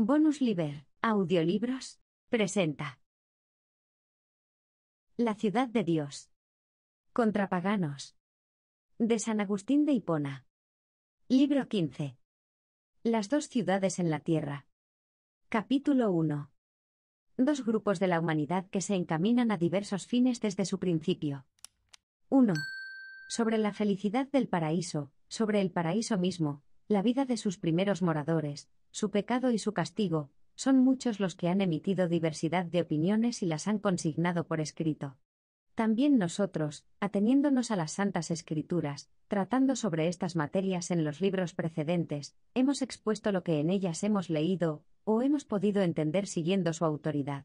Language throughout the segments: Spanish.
Bonus Liber, Audiolibros, presenta. La ciudad de Dios. Contra paganos. De San Agustín de Hipona. Libro 15. Las dos ciudades en la tierra. Capítulo 1. Dos grupos de la humanidad que se encaminan a diversos fines desde su principio. 1. Sobre la felicidad del paraíso, sobre el paraíso mismo, la vida de sus primeros moradores, su pecado y su castigo, son muchos los que han emitido diversidad de opiniones y las han consignado por escrito. También nosotros, ateniéndonos a las Santas Escrituras, tratando sobre estas materias en los libros precedentes, hemos expuesto lo que en ellas hemos leído, o hemos podido entender siguiendo su autoridad.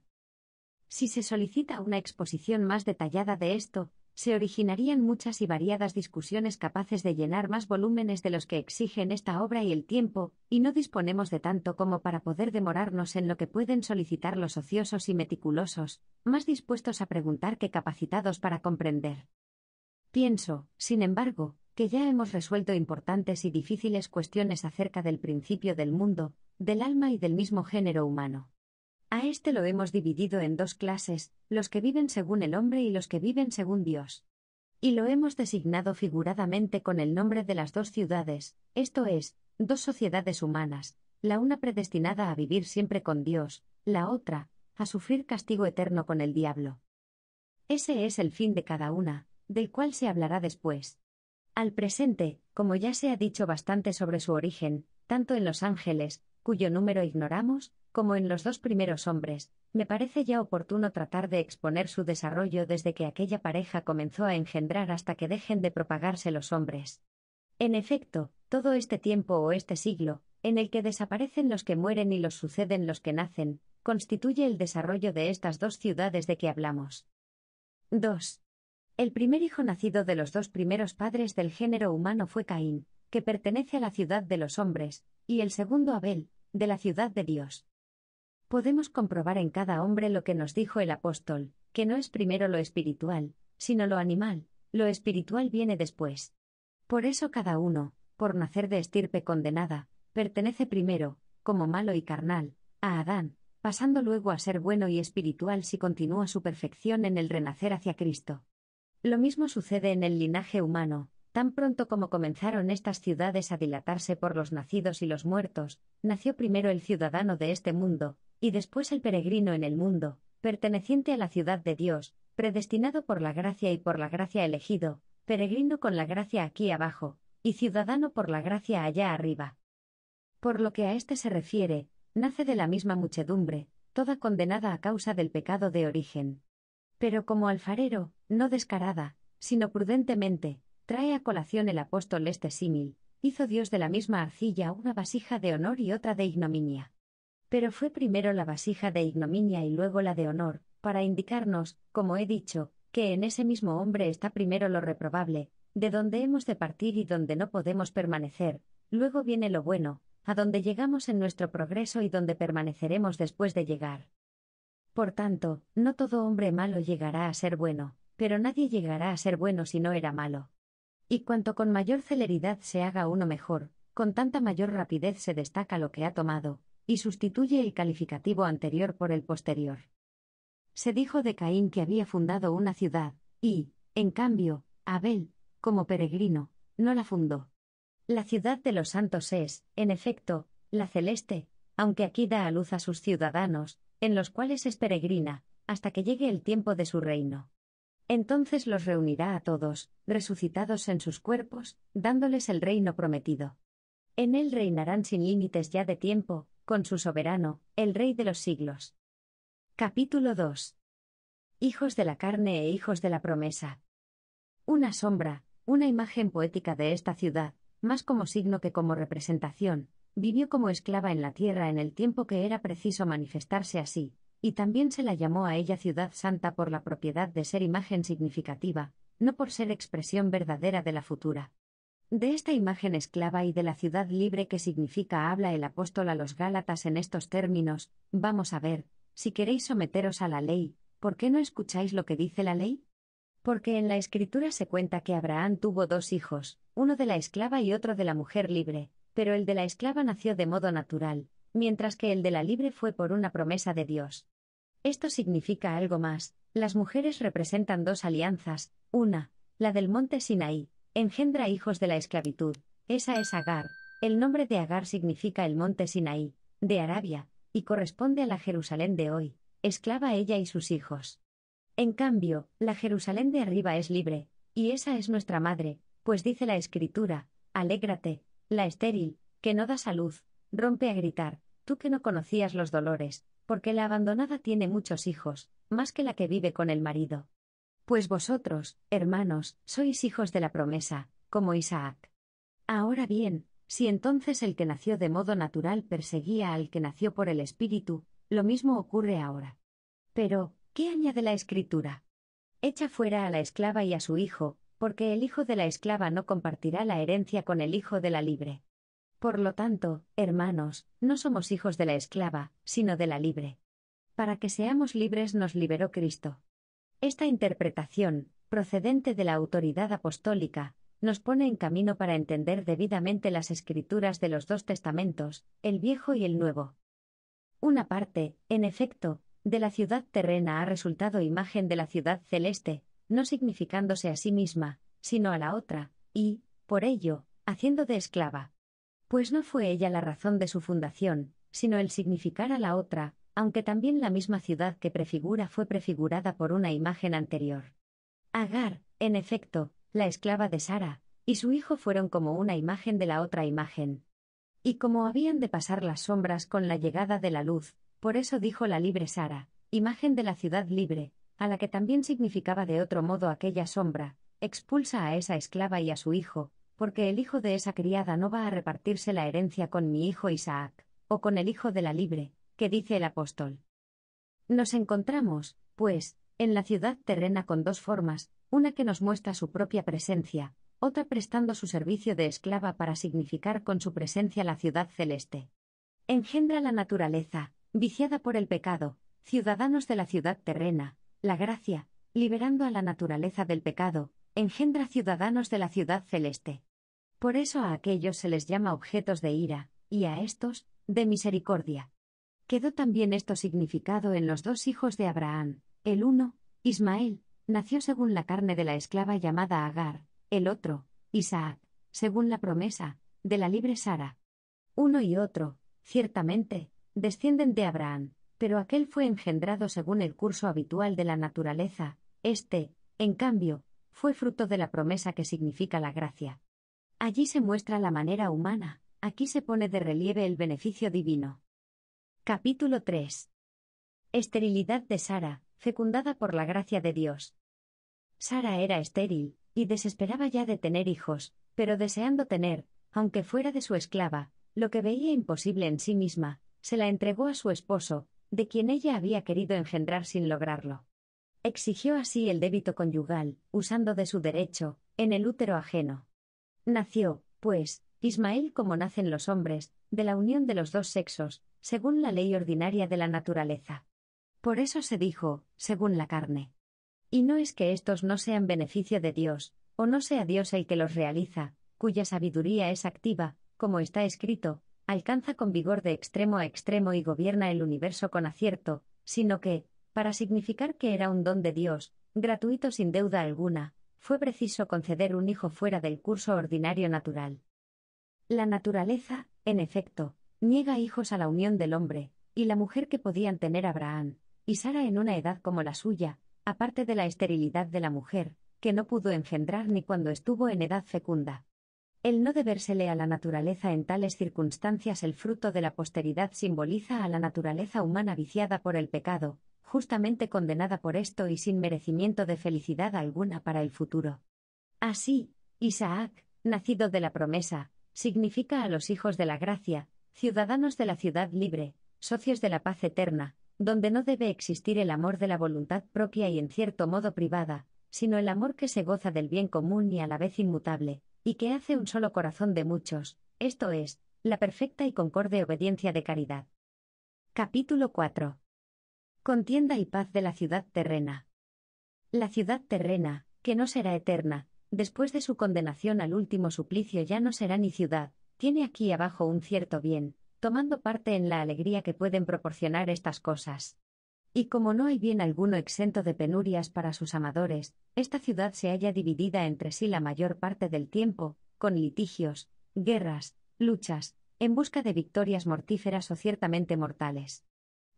Si se solicita una exposición más detallada de esto, se originarían muchas y variadas discusiones capaces de llenar más volúmenes de los que exigen esta obra y el tiempo, y no disponemos de tanto como para poder demorarnos en lo que pueden solicitar los ociosos y meticulosos, más dispuestos a preguntar que capacitados para comprender. Pienso, sin embargo, que ya hemos resuelto importantes y difíciles cuestiones acerca del principio del mundo, del alma y del mismo género humano. A este lo hemos dividido en dos clases, los que viven según el hombre y los que viven según Dios. Y lo hemos designado figuradamente con el nombre de las dos ciudades, esto es, dos sociedades humanas, la una predestinada a vivir siempre con Dios, la otra, a sufrir castigo eterno con el diablo. Ese es el fin de cada una, del cual se hablará después. Al presente, como ya se ha dicho bastante sobre su origen, tanto en los ángeles, cuyo número ignoramos, como en los dos primeros hombres, me parece ya oportuno tratar de exponer su desarrollo desde que aquella pareja comenzó a engendrar hasta que dejen de propagarse los hombres. En efecto, todo este tiempo o este siglo, en el que desaparecen los que mueren y los suceden los que nacen, constituye el desarrollo de estas dos ciudades de que hablamos. 2. El primer hijo nacido de los dos primeros padres del género humano fue Caín, que pertenece a la ciudad de los hombres, y el segundo Abel, de la ciudad de Dios podemos comprobar en cada hombre lo que nos dijo el apóstol, que no es primero lo espiritual, sino lo animal, lo espiritual viene después. Por eso cada uno, por nacer de estirpe condenada, pertenece primero, como malo y carnal, a Adán, pasando luego a ser bueno y espiritual si continúa su perfección en el renacer hacia Cristo. Lo mismo sucede en el linaje humano, tan pronto como comenzaron estas ciudades a dilatarse por los nacidos y los muertos, nació primero el ciudadano de este mundo, y después el peregrino en el mundo, perteneciente a la ciudad de Dios, predestinado por la gracia y por la gracia elegido, peregrino con la gracia aquí abajo, y ciudadano por la gracia allá arriba. Por lo que a este se refiere, nace de la misma muchedumbre, toda condenada a causa del pecado de origen. Pero como alfarero, no descarada, sino prudentemente, trae a colación el apóstol este símil, hizo Dios de la misma arcilla una vasija de honor y otra de ignominia pero fue primero la vasija de ignominia y luego la de honor, para indicarnos, como he dicho, que en ese mismo hombre está primero lo reprobable, de donde hemos de partir y donde no podemos permanecer, luego viene lo bueno, a donde llegamos en nuestro progreso y donde permaneceremos después de llegar. Por tanto, no todo hombre malo llegará a ser bueno, pero nadie llegará a ser bueno si no era malo. Y cuanto con mayor celeridad se haga uno mejor, con tanta mayor rapidez se destaca lo que ha tomado, y sustituye el calificativo anterior por el posterior. Se dijo de Caín que había fundado una ciudad, y, en cambio, Abel, como peregrino, no la fundó. La ciudad de los santos es, en efecto, la celeste, aunque aquí da a luz a sus ciudadanos, en los cuales es peregrina, hasta que llegue el tiempo de su reino. Entonces los reunirá a todos, resucitados en sus cuerpos, dándoles el reino prometido. En él reinarán sin límites ya de tiempo, con su soberano, el Rey de los siglos. Capítulo 2. Hijos de la carne e hijos de la promesa. Una sombra, una imagen poética de esta ciudad, más como signo que como representación, vivió como esclava en la tierra en el tiempo que era preciso manifestarse así, y también se la llamó a ella ciudad santa por la propiedad de ser imagen significativa, no por ser expresión verdadera de la futura. De esta imagen esclava y de la ciudad libre que significa habla el apóstol a los Gálatas en estos términos, vamos a ver, si queréis someteros a la ley, ¿por qué no escucháis lo que dice la ley? Porque en la escritura se cuenta que Abraham tuvo dos hijos, uno de la esclava y otro de la mujer libre, pero el de la esclava nació de modo natural, mientras que el de la libre fue por una promesa de Dios. Esto significa algo más, las mujeres representan dos alianzas, una, la del monte Sinaí, engendra hijos de la esclavitud, esa es Agar, el nombre de Agar significa el monte Sinaí, de Arabia, y corresponde a la Jerusalén de hoy, esclava ella y sus hijos. En cambio, la Jerusalén de arriba es libre, y esa es nuestra madre, pues dice la Escritura, alégrate, la estéril, que no das a luz, rompe a gritar, tú que no conocías los dolores, porque la abandonada tiene muchos hijos, más que la que vive con el marido. Pues vosotros, hermanos, sois hijos de la promesa, como Isaac. Ahora bien, si entonces el que nació de modo natural perseguía al que nació por el Espíritu, lo mismo ocurre ahora. Pero, ¿qué añade la Escritura? Echa fuera a la esclava y a su hijo, porque el hijo de la esclava no compartirá la herencia con el hijo de la libre. Por lo tanto, hermanos, no somos hijos de la esclava, sino de la libre. Para que seamos libres nos liberó Cristo. Esta interpretación, procedente de la autoridad apostólica, nos pone en camino para entender debidamente las escrituras de los dos testamentos, el viejo y el nuevo. Una parte, en efecto, de la ciudad terrena ha resultado imagen de la ciudad celeste, no significándose a sí misma, sino a la otra, y, por ello, haciendo de esclava. Pues no fue ella la razón de su fundación, sino el significar a la otra, aunque también la misma ciudad que prefigura fue prefigurada por una imagen anterior. Agar, en efecto, la esclava de Sara, y su hijo fueron como una imagen de la otra imagen. Y como habían de pasar las sombras con la llegada de la luz, por eso dijo la libre Sara, imagen de la ciudad libre, a la que también significaba de otro modo aquella sombra, expulsa a esa esclava y a su hijo, porque el hijo de esa criada no va a repartirse la herencia con mi hijo Isaac, o con el hijo de la libre, que dice el apóstol. Nos encontramos, pues, en la ciudad terrena con dos formas, una que nos muestra su propia presencia, otra prestando su servicio de esclava para significar con su presencia la ciudad celeste. Engendra la naturaleza, viciada por el pecado, ciudadanos de la ciudad terrena, la gracia, liberando a la naturaleza del pecado, engendra ciudadanos de la ciudad celeste. Por eso a aquellos se les llama objetos de ira, y a estos, de misericordia. Quedó también esto significado en los dos hijos de Abraham, el uno, Ismael, nació según la carne de la esclava llamada Agar, el otro, Isaac, según la promesa, de la libre Sara. Uno y otro, ciertamente, descienden de Abraham, pero aquel fue engendrado según el curso habitual de la naturaleza, este, en cambio, fue fruto de la promesa que significa la gracia. Allí se muestra la manera humana, aquí se pone de relieve el beneficio divino. Capítulo 3. Esterilidad de Sara, fecundada por la gracia de Dios. Sara era estéril, y desesperaba ya de tener hijos, pero deseando tener, aunque fuera de su esclava, lo que veía imposible en sí misma, se la entregó a su esposo, de quien ella había querido engendrar sin lograrlo. Exigió así el débito conyugal, usando de su derecho, en el útero ajeno. Nació, pues, Ismael como nacen los hombres, de la unión de los dos sexos, según la ley ordinaria de la naturaleza. Por eso se dijo, según la carne. Y no es que estos no sean beneficio de Dios, o no sea Dios el que los realiza, cuya sabiduría es activa, como está escrito, alcanza con vigor de extremo a extremo y gobierna el universo con acierto, sino que, para significar que era un don de Dios, gratuito sin deuda alguna, fue preciso conceder un hijo fuera del curso ordinario natural. La naturaleza, en efecto, Niega hijos a la unión del hombre y la mujer que podían tener Abraham y Sara en una edad como la suya, aparte de la esterilidad de la mujer, que no pudo engendrar ni cuando estuvo en edad fecunda. El no debérsele a la naturaleza en tales circunstancias el fruto de la posteridad simboliza a la naturaleza humana viciada por el pecado, justamente condenada por esto y sin merecimiento de felicidad alguna para el futuro. Así, Isaac, nacido de la promesa, significa a los hijos de la gracia, Ciudadanos de la ciudad libre, socios de la paz eterna, donde no debe existir el amor de la voluntad propia y en cierto modo privada, sino el amor que se goza del bien común y a la vez inmutable, y que hace un solo corazón de muchos, esto es, la perfecta y concorde obediencia de caridad. Capítulo 4. Contienda y paz de la ciudad terrena. La ciudad terrena, que no será eterna, después de su condenación al último suplicio ya no será ni ciudad, tiene aquí abajo un cierto bien, tomando parte en la alegría que pueden proporcionar estas cosas. Y como no hay bien alguno exento de penurias para sus amadores, esta ciudad se halla dividida entre sí la mayor parte del tiempo, con litigios, guerras, luchas, en busca de victorias mortíferas o ciertamente mortales.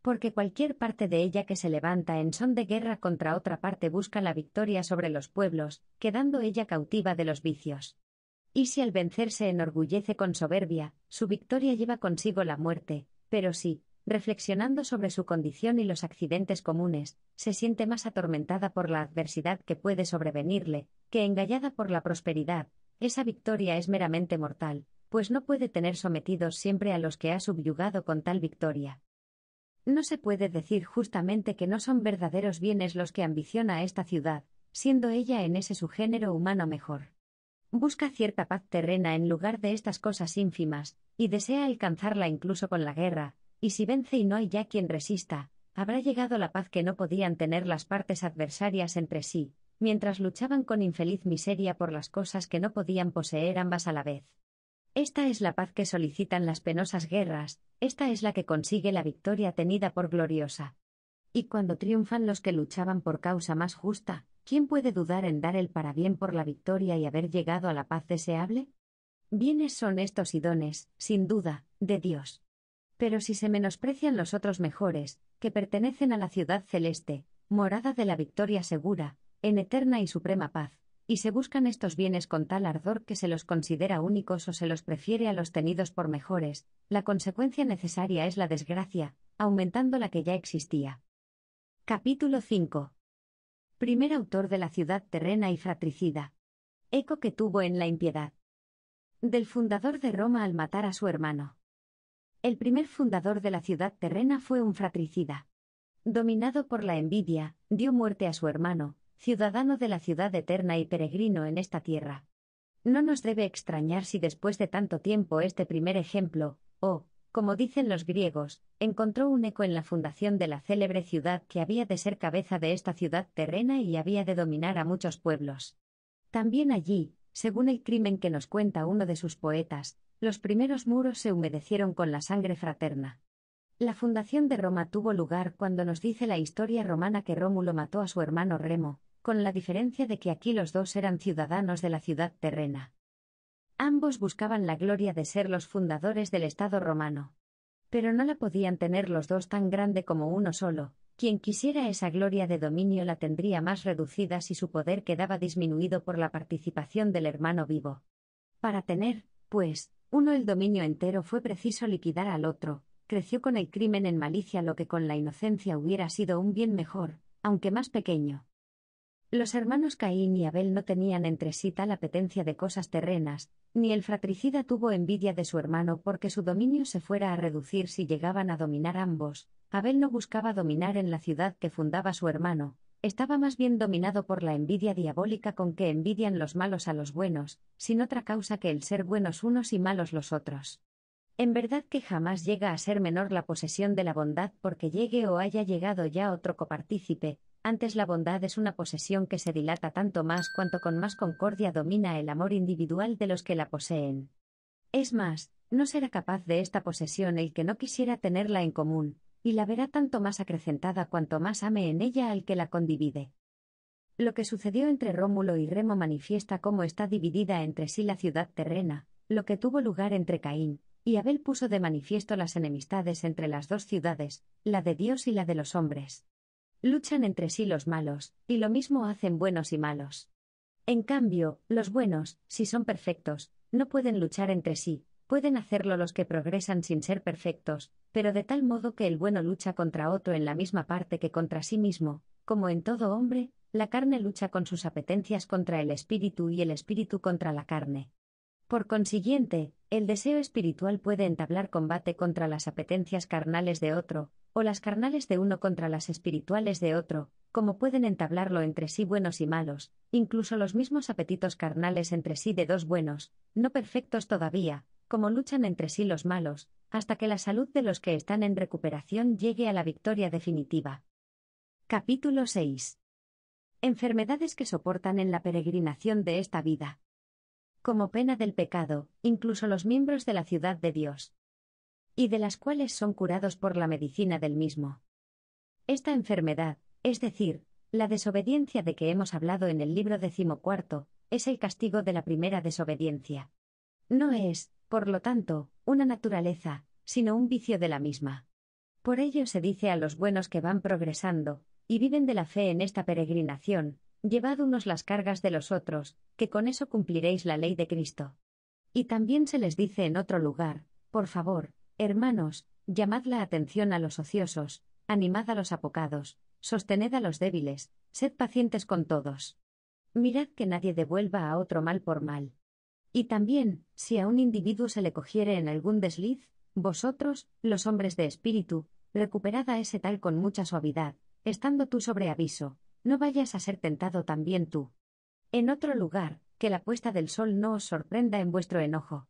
Porque cualquier parte de ella que se levanta en son de guerra contra otra parte busca la victoria sobre los pueblos, quedando ella cautiva de los vicios. Y si al vencer se enorgullece con soberbia, su victoria lleva consigo la muerte, pero si, reflexionando sobre su condición y los accidentes comunes, se siente más atormentada por la adversidad que puede sobrevenirle, que engallada por la prosperidad, esa victoria es meramente mortal, pues no puede tener sometidos siempre a los que ha subyugado con tal victoria. No se puede decir justamente que no son verdaderos bienes los que ambiciona esta ciudad, siendo ella en ese su género humano mejor busca cierta paz terrena en lugar de estas cosas ínfimas, y desea alcanzarla incluso con la guerra, y si vence y no hay ya quien resista, habrá llegado la paz que no podían tener las partes adversarias entre sí, mientras luchaban con infeliz miseria por las cosas que no podían poseer ambas a la vez. Esta es la paz que solicitan las penosas guerras, esta es la que consigue la victoria tenida por gloriosa. Y cuando triunfan los que luchaban por causa más justa, ¿quién puede dudar en dar el parabién por la victoria y haber llegado a la paz deseable? Bienes son estos y sin duda, de Dios. Pero si se menosprecian los otros mejores, que pertenecen a la ciudad celeste, morada de la victoria segura, en eterna y suprema paz, y se buscan estos bienes con tal ardor que se los considera únicos o se los prefiere a los tenidos por mejores, la consecuencia necesaria es la desgracia, aumentando la que ya existía. Capítulo 5 primer autor de la ciudad terrena y fratricida. Eco que tuvo en la impiedad. Del fundador de Roma al matar a su hermano. El primer fundador de la ciudad terrena fue un fratricida. Dominado por la envidia, dio muerte a su hermano, ciudadano de la ciudad eterna y peregrino en esta tierra. No nos debe extrañar si después de tanto tiempo este primer ejemplo, oh, como dicen los griegos, encontró un eco en la fundación de la célebre ciudad que había de ser cabeza de esta ciudad terrena y había de dominar a muchos pueblos. También allí, según el crimen que nos cuenta uno de sus poetas, los primeros muros se humedecieron con la sangre fraterna. La fundación de Roma tuvo lugar cuando nos dice la historia romana que Rómulo mató a su hermano Remo, con la diferencia de que aquí los dos eran ciudadanos de la ciudad terrena. Ambos buscaban la gloria de ser los fundadores del Estado romano. Pero no la podían tener los dos tan grande como uno solo, quien quisiera esa gloria de dominio la tendría más reducida si su poder quedaba disminuido por la participación del hermano vivo. Para tener, pues, uno el dominio entero fue preciso liquidar al otro, creció con el crimen en malicia lo que con la inocencia hubiera sido un bien mejor, aunque más pequeño. Los hermanos Caín y Abel no tenían entre sí tal apetencia de cosas terrenas, ni el fratricida tuvo envidia de su hermano porque su dominio se fuera a reducir si llegaban a dominar ambos. Abel no buscaba dominar en la ciudad que fundaba su hermano, estaba más bien dominado por la envidia diabólica con que envidian los malos a los buenos, sin otra causa que el ser buenos unos y malos los otros. En verdad que jamás llega a ser menor la posesión de la bondad porque llegue o haya llegado ya otro copartícipe, antes la bondad es una posesión que se dilata tanto más cuanto con más concordia domina el amor individual de los que la poseen. Es más, no será capaz de esta posesión el que no quisiera tenerla en común, y la verá tanto más acrecentada cuanto más ame en ella al que la condivide. Lo que sucedió entre Rómulo y Remo manifiesta cómo está dividida entre sí la ciudad terrena, lo que tuvo lugar entre Caín, y Abel puso de manifiesto las enemistades entre las dos ciudades, la de Dios y la de los hombres luchan entre sí los malos, y lo mismo hacen buenos y malos. En cambio, los buenos, si son perfectos, no pueden luchar entre sí, pueden hacerlo los que progresan sin ser perfectos, pero de tal modo que el bueno lucha contra otro en la misma parte que contra sí mismo, como en todo hombre, la carne lucha con sus apetencias contra el espíritu y el espíritu contra la carne. Por consiguiente, el deseo espiritual puede entablar combate contra las apetencias carnales de otro, o las carnales de uno contra las espirituales de otro, como pueden entablarlo entre sí buenos y malos, incluso los mismos apetitos carnales entre sí de dos buenos, no perfectos todavía, como luchan entre sí los malos, hasta que la salud de los que están en recuperación llegue a la victoria definitiva. Capítulo 6. Enfermedades que soportan en la peregrinación de esta vida como pena del pecado, incluso los miembros de la ciudad de Dios, y de las cuales son curados por la medicina del mismo. Esta enfermedad, es decir, la desobediencia de que hemos hablado en el libro decimocuarto, es el castigo de la primera desobediencia. No es, por lo tanto, una naturaleza, sino un vicio de la misma. Por ello se dice a los buenos que van progresando, y viven de la fe en esta peregrinación, Llevad unos las cargas de los otros, que con eso cumpliréis la ley de Cristo. Y también se les dice en otro lugar, por favor, hermanos, llamad la atención a los ociosos, animad a los apocados, sostened a los débiles, sed pacientes con todos. Mirad que nadie devuelva a otro mal por mal. Y también, si a un individuo se le cogiere en algún desliz, vosotros, los hombres de espíritu, recuperad a ese tal con mucha suavidad, estando tú sobre aviso, no vayas a ser tentado también tú. En otro lugar, que la puesta del sol no os sorprenda en vuestro enojo.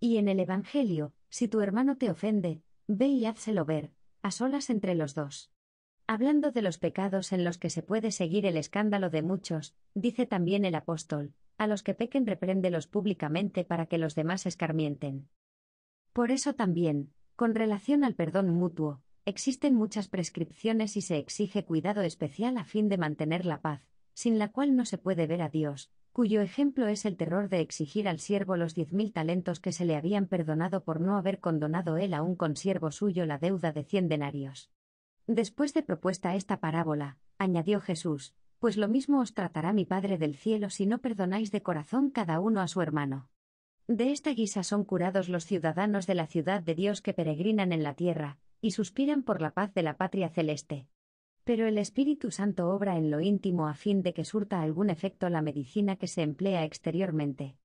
Y en el Evangelio, si tu hermano te ofende, ve y házselo ver, a solas entre los dos. Hablando de los pecados en los que se puede seguir el escándalo de muchos, dice también el apóstol, a los que pequen repréndelos públicamente para que los demás escarmienten. Por eso también, con relación al perdón mutuo, Existen muchas prescripciones y se exige cuidado especial a fin de mantener la paz, sin la cual no se puede ver a Dios, cuyo ejemplo es el terror de exigir al siervo los diez mil talentos que se le habían perdonado por no haber condonado él a un consiervo suyo la deuda de cien denarios. Después de propuesta esta parábola, añadió Jesús, pues lo mismo os tratará mi Padre del cielo si no perdonáis de corazón cada uno a su hermano. De esta guisa son curados los ciudadanos de la ciudad de Dios que peregrinan en la tierra, y suspiran por la paz de la patria celeste. Pero el Espíritu Santo obra en lo íntimo a fin de que surta algún efecto la medicina que se emplea exteriormente.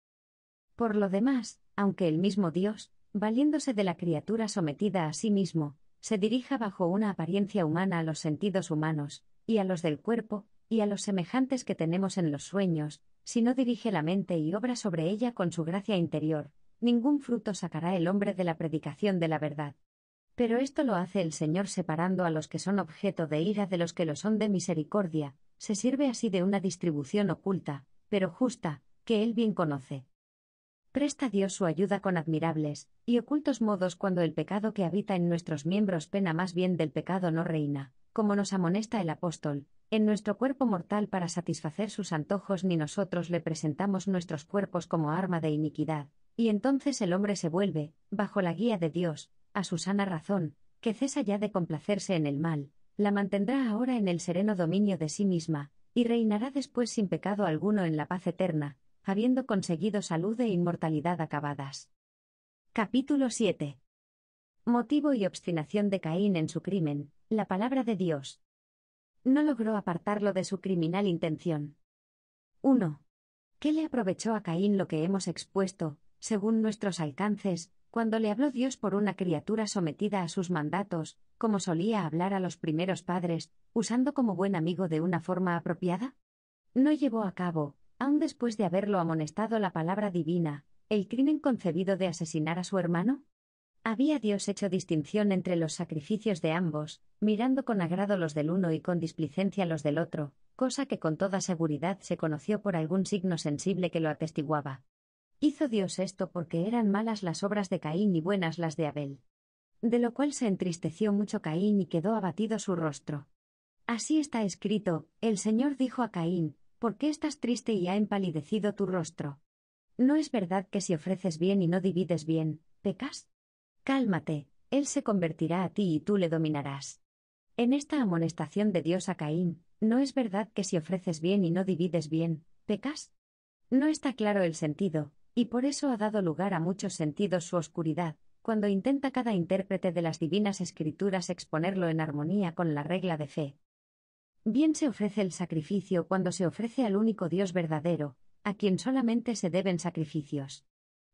Por lo demás, aunque el mismo Dios, valiéndose de la criatura sometida a sí mismo, se dirija bajo una apariencia humana a los sentidos humanos, y a los del cuerpo, y a los semejantes que tenemos en los sueños, si no dirige la mente y obra sobre ella con su gracia interior, ningún fruto sacará el hombre de la predicación de la verdad. Pero esto lo hace el Señor separando a los que son objeto de ira de los que lo son de misericordia, se sirve así de una distribución oculta, pero justa, que Él bien conoce. Presta Dios su ayuda con admirables y ocultos modos cuando el pecado que habita en nuestros miembros pena más bien del pecado no reina, como nos amonesta el apóstol, en nuestro cuerpo mortal para satisfacer sus antojos ni nosotros le presentamos nuestros cuerpos como arma de iniquidad, y entonces el hombre se vuelve, bajo la guía de Dios, a su sana razón, que cesa ya de complacerse en el mal, la mantendrá ahora en el sereno dominio de sí misma, y reinará después sin pecado alguno en la paz eterna, habiendo conseguido salud e inmortalidad acabadas. Capítulo 7. Motivo y obstinación de Caín en su crimen, la palabra de Dios. No logró apartarlo de su criminal intención. 1. ¿Qué le aprovechó a Caín lo que hemos expuesto, según nuestros alcances, cuando le habló Dios por una criatura sometida a sus mandatos, como solía hablar a los primeros padres, usando como buen amigo de una forma apropiada? No llevó a cabo, aun después de haberlo amonestado la palabra divina, el crimen concebido de asesinar a su hermano? ¿Había Dios hecho distinción entre los sacrificios de ambos, mirando con agrado los del uno y con displicencia los del otro, cosa que con toda seguridad se conoció por algún signo sensible que lo atestiguaba? Hizo Dios esto porque eran malas las obras de Caín y buenas las de Abel. De lo cual se entristeció mucho Caín y quedó abatido su rostro. Así está escrito, el Señor dijo a Caín, ¿por qué estás triste y ha empalidecido tu rostro? ¿No es verdad que si ofreces bien y no divides bien, pecas? Cálmate, Él se convertirá a ti y tú le dominarás. En esta amonestación de Dios a Caín, ¿no es verdad que si ofreces bien y no divides bien, pecas? No está claro el sentido, y por eso ha dado lugar a muchos sentidos su oscuridad, cuando intenta cada intérprete de las divinas escrituras exponerlo en armonía con la regla de fe. Bien se ofrece el sacrificio cuando se ofrece al único Dios verdadero, a quien solamente se deben sacrificios.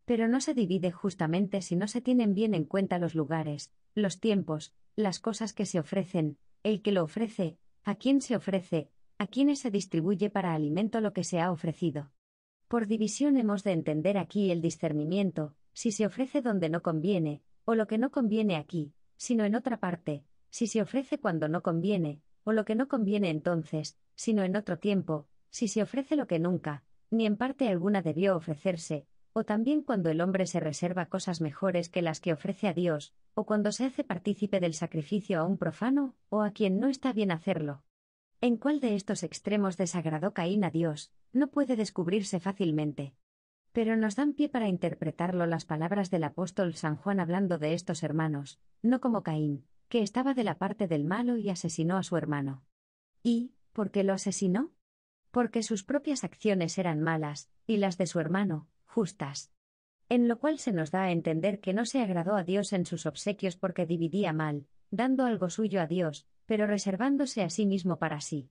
Pero no se divide justamente si no se tienen bien en cuenta los lugares, los tiempos, las cosas que se ofrecen, el que lo ofrece, a quién se ofrece, a quienes se distribuye para alimento lo que se ha ofrecido. Por división hemos de entender aquí el discernimiento, si se ofrece donde no conviene, o lo que no conviene aquí, sino en otra parte, si se ofrece cuando no conviene, o lo que no conviene entonces, sino en otro tiempo, si se ofrece lo que nunca, ni en parte alguna debió ofrecerse, o también cuando el hombre se reserva cosas mejores que las que ofrece a Dios, o cuando se hace partícipe del sacrificio a un profano, o a quien no está bien hacerlo. ¿En cuál de estos extremos desagradó Caín a Dios, no puede descubrirse fácilmente. Pero nos dan pie para interpretarlo las palabras del apóstol San Juan hablando de estos hermanos, no como Caín, que estaba de la parte del malo y asesinó a su hermano. ¿Y por qué lo asesinó? Porque sus propias acciones eran malas, y las de su hermano, justas. En lo cual se nos da a entender que no se agradó a Dios en sus obsequios porque dividía mal, dando algo suyo a Dios, pero reservándose a sí mismo para sí.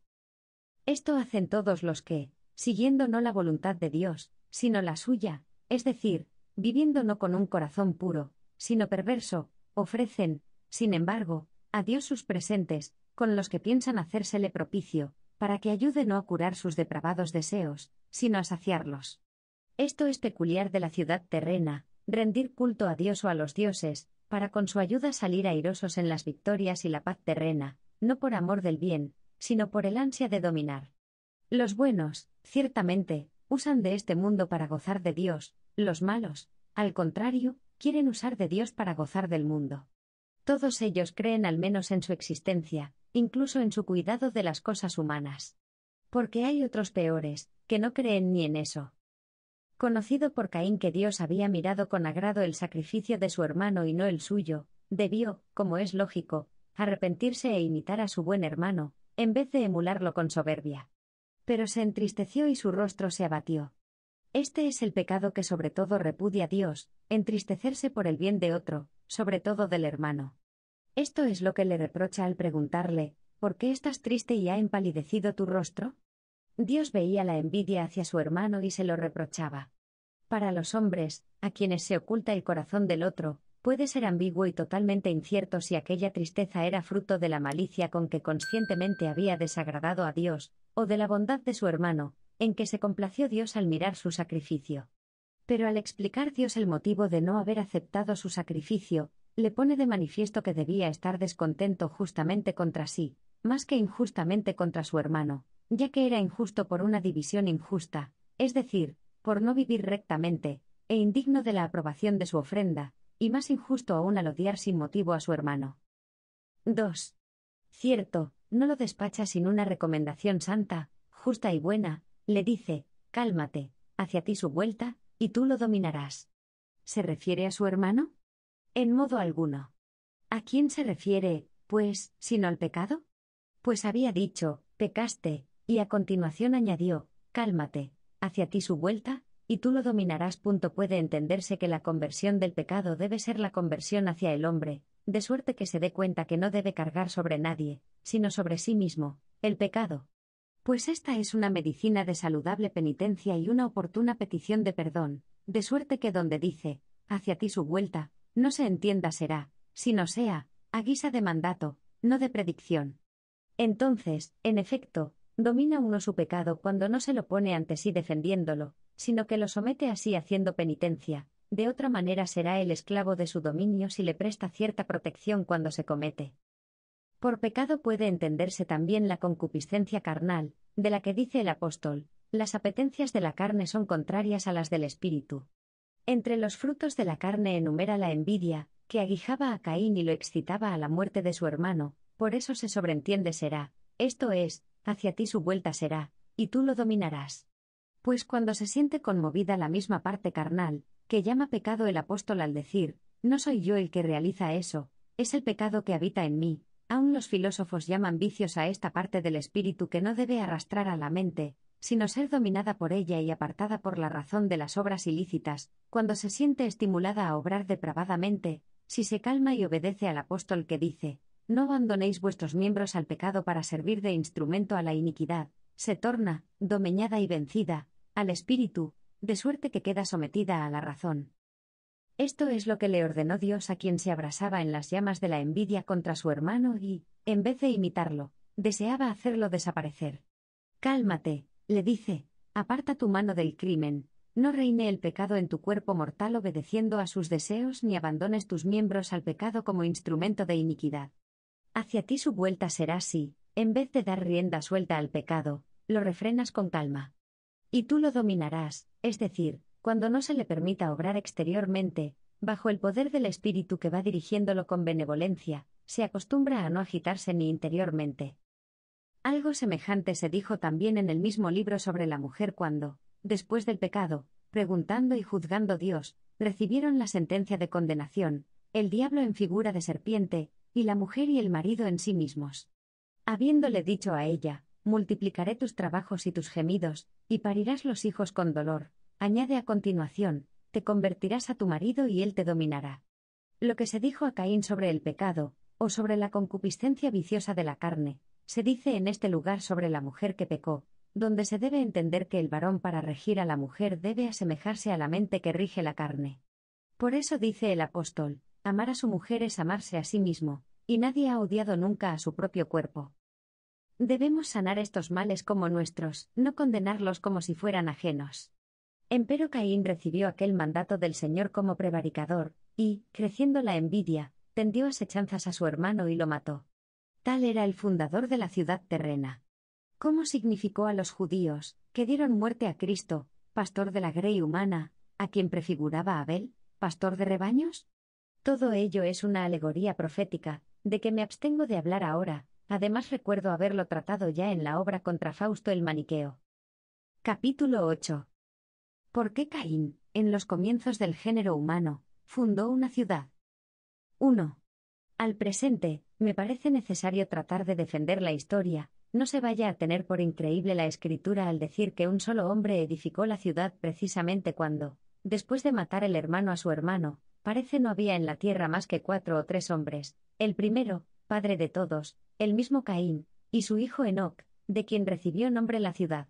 Esto hacen todos los que, siguiendo no la voluntad de Dios, sino la suya, es decir, viviendo no con un corazón puro, sino perverso, ofrecen, sin embargo, a Dios sus presentes, con los que piensan hacérsele propicio, para que ayude no a curar sus depravados deseos, sino a saciarlos. Esto es peculiar de la ciudad terrena, rendir culto a Dios o a los dioses, para con su ayuda salir airosos en las victorias y la paz terrena, no por amor del bien, sino por el ansia de dominar. Los buenos, ciertamente, usan de este mundo para gozar de Dios, los malos, al contrario, quieren usar de Dios para gozar del mundo. Todos ellos creen al menos en su existencia, incluso en su cuidado de las cosas humanas. Porque hay otros peores, que no creen ni en eso. Conocido por Caín que Dios había mirado con agrado el sacrificio de su hermano y no el suyo, debió, como es lógico, arrepentirse e imitar a su buen hermano, en vez de emularlo con soberbia. Pero se entristeció y su rostro se abatió. Este es el pecado que sobre todo repudia Dios, entristecerse por el bien de otro, sobre todo del hermano. Esto es lo que le reprocha al preguntarle, ¿por qué estás triste y ha empalidecido tu rostro? Dios veía la envidia hacia su hermano y se lo reprochaba. Para los hombres, a quienes se oculta el corazón del otro, puede ser ambiguo y totalmente incierto si aquella tristeza era fruto de la malicia con que conscientemente había desagradado a Dios, o de la bondad de su hermano, en que se complació Dios al mirar su sacrificio. Pero al explicar Dios el motivo de no haber aceptado su sacrificio, le pone de manifiesto que debía estar descontento justamente contra sí, más que injustamente contra su hermano, ya que era injusto por una división injusta, es decir, por no vivir rectamente, e indigno de la aprobación de su ofrenda, y más injusto aún al odiar sin motivo a su hermano. 2. Cierto, no lo despacha sin una recomendación santa, justa y buena, le dice, cálmate, hacia ti su vuelta, y tú lo dominarás. ¿Se refiere a su hermano? En modo alguno. ¿A quién se refiere, pues, sino al pecado? Pues había dicho, pecaste, y a continuación añadió, cálmate, hacia ti su vuelta, y tú lo dominarás. Punto puede entenderse que la conversión del pecado debe ser la conversión hacia el hombre, de suerte que se dé cuenta que no debe cargar sobre nadie, sino sobre sí mismo, el pecado. Pues esta es una medicina de saludable penitencia y una oportuna petición de perdón, de suerte que donde dice, hacia ti su vuelta, no se entienda será, sino sea, a guisa de mandato, no de predicción. Entonces, en efecto, domina uno su pecado cuando no se lo pone ante sí defendiéndolo, sino que lo somete así haciendo penitencia, de otra manera será el esclavo de su dominio si le presta cierta protección cuando se comete. Por pecado puede entenderse también la concupiscencia carnal, de la que dice el apóstol, las apetencias de la carne son contrarias a las del espíritu. Entre los frutos de la carne enumera la envidia, que aguijaba a Caín y lo excitaba a la muerte de su hermano, por eso se sobreentiende será, esto es, hacia ti su vuelta será, y tú lo dominarás. Pues cuando se siente conmovida la misma parte carnal, que llama pecado el apóstol al decir, no soy yo el que realiza eso, es el pecado que habita en mí. Aún los filósofos llaman vicios a esta parte del espíritu que no debe arrastrar a la mente, sino ser dominada por ella y apartada por la razón de las obras ilícitas, cuando se siente estimulada a obrar depravadamente, si se calma y obedece al apóstol que dice, no abandonéis vuestros miembros al pecado para servir de instrumento a la iniquidad, se torna, domeñada y vencida, al espíritu, de suerte que queda sometida a la razón. Esto es lo que le ordenó Dios a quien se abrasaba en las llamas de la envidia contra su hermano y, en vez de imitarlo, deseaba hacerlo desaparecer. Cálmate, le dice, aparta tu mano del crimen, no reine el pecado en tu cuerpo mortal obedeciendo a sus deseos ni abandones tus miembros al pecado como instrumento de iniquidad. Hacia ti su vuelta será si, en vez de dar rienda suelta al pecado, lo refrenas con calma. Y tú lo dominarás, es decir, cuando no se le permita obrar exteriormente, bajo el poder del espíritu que va dirigiéndolo con benevolencia, se acostumbra a no agitarse ni interiormente. Algo semejante se dijo también en el mismo libro sobre la mujer cuando, después del pecado, preguntando y juzgando Dios, recibieron la sentencia de condenación, el diablo en figura de serpiente, y la mujer y el marido en sí mismos. Habiéndole dicho a ella, multiplicaré tus trabajos y tus gemidos, y parirás los hijos con dolor, añade a continuación, te convertirás a tu marido y él te dominará. Lo que se dijo a Caín sobre el pecado, o sobre la concupiscencia viciosa de la carne, se dice en este lugar sobre la mujer que pecó, donde se debe entender que el varón para regir a la mujer debe asemejarse a la mente que rige la carne. Por eso dice el apóstol, amar a su mujer es amarse a sí mismo, y nadie ha odiado nunca a su propio cuerpo. Debemos sanar estos males como nuestros, no condenarlos como si fueran ajenos. Empero Caín recibió aquel mandato del Señor como prevaricador, y, creciendo la envidia, tendió asechanzas a su hermano y lo mató. Tal era el fundador de la ciudad terrena. ¿Cómo significó a los judíos, que dieron muerte a Cristo, pastor de la grey humana, a quien prefiguraba Abel, pastor de rebaños? Todo ello es una alegoría profética, de que me abstengo de hablar ahora, Además recuerdo haberlo tratado ya en la obra contra Fausto el Maniqueo. Capítulo 8. ¿Por qué Caín, en los comienzos del género humano, fundó una ciudad? 1. Al presente, me parece necesario tratar de defender la historia, no se vaya a tener por increíble la escritura al decir que un solo hombre edificó la ciudad precisamente cuando, después de matar el hermano a su hermano, parece no había en la tierra más que cuatro o tres hombres. El primero, padre de todos, el mismo Caín, y su hijo Enoc, de quien recibió nombre la ciudad.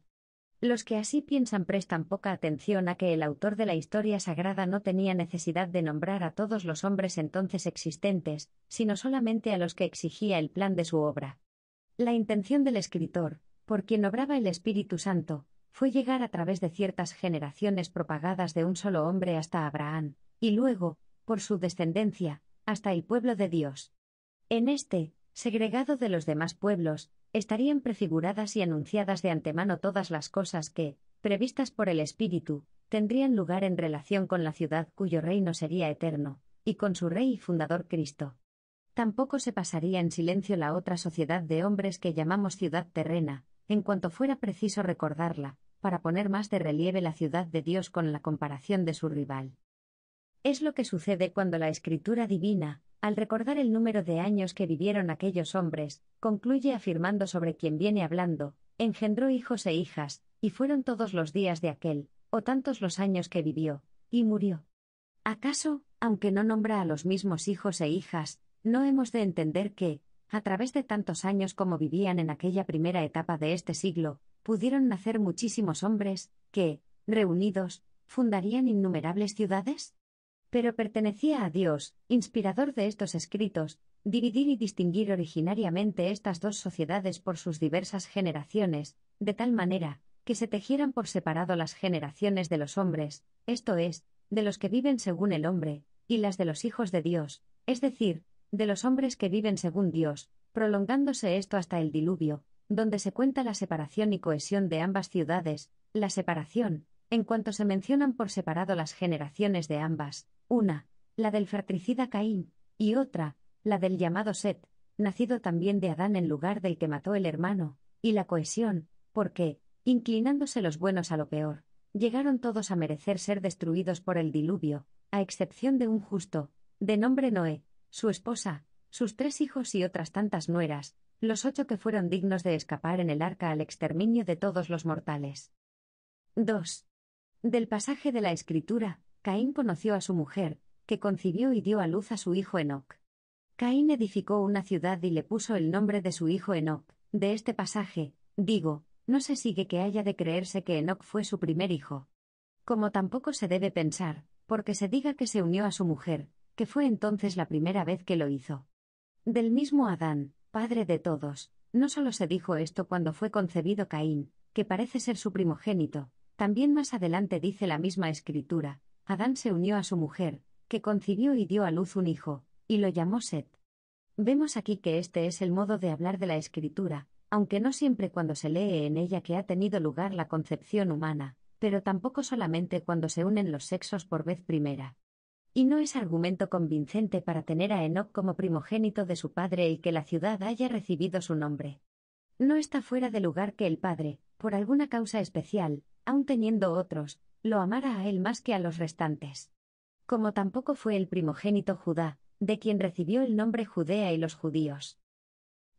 Los que así piensan prestan poca atención a que el autor de la historia sagrada no tenía necesidad de nombrar a todos los hombres entonces existentes, sino solamente a los que exigía el plan de su obra. La intención del escritor, por quien obraba el Espíritu Santo, fue llegar a través de ciertas generaciones propagadas de un solo hombre hasta Abraham, y luego, por su descendencia, hasta el pueblo de Dios. En este, segregado de los demás pueblos, estarían prefiguradas y anunciadas de antemano todas las cosas que, previstas por el Espíritu, tendrían lugar en relación con la ciudad cuyo reino sería eterno, y con su rey y fundador Cristo. Tampoco se pasaría en silencio la otra sociedad de hombres que llamamos ciudad terrena, en cuanto fuera preciso recordarla, para poner más de relieve la ciudad de Dios con la comparación de su rival. Es lo que sucede cuando la escritura divina, al recordar el número de años que vivieron aquellos hombres, concluye afirmando sobre quien viene hablando, engendró hijos e hijas, y fueron todos los días de aquel, o tantos los años que vivió, y murió. ¿Acaso, aunque no nombra a los mismos hijos e hijas, no hemos de entender que, a través de tantos años como vivían en aquella primera etapa de este siglo, pudieron nacer muchísimos hombres, que, reunidos, fundarían innumerables ciudades? Pero pertenecía a Dios, inspirador de estos escritos, dividir y distinguir originariamente estas dos sociedades por sus diversas generaciones, de tal manera, que se tejieran por separado las generaciones de los hombres, esto es, de los que viven según el hombre, y las de los hijos de Dios, es decir, de los hombres que viven según Dios, prolongándose esto hasta el diluvio, donde se cuenta la separación y cohesión de ambas ciudades, la separación, en cuanto se mencionan por separado las generaciones de ambas, una, la del fratricida Caín, y otra, la del llamado Set, nacido también de Adán en lugar del que mató el hermano, y la cohesión, porque, inclinándose los buenos a lo peor, llegaron todos a merecer ser destruidos por el diluvio, a excepción de un justo, de nombre Noé, su esposa, sus tres hijos y otras tantas nueras, los ocho que fueron dignos de escapar en el arca al exterminio de todos los mortales. 2. Del pasaje de la Escritura, Caín conoció a su mujer, que concibió y dio a luz a su hijo Enoc. Caín edificó una ciudad y le puso el nombre de su hijo Enoc. De este pasaje, digo, no se sigue que haya de creerse que Enoc fue su primer hijo. Como tampoco se debe pensar, porque se diga que se unió a su mujer, que fue entonces la primera vez que lo hizo. Del mismo Adán, padre de todos, no solo se dijo esto cuando fue concebido Caín, que parece ser su primogénito, también más adelante dice la misma escritura, Adán se unió a su mujer, que concibió y dio a luz un hijo, y lo llamó Set. Vemos aquí que este es el modo de hablar de la escritura, aunque no siempre cuando se lee en ella que ha tenido lugar la concepción humana, pero tampoco solamente cuando se unen los sexos por vez primera. Y no es argumento convincente para tener a Enoch como primogénito de su padre y que la ciudad haya recibido su nombre. No está fuera de lugar que el padre, por alguna causa especial, aun teniendo otros, lo amara a él más que a los restantes. Como tampoco fue el primogénito Judá, de quien recibió el nombre Judea y los judíos.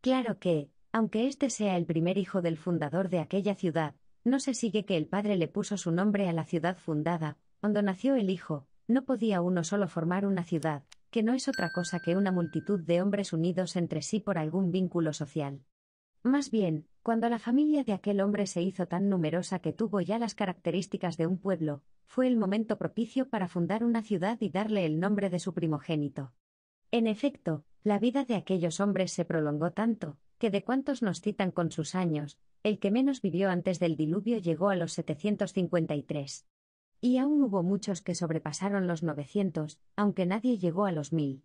Claro que, aunque este sea el primer hijo del fundador de aquella ciudad, no se sigue que el padre le puso su nombre a la ciudad fundada, cuando nació el hijo, no podía uno solo formar una ciudad, que no es otra cosa que una multitud de hombres unidos entre sí por algún vínculo social. Más bien, cuando la familia de aquel hombre se hizo tan numerosa que tuvo ya las características de un pueblo, fue el momento propicio para fundar una ciudad y darle el nombre de su primogénito. En efecto, la vida de aquellos hombres se prolongó tanto, que de cuantos nos citan con sus años, el que menos vivió antes del diluvio llegó a los 753. Y aún hubo muchos que sobrepasaron los 900, aunque nadie llegó a los 1000.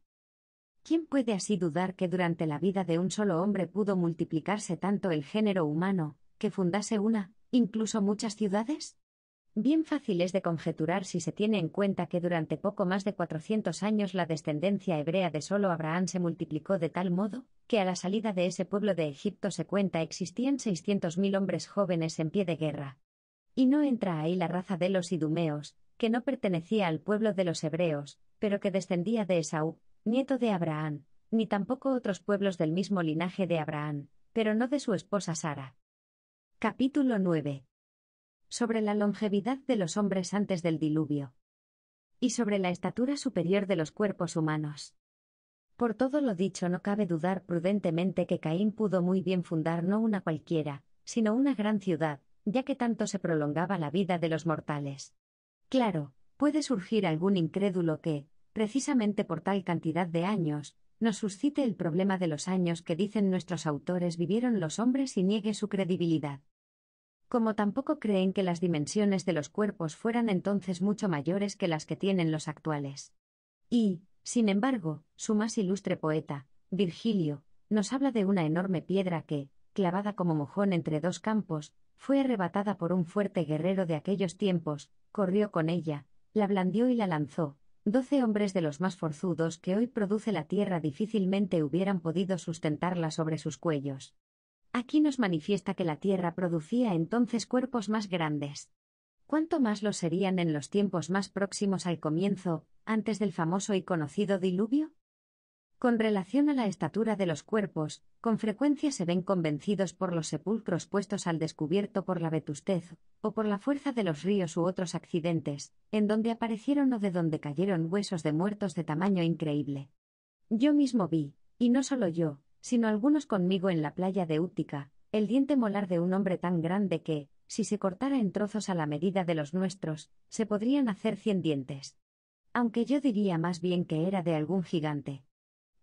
¿Quién puede así dudar que durante la vida de un solo hombre pudo multiplicarse tanto el género humano, que fundase una, incluso muchas ciudades? Bien fácil es de conjeturar si se tiene en cuenta que durante poco más de 400 años la descendencia hebrea de solo Abraham se multiplicó de tal modo, que a la salida de ese pueblo de Egipto se cuenta existían 600.000 hombres jóvenes en pie de guerra. Y no entra ahí la raza de los idumeos, que no pertenecía al pueblo de los hebreos, pero que descendía de Esaú, nieto de Abraham, ni tampoco otros pueblos del mismo linaje de Abraham, pero no de su esposa Sara. Capítulo 9. Sobre la longevidad de los hombres antes del diluvio. Y sobre la estatura superior de los cuerpos humanos. Por todo lo dicho no cabe dudar prudentemente que Caín pudo muy bien fundar no una cualquiera, sino una gran ciudad, ya que tanto se prolongaba la vida de los mortales. Claro, puede surgir algún incrédulo que, precisamente por tal cantidad de años, nos suscite el problema de los años que dicen nuestros autores vivieron los hombres y niegue su credibilidad. Como tampoco creen que las dimensiones de los cuerpos fueran entonces mucho mayores que las que tienen los actuales. Y, sin embargo, su más ilustre poeta, Virgilio, nos habla de una enorme piedra que, clavada como mojón entre dos campos, fue arrebatada por un fuerte guerrero de aquellos tiempos, corrió con ella, la blandió y la lanzó, Doce hombres de los más forzudos que hoy produce la tierra difícilmente hubieran podido sustentarla sobre sus cuellos. Aquí nos manifiesta que la tierra producía entonces cuerpos más grandes. Cuánto más lo serían en los tiempos más próximos al comienzo, antes del famoso y conocido diluvio? Con relación a la estatura de los cuerpos, con frecuencia se ven convencidos por los sepulcros puestos al descubierto por la vetustez, o por la fuerza de los ríos u otros accidentes, en donde aparecieron o de donde cayeron huesos de muertos de tamaño increíble. Yo mismo vi, y no solo yo, sino algunos conmigo en la playa de Útica, el diente molar de un hombre tan grande que, si se cortara en trozos a la medida de los nuestros, se podrían hacer cien dientes. Aunque yo diría más bien que era de algún gigante.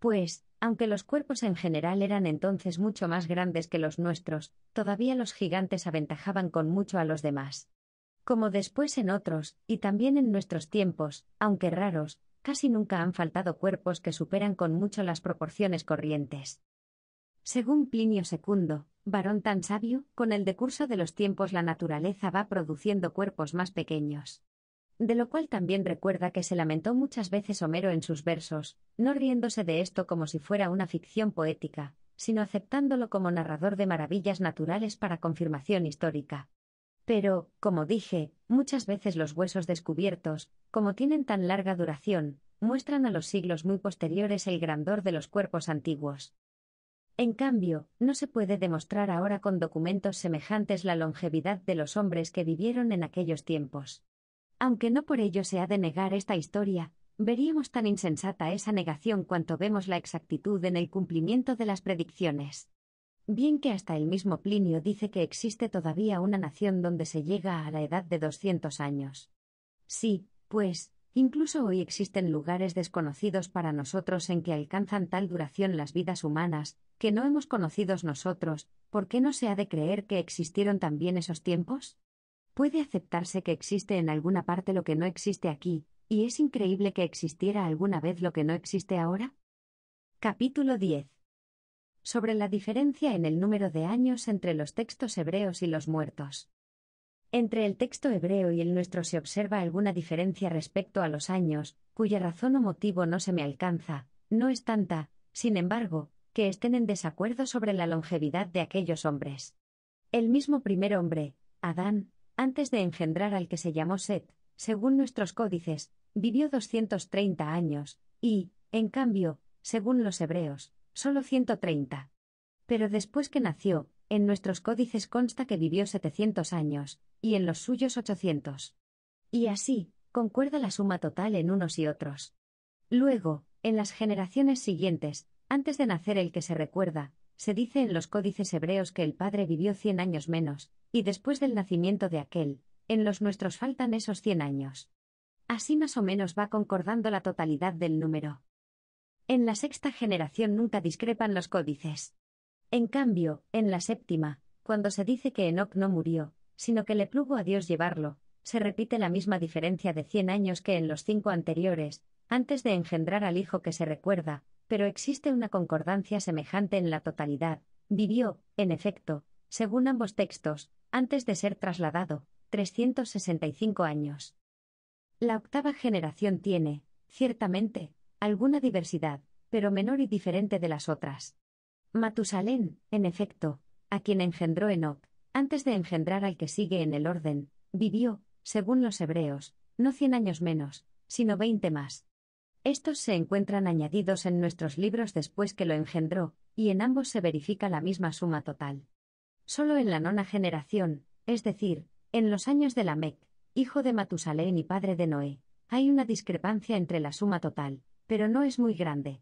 Pues, aunque los cuerpos en general eran entonces mucho más grandes que los nuestros, todavía los gigantes aventajaban con mucho a los demás. Como después en otros, y también en nuestros tiempos, aunque raros, casi nunca han faltado cuerpos que superan con mucho las proporciones corrientes. Según Plinio II, varón tan sabio, con el decurso de los tiempos la naturaleza va produciendo cuerpos más pequeños de lo cual también recuerda que se lamentó muchas veces Homero en sus versos, no riéndose de esto como si fuera una ficción poética, sino aceptándolo como narrador de maravillas naturales para confirmación histórica. Pero, como dije, muchas veces los huesos descubiertos, como tienen tan larga duración, muestran a los siglos muy posteriores el grandor de los cuerpos antiguos. En cambio, no se puede demostrar ahora con documentos semejantes la longevidad de los hombres que vivieron en aquellos tiempos. Aunque no por ello se ha de negar esta historia, veríamos tan insensata esa negación cuanto vemos la exactitud en el cumplimiento de las predicciones. Bien que hasta el mismo Plinio dice que existe todavía una nación donde se llega a la edad de 200 años. Sí, pues, incluso hoy existen lugares desconocidos para nosotros en que alcanzan tal duración las vidas humanas, que no hemos conocido nosotros, ¿por qué no se ha de creer que existieron también esos tiempos? Puede aceptarse que existe en alguna parte lo que no existe aquí, y es increíble que existiera alguna vez lo que no existe ahora. Capítulo 10. Sobre la diferencia en el número de años entre los textos hebreos y los muertos. Entre el texto hebreo y el nuestro se observa alguna diferencia respecto a los años, cuya razón o motivo no se me alcanza, no es tanta, sin embargo, que estén en desacuerdo sobre la longevidad de aquellos hombres. El mismo primer hombre, Adán, antes de engendrar al que se llamó Set, según nuestros códices, vivió 230 años, y, en cambio, según los hebreos, solo 130. Pero después que nació, en nuestros códices consta que vivió 700 años, y en los suyos 800. Y así, concuerda la suma total en unos y otros. Luego, en las generaciones siguientes, antes de nacer el que se recuerda, se dice en los códices hebreos que el padre vivió cien años menos, y después del nacimiento de aquel, en los nuestros faltan esos cien años. Así más o menos va concordando la totalidad del número. En la sexta generación nunca discrepan los códices. En cambio, en la séptima, cuando se dice que Enoc no murió, sino que le plugo a Dios llevarlo, se repite la misma diferencia de cien años que en los cinco anteriores, antes de engendrar al hijo que se recuerda, pero existe una concordancia semejante en la totalidad. Vivió, en efecto, según ambos textos, antes de ser trasladado, 365 años. La octava generación tiene, ciertamente, alguna diversidad, pero menor y diferente de las otras. Matusalén, en efecto, a quien engendró Enoch, antes de engendrar al que sigue en el orden, vivió, según los hebreos, no cien años menos, sino veinte más. Estos se encuentran añadidos en nuestros libros después que lo engendró, y en ambos se verifica la misma suma total. Solo en la nona generación, es decir, en los años de Lamec, hijo de Matusalén y padre de Noé, hay una discrepancia entre la suma total, pero no es muy grande.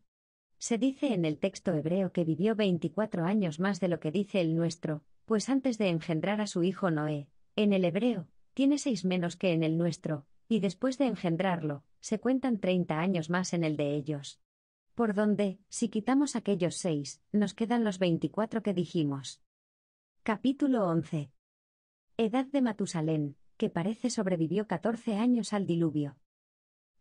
Se dice en el texto hebreo que vivió 24 años más de lo que dice el nuestro, pues antes de engendrar a su hijo Noé, en el hebreo, tiene seis menos que en el nuestro, y después de engendrarlo, se cuentan 30 años más en el de ellos. Por donde, si quitamos aquellos seis, nos quedan los 24 que dijimos. Capítulo 11. Edad de Matusalén, que parece sobrevivió 14 años al diluvio.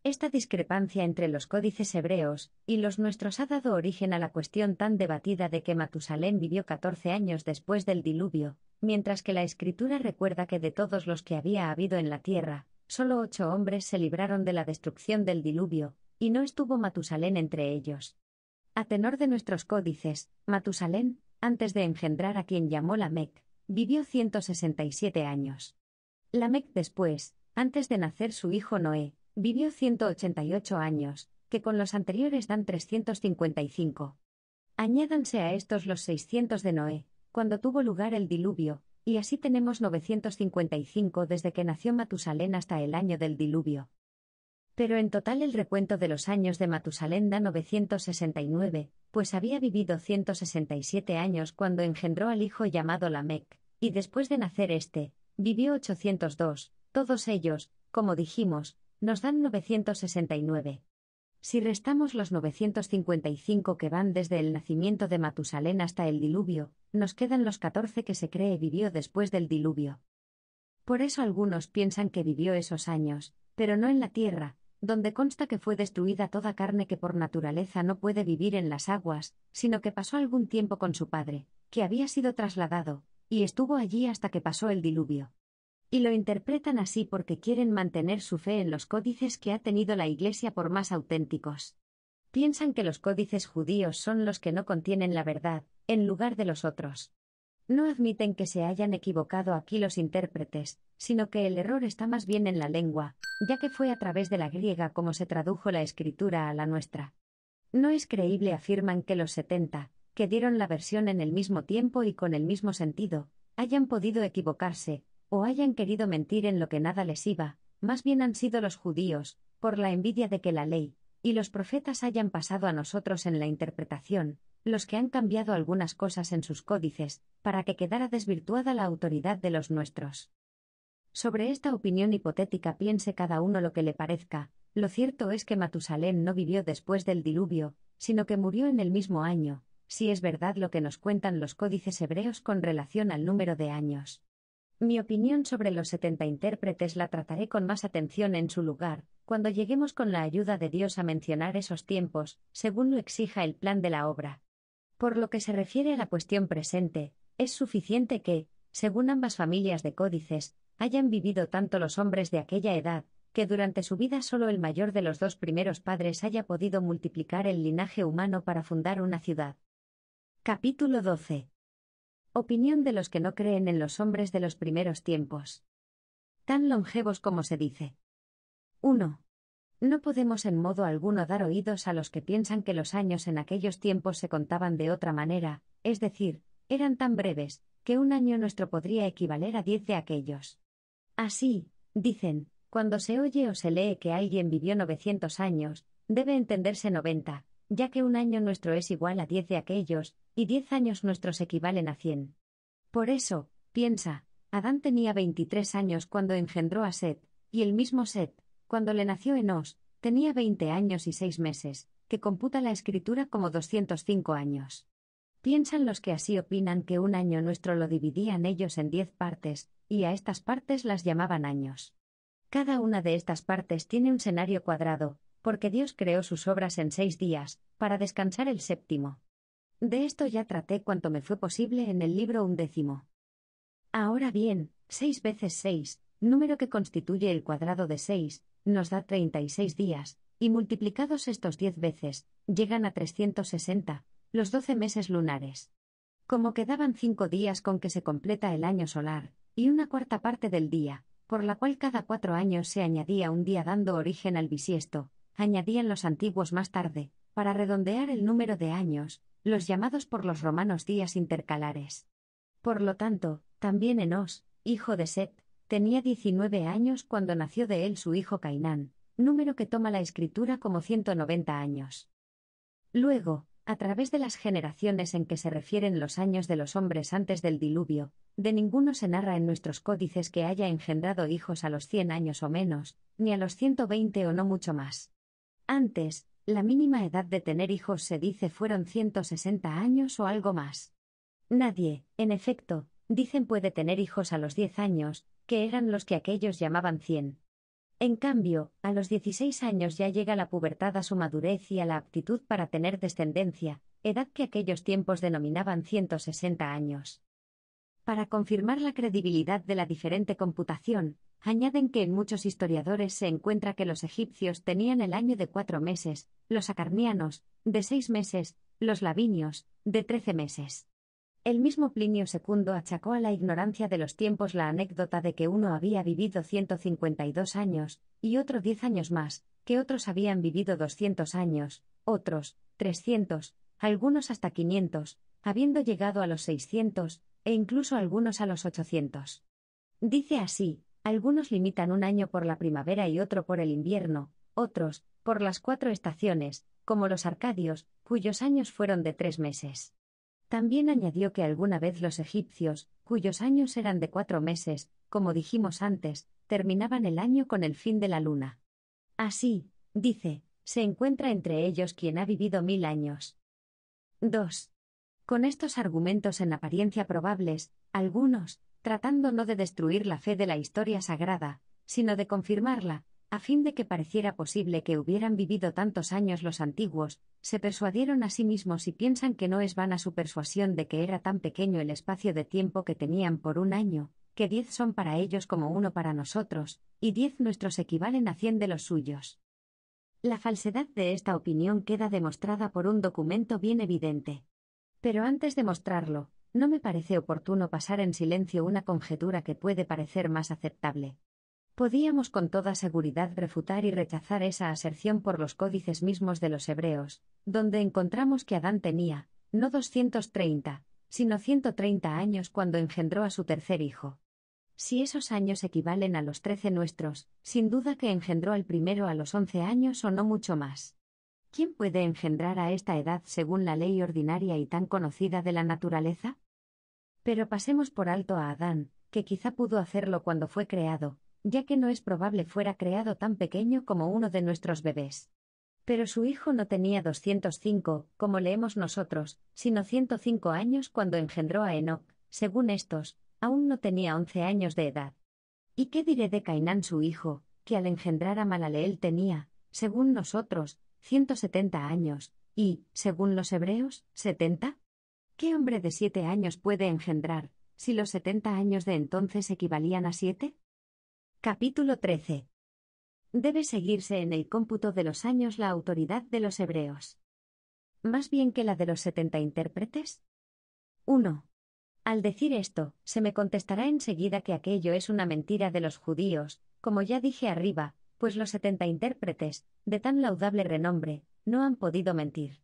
Esta discrepancia entre los códices hebreos y los nuestros ha dado origen a la cuestión tan debatida de que Matusalén vivió 14 años después del diluvio, mientras que la escritura recuerda que de todos los que había habido en la tierra, sólo ocho hombres se libraron de la destrucción del diluvio, y no estuvo Matusalén entre ellos. A tenor de nuestros códices, Matusalén, antes de engendrar a quien llamó Lamec, vivió 167 años. Lamec después, antes de nacer su hijo Noé, vivió 188 años, que con los anteriores dan 355. Añádanse a estos los 600 de Noé, cuando tuvo lugar el diluvio, y así tenemos 955 desde que nació Matusalén hasta el año del diluvio. Pero en total el recuento de los años de Matusalén da 969, pues había vivido 167 años cuando engendró al hijo llamado Lamec, y después de nacer éste, vivió 802, todos ellos, como dijimos, nos dan 969. Si restamos los 955 que van desde el nacimiento de Matusalén hasta el diluvio, nos quedan los 14 que se cree vivió después del diluvio. Por eso algunos piensan que vivió esos años, pero no en la tierra, donde consta que fue destruida toda carne que por naturaleza no puede vivir en las aguas, sino que pasó algún tiempo con su padre, que había sido trasladado, y estuvo allí hasta que pasó el diluvio y lo interpretan así porque quieren mantener su fe en los códices que ha tenido la Iglesia por más auténticos. Piensan que los códices judíos son los que no contienen la verdad, en lugar de los otros. No admiten que se hayan equivocado aquí los intérpretes, sino que el error está más bien en la lengua, ya que fue a través de la griega como se tradujo la escritura a la nuestra. No es creíble afirman que los setenta, que dieron la versión en el mismo tiempo y con el mismo sentido, hayan podido equivocarse, o hayan querido mentir en lo que nada les iba, más bien han sido los judíos, por la envidia de que la ley, y los profetas hayan pasado a nosotros en la interpretación, los que han cambiado algunas cosas en sus códices, para que quedara desvirtuada la autoridad de los nuestros. Sobre esta opinión hipotética piense cada uno lo que le parezca, lo cierto es que Matusalén no vivió después del diluvio, sino que murió en el mismo año, si es verdad lo que nos cuentan los códices hebreos con relación al número de años. Mi opinión sobre los 70 intérpretes la trataré con más atención en su lugar, cuando lleguemos con la ayuda de Dios a mencionar esos tiempos, según lo exija el plan de la obra. Por lo que se refiere a la cuestión presente, es suficiente que, según ambas familias de códices, hayan vivido tanto los hombres de aquella edad, que durante su vida solo el mayor de los dos primeros padres haya podido multiplicar el linaje humano para fundar una ciudad. Capítulo 12. Opinión de los que no creen en los hombres de los primeros tiempos. Tan longevos como se dice. 1. No podemos en modo alguno dar oídos a los que piensan que los años en aquellos tiempos se contaban de otra manera, es decir, eran tan breves, que un año nuestro podría equivaler a diez de aquellos. Así, dicen, cuando se oye o se lee que alguien vivió 900 años, debe entenderse 90, ya que un año nuestro es igual a diez de aquellos, y diez años nuestros equivalen a 100. Por eso, piensa, Adán tenía 23 años cuando engendró a Set, y el mismo Set, cuando le nació Enos, tenía 20 años y seis meses, que computa la escritura como 205 años. Piensan los que así opinan que un año nuestro lo dividían ellos en diez partes, y a estas partes las llamaban años. Cada una de estas partes tiene un escenario cuadrado, porque Dios creó sus obras en seis días, para descansar el séptimo. De esto ya traté cuanto me fue posible en el libro undécimo. Ahora bien, seis veces seis, número que constituye el cuadrado de seis, nos da treinta y seis días, y multiplicados estos diez veces, llegan a trescientos sesenta, los doce meses lunares. Como quedaban cinco días con que se completa el año solar, y una cuarta parte del día, por la cual cada cuatro años se añadía un día dando origen al bisiesto, añadían los antiguos más tarde, para redondear el número de años, los llamados por los romanos días intercalares. Por lo tanto, también Enos, hijo de Set, tenía 19 años cuando nació de él su hijo Cainán, número que toma la escritura como 190 años. Luego, a través de las generaciones en que se refieren los años de los hombres antes del diluvio, de ninguno se narra en nuestros códices que haya engendrado hijos a los 100 años o menos, ni a los 120 o no mucho más. Antes, la mínima edad de tener hijos se dice fueron 160 años o algo más. Nadie, en efecto, dicen puede tener hijos a los 10 años, que eran los que aquellos llamaban 100. En cambio, a los 16 años ya llega la pubertad a su madurez y a la aptitud para tener descendencia, edad que aquellos tiempos denominaban 160 años. Para confirmar la credibilidad de la diferente computación, Añaden que en muchos historiadores se encuentra que los egipcios tenían el año de cuatro meses, los acarnianos, de seis meses, los lavinios, de trece meses. El mismo Plinio II achacó a la ignorancia de los tiempos la anécdota de que uno había vivido 152 años, y otro 10 años más, que otros habían vivido 200 años, otros, 300, algunos hasta 500, habiendo llegado a los 600, e incluso algunos a los 800. Dice así, algunos limitan un año por la primavera y otro por el invierno, otros, por las cuatro estaciones, como los arcadios, cuyos años fueron de tres meses. También añadió que alguna vez los egipcios, cuyos años eran de cuatro meses, como dijimos antes, terminaban el año con el fin de la luna. Así, dice, se encuentra entre ellos quien ha vivido mil años. 2. Con estos argumentos en apariencia probables, algunos, tratando no de destruir la fe de la historia sagrada, sino de confirmarla, a fin de que pareciera posible que hubieran vivido tantos años los antiguos, se persuadieron a sí mismos y piensan que no es vana su persuasión de que era tan pequeño el espacio de tiempo que tenían por un año, que diez son para ellos como uno para nosotros, y diez nuestros equivalen a cien de los suyos. La falsedad de esta opinión queda demostrada por un documento bien evidente. Pero antes de mostrarlo, no me parece oportuno pasar en silencio una conjetura que puede parecer más aceptable. Podíamos con toda seguridad refutar y rechazar esa aserción por los códices mismos de los hebreos, donde encontramos que Adán tenía, no 230, sino 130 años cuando engendró a su tercer hijo. Si esos años equivalen a los trece nuestros, sin duda que engendró al primero a los once años o no mucho más. ¿Quién puede engendrar a esta edad según la ley ordinaria y tan conocida de la naturaleza? Pero pasemos por alto a Adán, que quizá pudo hacerlo cuando fue creado, ya que no es probable fuera creado tan pequeño como uno de nuestros bebés. Pero su hijo no tenía 205, como leemos nosotros, sino 105 años cuando engendró a Enoch, según estos, aún no tenía 11 años de edad. ¿Y qué diré de Cainán su hijo, que al engendrar a Malaleel tenía, según nosotros, 170 años, y, según los hebreos, 70. ¿Qué hombre de siete años puede engendrar, si los 70 años de entonces equivalían a siete? Capítulo 13. Debe seguirse en el cómputo de los años la autoridad de los hebreos. Más bien que la de los 70 intérpretes. 1. Al decir esto, se me contestará enseguida que aquello es una mentira de los judíos, como ya dije arriba, pues los setenta intérpretes, de tan laudable renombre, no han podido mentir.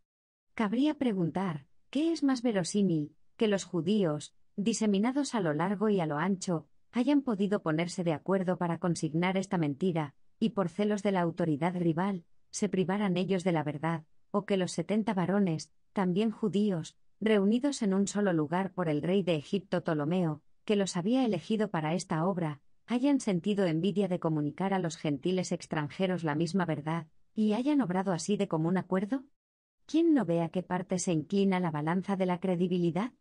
Cabría preguntar, ¿qué es más verosímil, que los judíos, diseminados a lo largo y a lo ancho, hayan podido ponerse de acuerdo para consignar esta mentira, y por celos de la autoridad rival, se privaran ellos de la verdad, o que los setenta varones, también judíos, reunidos en un solo lugar por el rey de Egipto Ptolomeo, que los había elegido para esta obra, hayan sentido envidia de comunicar a los gentiles extranjeros la misma verdad, y hayan obrado así de común acuerdo? ¿Quién no ve a qué parte se inclina la balanza de la credibilidad?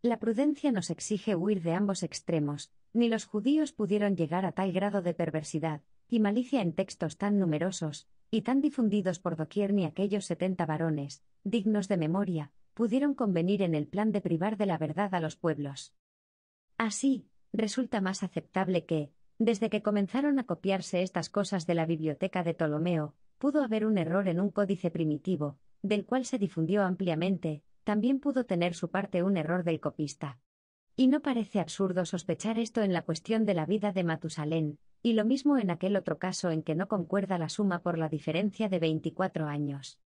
La prudencia nos exige huir de ambos extremos, ni los judíos pudieron llegar a tal grado de perversidad, y malicia en textos tan numerosos, y tan difundidos por doquier ni aquellos setenta varones, dignos de memoria, pudieron convenir en el plan de privar de la verdad a los pueblos. Así, resulta más aceptable que, desde que comenzaron a copiarse estas cosas de la biblioteca de Ptolomeo, pudo haber un error en un códice primitivo, del cual se difundió ampliamente, también pudo tener su parte un error del copista. Y no parece absurdo sospechar esto en la cuestión de la vida de Matusalén, y lo mismo en aquel otro caso en que no concuerda la suma por la diferencia de 24 años.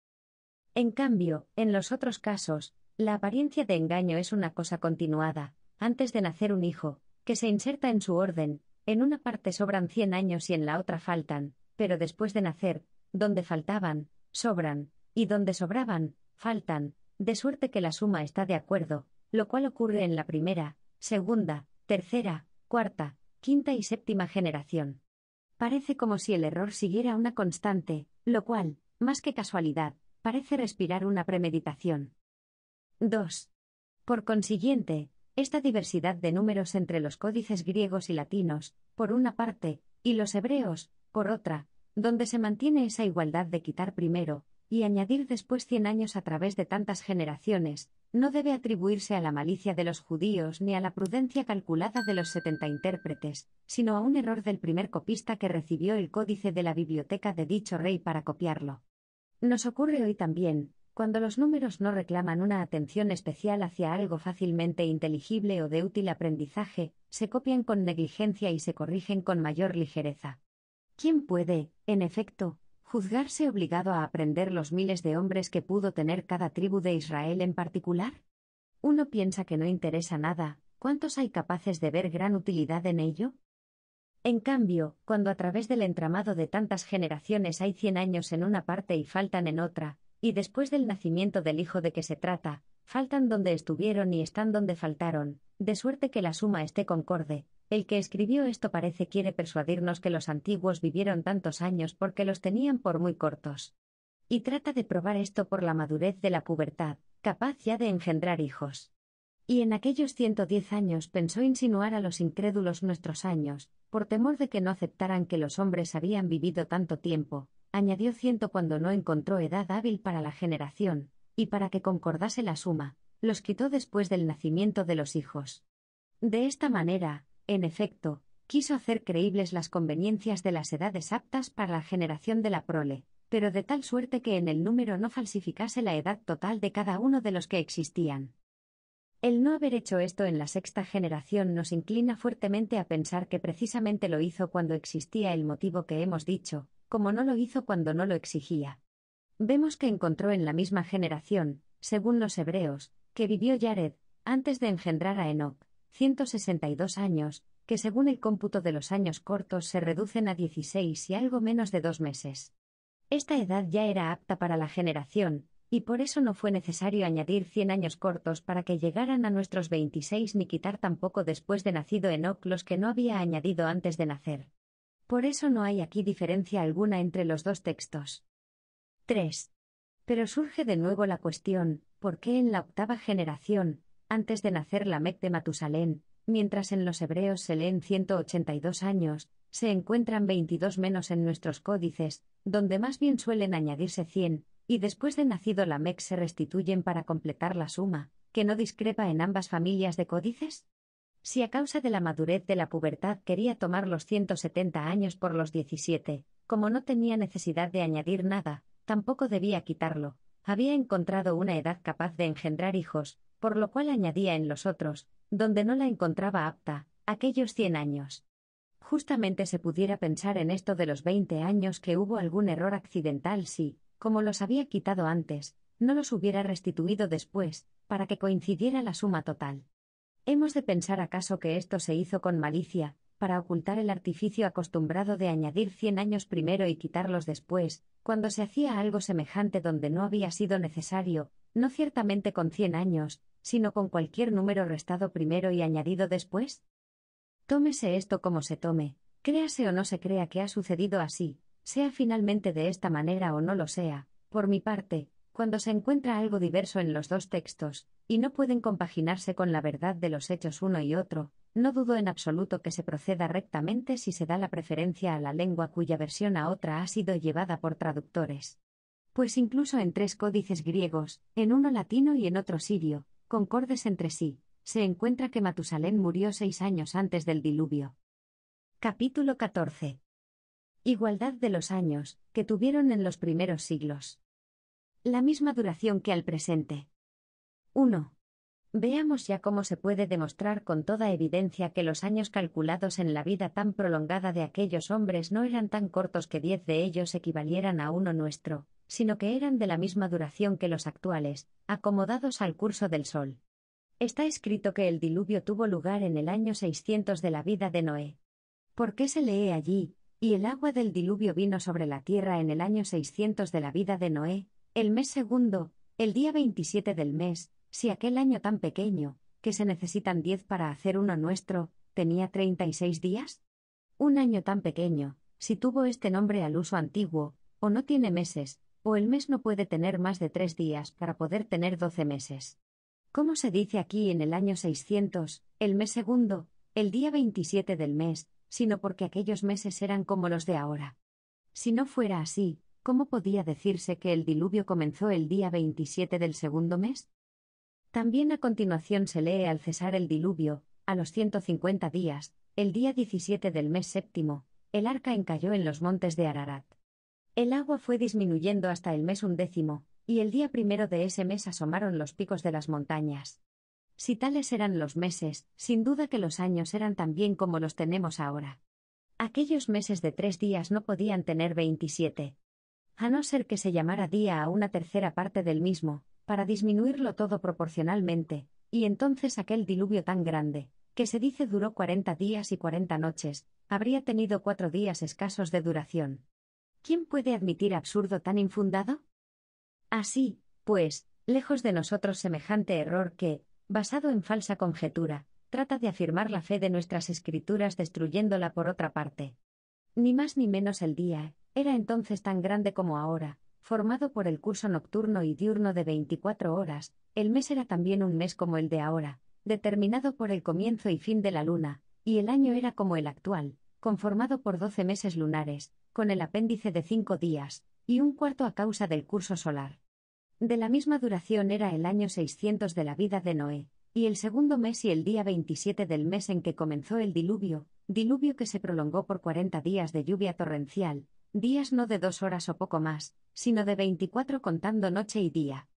En cambio, en los otros casos, la apariencia de engaño es una cosa continuada, antes de nacer un hijo, que se inserta en su orden, en una parte sobran 100 años y en la otra faltan, pero después de nacer, donde faltaban, sobran, y donde sobraban, faltan, de suerte que la suma está de acuerdo, lo cual ocurre en la primera, segunda, tercera, cuarta, quinta y séptima generación. Parece como si el error siguiera una constante, lo cual, más que casualidad, parece respirar una premeditación. 2. Por consiguiente, esta diversidad de números entre los códices griegos y latinos, por una parte, y los hebreos, por otra, donde se mantiene esa igualdad de quitar primero, y añadir después cien años a través de tantas generaciones, no debe atribuirse a la malicia de los judíos ni a la prudencia calculada de los setenta intérpretes, sino a un error del primer copista que recibió el códice de la biblioteca de dicho rey para copiarlo. Nos ocurre hoy también, cuando los números no reclaman una atención especial hacia algo fácilmente inteligible o de útil aprendizaje, se copian con negligencia y se corrigen con mayor ligereza. ¿Quién puede, en efecto, juzgarse obligado a aprender los miles de hombres que pudo tener cada tribu de Israel en particular? Uno piensa que no interesa nada, ¿cuántos hay capaces de ver gran utilidad en ello? En cambio, cuando a través del entramado de tantas generaciones hay cien años en una parte y faltan en otra, y después del nacimiento del hijo de que se trata, faltan donde estuvieron y están donde faltaron, de suerte que la suma esté concorde. El que escribió esto parece quiere persuadirnos que los antiguos vivieron tantos años porque los tenían por muy cortos. Y trata de probar esto por la madurez de la pubertad, capaz ya de engendrar hijos. Y en aquellos 110 años pensó insinuar a los incrédulos nuestros años, por temor de que no aceptaran que los hombres habían vivido tanto tiempo, añadió ciento cuando no encontró edad hábil para la generación, y para que concordase la suma, los quitó después del nacimiento de los hijos. De esta manera, en efecto, quiso hacer creíbles las conveniencias de las edades aptas para la generación de la prole, pero de tal suerte que en el número no falsificase la edad total de cada uno de los que existían. El no haber hecho esto en la sexta generación nos inclina fuertemente a pensar que precisamente lo hizo cuando existía el motivo que hemos dicho, como no lo hizo cuando no lo exigía. Vemos que encontró en la misma generación, según los hebreos, que vivió Yared, antes de engendrar a Enoch, 162 años, que según el cómputo de los años cortos se reducen a 16 y algo menos de dos meses. Esta edad ya era apta para la generación, y por eso no fue necesario añadir 100 años cortos para que llegaran a nuestros 26 ni quitar tampoco después de nacido Enoch los que no había añadido antes de nacer. Por eso no hay aquí diferencia alguna entre los dos textos. 3. Pero surge de nuevo la cuestión, ¿por qué en la octava generación, antes de nacer la Mec de Matusalén, mientras en los hebreos se leen 182 años, se encuentran 22 menos en nuestros códices, donde más bien suelen añadirse 100, y después de nacido la Mec se restituyen para completar la suma, que no discrepa en ambas familias de códices? Si a causa de la madurez de la pubertad quería tomar los 170 años por los 17, como no tenía necesidad de añadir nada, tampoco debía quitarlo, había encontrado una edad capaz de engendrar hijos, por lo cual añadía en los otros, donde no la encontraba apta, aquellos 100 años. Justamente se pudiera pensar en esto de los 20 años que hubo algún error accidental si, como los había quitado antes, no los hubiera restituido después, para que coincidiera la suma total. Hemos de pensar acaso que esto se hizo con malicia, para ocultar el artificio acostumbrado de añadir cien años primero y quitarlos después, cuando se hacía algo semejante donde no había sido necesario, no ciertamente con cien años, sino con cualquier número restado primero y añadido después? Tómese esto como se tome, créase o no se crea que ha sucedido así, sea finalmente de esta manera o no lo sea, por mi parte, cuando se encuentra algo diverso en los dos textos, y no pueden compaginarse con la verdad de los hechos uno y otro, no dudo en absoluto que se proceda rectamente si se da la preferencia a la lengua cuya versión a otra ha sido llevada por traductores. Pues incluso en tres códices griegos, en uno latino y en otro sirio, concordes entre sí, se encuentra que Matusalén murió seis años antes del diluvio. Capítulo 14. Igualdad de los años que tuvieron en los primeros siglos la misma duración que al presente. 1. Veamos ya cómo se puede demostrar con toda evidencia que los años calculados en la vida tan prolongada de aquellos hombres no eran tan cortos que diez de ellos equivalieran a uno nuestro, sino que eran de la misma duración que los actuales, acomodados al curso del sol. Está escrito que el diluvio tuvo lugar en el año 600 de la vida de Noé. ¿Por qué se lee allí, y el agua del diluvio vino sobre la tierra en el año 600 de la vida de Noé, el mes segundo, el día 27 del mes, si aquel año tan pequeño, que se necesitan 10 para hacer uno nuestro, tenía 36 días? Un año tan pequeño, si tuvo este nombre al uso antiguo, o no tiene meses, o el mes no puede tener más de tres días para poder tener 12 meses. ¿Cómo se dice aquí en el año 600, el mes segundo, el día 27 del mes, sino porque aquellos meses eran como los de ahora. Si no fuera así, ¿cómo podía decirse que el diluvio comenzó el día 27 del segundo mes? También a continuación se lee al cesar el diluvio, a los 150 días, el día 17 del mes séptimo, el arca encalló en los montes de Ararat. El agua fue disminuyendo hasta el mes undécimo, y el día primero de ese mes asomaron los picos de las montañas. Si tales eran los meses, sin duda que los años eran también como los tenemos ahora. Aquellos meses de tres días no podían tener veintisiete a no ser que se llamara día a una tercera parte del mismo, para disminuirlo todo proporcionalmente, y entonces aquel diluvio tan grande, que se dice duró cuarenta días y cuarenta noches, habría tenido cuatro días escasos de duración. ¿Quién puede admitir absurdo tan infundado? Así, pues, lejos de nosotros semejante error que, basado en falsa conjetura, trata de afirmar la fe de nuestras escrituras destruyéndola por otra parte. Ni más ni menos el día, era entonces tan grande como ahora, formado por el curso nocturno y diurno de 24 horas, el mes era también un mes como el de ahora, determinado por el comienzo y fin de la luna, y el año era como el actual, conformado por 12 meses lunares, con el apéndice de 5 días, y un cuarto a causa del curso solar. De la misma duración era el año 600 de la vida de Noé, y el segundo mes y el día 27 del mes en que comenzó el diluvio, diluvio que se prolongó por 40 días de lluvia torrencial, días no de dos horas o poco más, sino de 24 contando noche y día.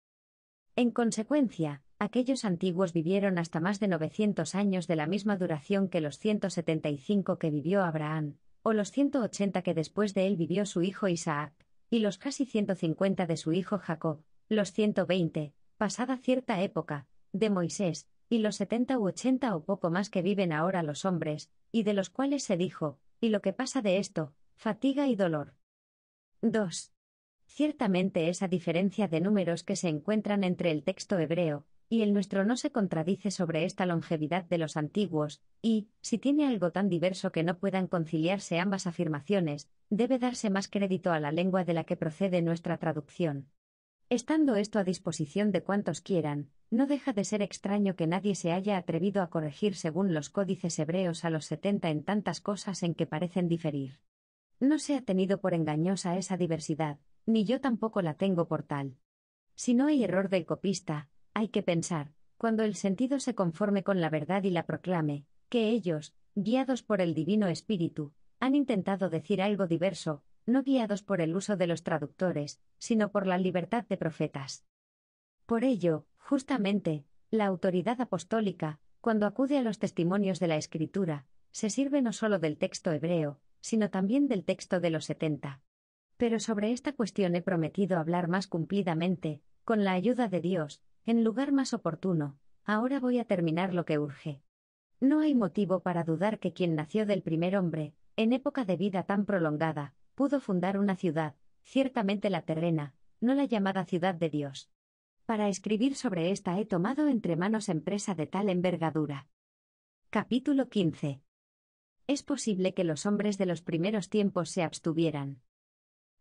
En consecuencia, aquellos antiguos vivieron hasta más de 900 años de la misma duración que los 175 que vivió Abraham, o los 180 que después de él vivió su hijo Isaac, y los casi 150 de su hijo Jacob, los 120, pasada cierta época, de Moisés, y los 70 u ochenta o poco más que viven ahora los hombres, y de los cuales se dijo, y lo que pasa de esto, Fatiga y dolor. 2. Ciertamente esa diferencia de números que se encuentran entre el texto hebreo y el nuestro no se contradice sobre esta longevidad de los antiguos, y, si tiene algo tan diverso que no puedan conciliarse ambas afirmaciones, debe darse más crédito a la lengua de la que procede nuestra traducción. Estando esto a disposición de cuantos quieran, no deja de ser extraño que nadie se haya atrevido a corregir según los códices hebreos a los setenta en tantas cosas en que parecen diferir. No se ha tenido por engañosa esa diversidad, ni yo tampoco la tengo por tal. Si no hay error del copista, hay que pensar, cuando el sentido se conforme con la verdad y la proclame, que ellos, guiados por el Divino Espíritu, han intentado decir algo diverso, no guiados por el uso de los traductores, sino por la libertad de profetas. Por ello, justamente, la autoridad apostólica, cuando acude a los testimonios de la Escritura, se sirve no solo del texto hebreo, sino también del texto de los 70. Pero sobre esta cuestión he prometido hablar más cumplidamente, con la ayuda de Dios, en lugar más oportuno. Ahora voy a terminar lo que urge. No hay motivo para dudar que quien nació del primer hombre, en época de vida tan prolongada, pudo fundar una ciudad, ciertamente la terrena, no la llamada ciudad de Dios. Para escribir sobre esta he tomado entre manos empresa de tal envergadura. Capítulo 15 es posible que los hombres de los primeros tiempos se abstuvieran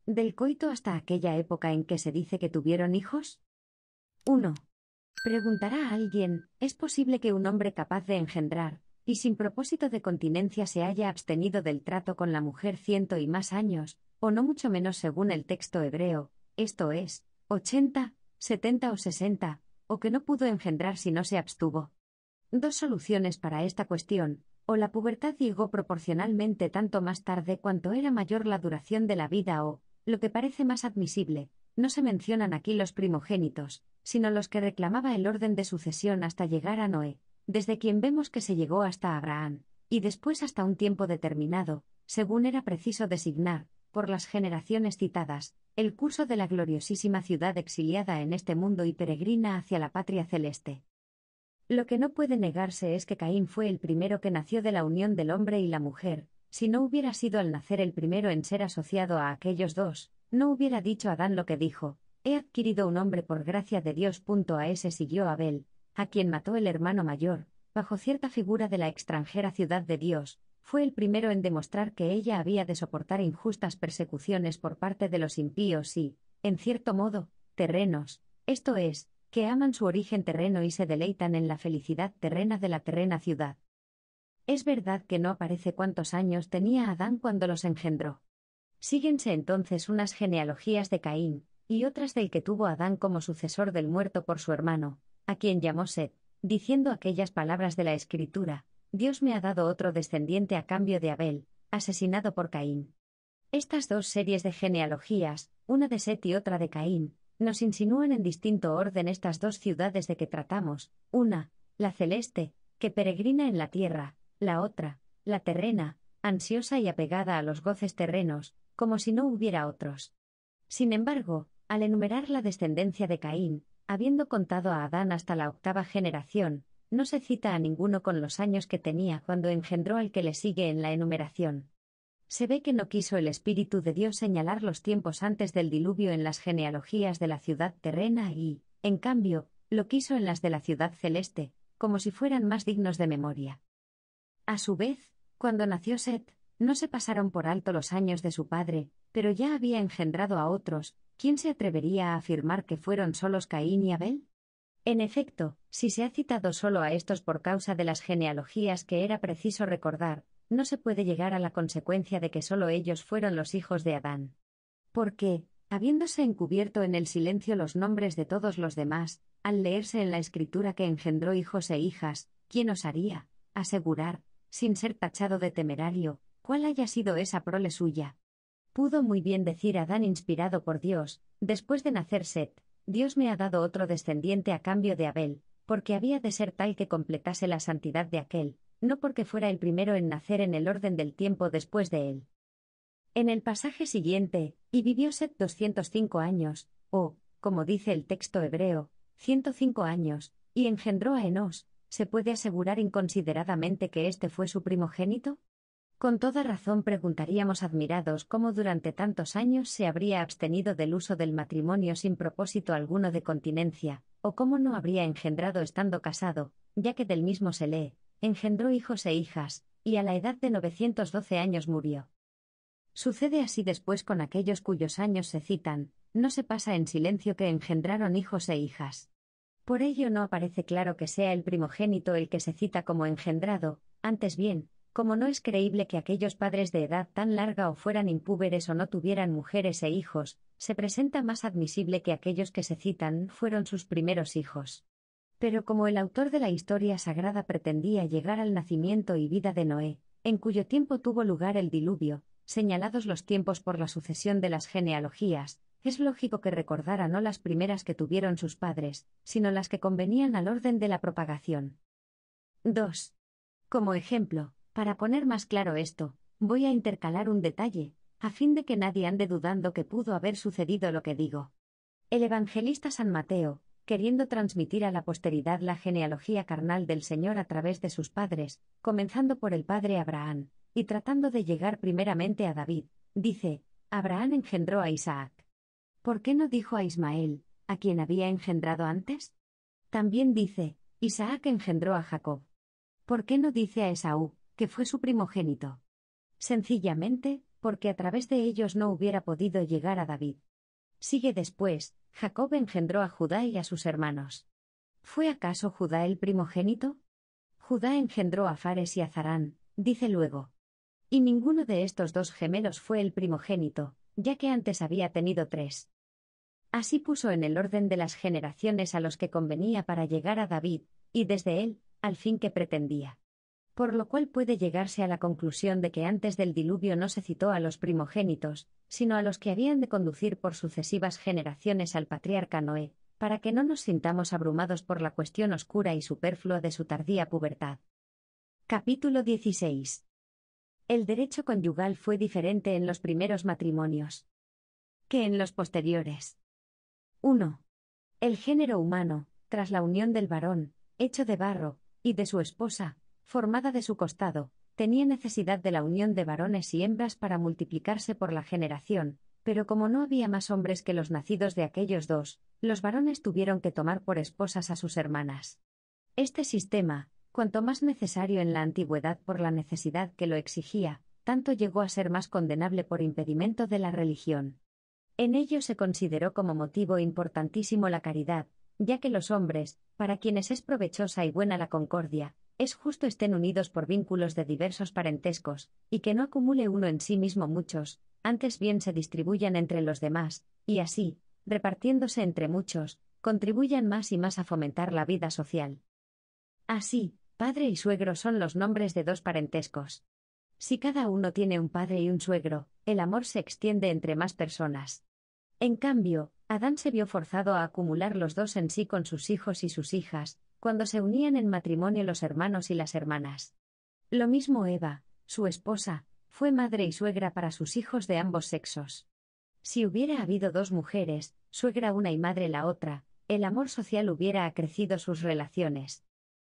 del coito hasta aquella época en que se dice que tuvieron hijos? 1. Preguntará alguien, ¿es posible que un hombre capaz de engendrar, y sin propósito de continencia se haya abstenido del trato con la mujer ciento y más años, o no mucho menos según el texto hebreo, esto es, 80, 70 o 60, o que no pudo engendrar si no se abstuvo? Dos soluciones para esta cuestión, o la pubertad llegó proporcionalmente tanto más tarde cuanto era mayor la duración de la vida o, lo que parece más admisible, no se mencionan aquí los primogénitos, sino los que reclamaba el orden de sucesión hasta llegar a Noé, desde quien vemos que se llegó hasta Abraham, y después hasta un tiempo determinado, según era preciso designar, por las generaciones citadas, el curso de la gloriosísima ciudad exiliada en este mundo y peregrina hacia la patria celeste. Lo que no puede negarse es que Caín fue el primero que nació de la unión del hombre y la mujer, si no hubiera sido al nacer el primero en ser asociado a aquellos dos, no hubiera dicho Adán lo que dijo, he adquirido un hombre por gracia de Dios. A ese siguió Abel, a quien mató el hermano mayor, bajo cierta figura de la extranjera ciudad de Dios, fue el primero en demostrar que ella había de soportar injustas persecuciones por parte de los impíos y, en cierto modo, terrenos, esto es, que aman su origen terreno y se deleitan en la felicidad terrena de la terrena ciudad. Es verdad que no aparece cuántos años tenía Adán cuando los engendró. Síguense entonces unas genealogías de Caín, y otras del que tuvo Adán como sucesor del muerto por su hermano, a quien llamó Set, diciendo aquellas palabras de la Escritura, Dios me ha dado otro descendiente a cambio de Abel, asesinado por Caín. Estas dos series de genealogías, una de Set y otra de Caín, nos insinúan en distinto orden estas dos ciudades de que tratamos, una, la celeste, que peregrina en la tierra, la otra, la terrena, ansiosa y apegada a los goces terrenos, como si no hubiera otros. Sin embargo, al enumerar la descendencia de Caín, habiendo contado a Adán hasta la octava generación, no se cita a ninguno con los años que tenía cuando engendró al que le sigue en la enumeración. Se ve que no quiso el Espíritu de Dios señalar los tiempos antes del diluvio en las genealogías de la ciudad terrena y, en cambio, lo quiso en las de la ciudad celeste, como si fueran más dignos de memoria. A su vez, cuando nació Set, no se pasaron por alto los años de su padre, pero ya había engendrado a otros, ¿quién se atrevería a afirmar que fueron solos Caín y Abel? En efecto, si se ha citado solo a estos por causa de las genealogías que era preciso recordar, no se puede llegar a la consecuencia de que solo ellos fueron los hijos de Adán. Porque, habiéndose encubierto en el silencio los nombres de todos los demás, al leerse en la escritura que engendró hijos e hijas, ¿quién osaría asegurar, sin ser tachado de temerario, cuál haya sido esa prole suya? Pudo muy bien decir Adán inspirado por Dios, después de nacer Set, Dios me ha dado otro descendiente a cambio de Abel, porque había de ser tal que completase la santidad de aquel, no porque fuera el primero en nacer en el orden del tiempo después de él. En el pasaje siguiente, y vivió Set 205 años, o, como dice el texto hebreo, 105 años, y engendró a Enos, ¿se puede asegurar inconsideradamente que este fue su primogénito? Con toda razón preguntaríamos admirados cómo durante tantos años se habría abstenido del uso del matrimonio sin propósito alguno de continencia, o cómo no habría engendrado estando casado, ya que del mismo se lee, engendró hijos e hijas, y a la edad de 912 años murió. Sucede así después con aquellos cuyos años se citan, no se pasa en silencio que engendraron hijos e hijas. Por ello no aparece claro que sea el primogénito el que se cita como engendrado, antes bien, como no es creíble que aquellos padres de edad tan larga o fueran impúberes o no tuvieran mujeres e hijos, se presenta más admisible que aquellos que se citan fueron sus primeros hijos. Pero como el autor de la historia sagrada pretendía llegar al nacimiento y vida de Noé, en cuyo tiempo tuvo lugar el diluvio, señalados los tiempos por la sucesión de las genealogías, es lógico que recordara no las primeras que tuvieron sus padres, sino las que convenían al orden de la propagación. 2. Como ejemplo, para poner más claro esto, voy a intercalar un detalle, a fin de que nadie ande dudando que pudo haber sucedido lo que digo. El evangelista San Mateo, queriendo transmitir a la posteridad la genealogía carnal del Señor a través de sus padres, comenzando por el padre Abraham, y tratando de llegar primeramente a David, dice, Abraham engendró a Isaac. ¿Por qué no dijo a Ismael, a quien había engendrado antes? También dice, Isaac engendró a Jacob. ¿Por qué no dice a Esaú, que fue su primogénito? Sencillamente, porque a través de ellos no hubiera podido llegar a David. Sigue después, Jacob engendró a Judá y a sus hermanos. ¿Fue acaso Judá el primogénito? Judá engendró a Fares y a Zarán, dice luego. Y ninguno de estos dos gemelos fue el primogénito, ya que antes había tenido tres. Así puso en el orden de las generaciones a los que convenía para llegar a David, y desde él, al fin que pretendía por lo cual puede llegarse a la conclusión de que antes del diluvio no se citó a los primogénitos, sino a los que habían de conducir por sucesivas generaciones al patriarca Noé, para que no nos sintamos abrumados por la cuestión oscura y superflua de su tardía pubertad. Capítulo 16. El derecho conyugal fue diferente en los primeros matrimonios que en los posteriores. 1. El género humano, tras la unión del varón, hecho de barro, y de su esposa, formada de su costado, tenía necesidad de la unión de varones y hembras para multiplicarse por la generación, pero como no había más hombres que los nacidos de aquellos dos, los varones tuvieron que tomar por esposas a sus hermanas. Este sistema, cuanto más necesario en la antigüedad por la necesidad que lo exigía, tanto llegó a ser más condenable por impedimento de la religión. En ello se consideró como motivo importantísimo la caridad, ya que los hombres, para quienes es provechosa y buena la concordia, es justo estén unidos por vínculos de diversos parentescos, y que no acumule uno en sí mismo muchos, antes bien se distribuyan entre los demás, y así, repartiéndose entre muchos, contribuyan más y más a fomentar la vida social. Así, padre y suegro son los nombres de dos parentescos. Si cada uno tiene un padre y un suegro, el amor se extiende entre más personas. En cambio, Adán se vio forzado a acumular los dos en sí con sus hijos y sus hijas, cuando se unían en matrimonio los hermanos y las hermanas. Lo mismo Eva, su esposa, fue madre y suegra para sus hijos de ambos sexos. Si hubiera habido dos mujeres, suegra una y madre la otra, el amor social hubiera acrecido sus relaciones.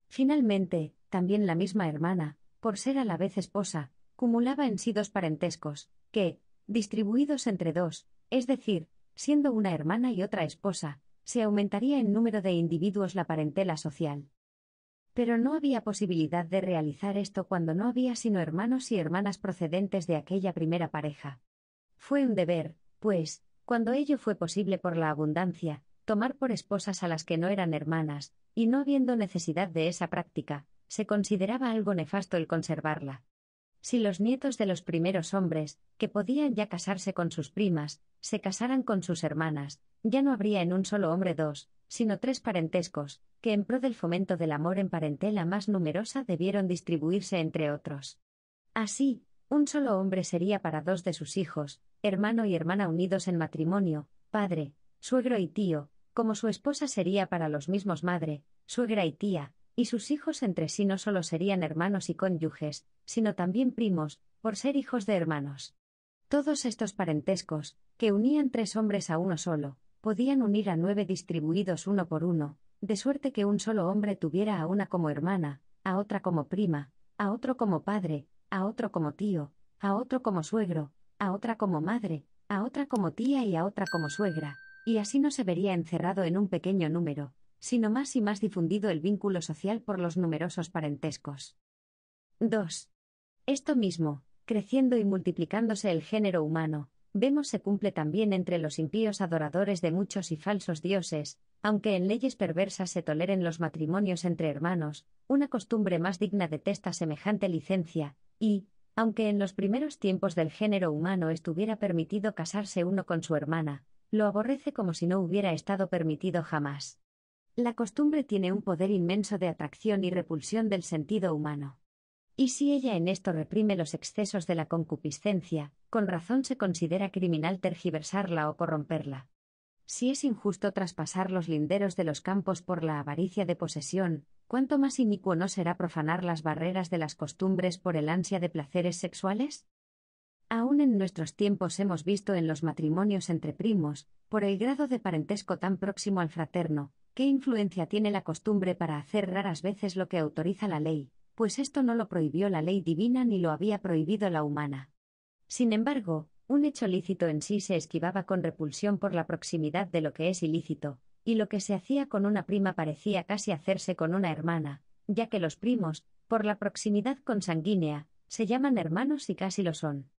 Finalmente, también la misma hermana, por ser a la vez esposa, cumulaba en sí dos parentescos, que, distribuidos entre dos, es decir, siendo una hermana y otra esposa, se aumentaría en número de individuos la parentela social. Pero no había posibilidad de realizar esto cuando no había sino hermanos y hermanas procedentes de aquella primera pareja. Fue un deber, pues, cuando ello fue posible por la abundancia, tomar por esposas a las que no eran hermanas, y no habiendo necesidad de esa práctica, se consideraba algo nefasto el conservarla si los nietos de los primeros hombres, que podían ya casarse con sus primas, se casaran con sus hermanas, ya no habría en un solo hombre dos, sino tres parentescos, que en pro del fomento del amor en parentela más numerosa debieron distribuirse entre otros. Así, un solo hombre sería para dos de sus hijos, hermano y hermana unidos en matrimonio, padre, suegro y tío, como su esposa sería para los mismos madre, suegra y tía, y sus hijos entre sí no solo serían hermanos y cónyuges, sino también primos, por ser hijos de hermanos. Todos estos parentescos, que unían tres hombres a uno solo, podían unir a nueve distribuidos uno por uno, de suerte que un solo hombre tuviera a una como hermana, a otra como prima, a otro como padre, a otro como tío, a otro como suegro, a otra como madre, a otra como tía y a otra como suegra, y así no se vería encerrado en un pequeño número, sino más y más difundido el vínculo social por los numerosos parentescos. 2. Esto mismo, creciendo y multiplicándose el género humano, vemos se cumple también entre los impíos adoradores de muchos y falsos dioses, aunque en leyes perversas se toleren los matrimonios entre hermanos, una costumbre más digna detesta semejante licencia, y, aunque en los primeros tiempos del género humano estuviera permitido casarse uno con su hermana, lo aborrece como si no hubiera estado permitido jamás. La costumbre tiene un poder inmenso de atracción y repulsión del sentido humano. Y si ella en esto reprime los excesos de la concupiscencia, con razón se considera criminal tergiversarla o corromperla. Si es injusto traspasar los linderos de los campos por la avaricia de posesión, cuánto más inicuo no será profanar las barreras de las costumbres por el ansia de placeres sexuales? Aún en nuestros tiempos hemos visto en los matrimonios entre primos, por el grado de parentesco tan próximo al fraterno, ¿Qué influencia tiene la costumbre para hacer raras veces lo que autoriza la ley? Pues esto no lo prohibió la ley divina ni lo había prohibido la humana. Sin embargo, un hecho lícito en sí se esquivaba con repulsión por la proximidad de lo que es ilícito, y lo que se hacía con una prima parecía casi hacerse con una hermana, ya que los primos, por la proximidad consanguínea, se llaman hermanos y casi lo son.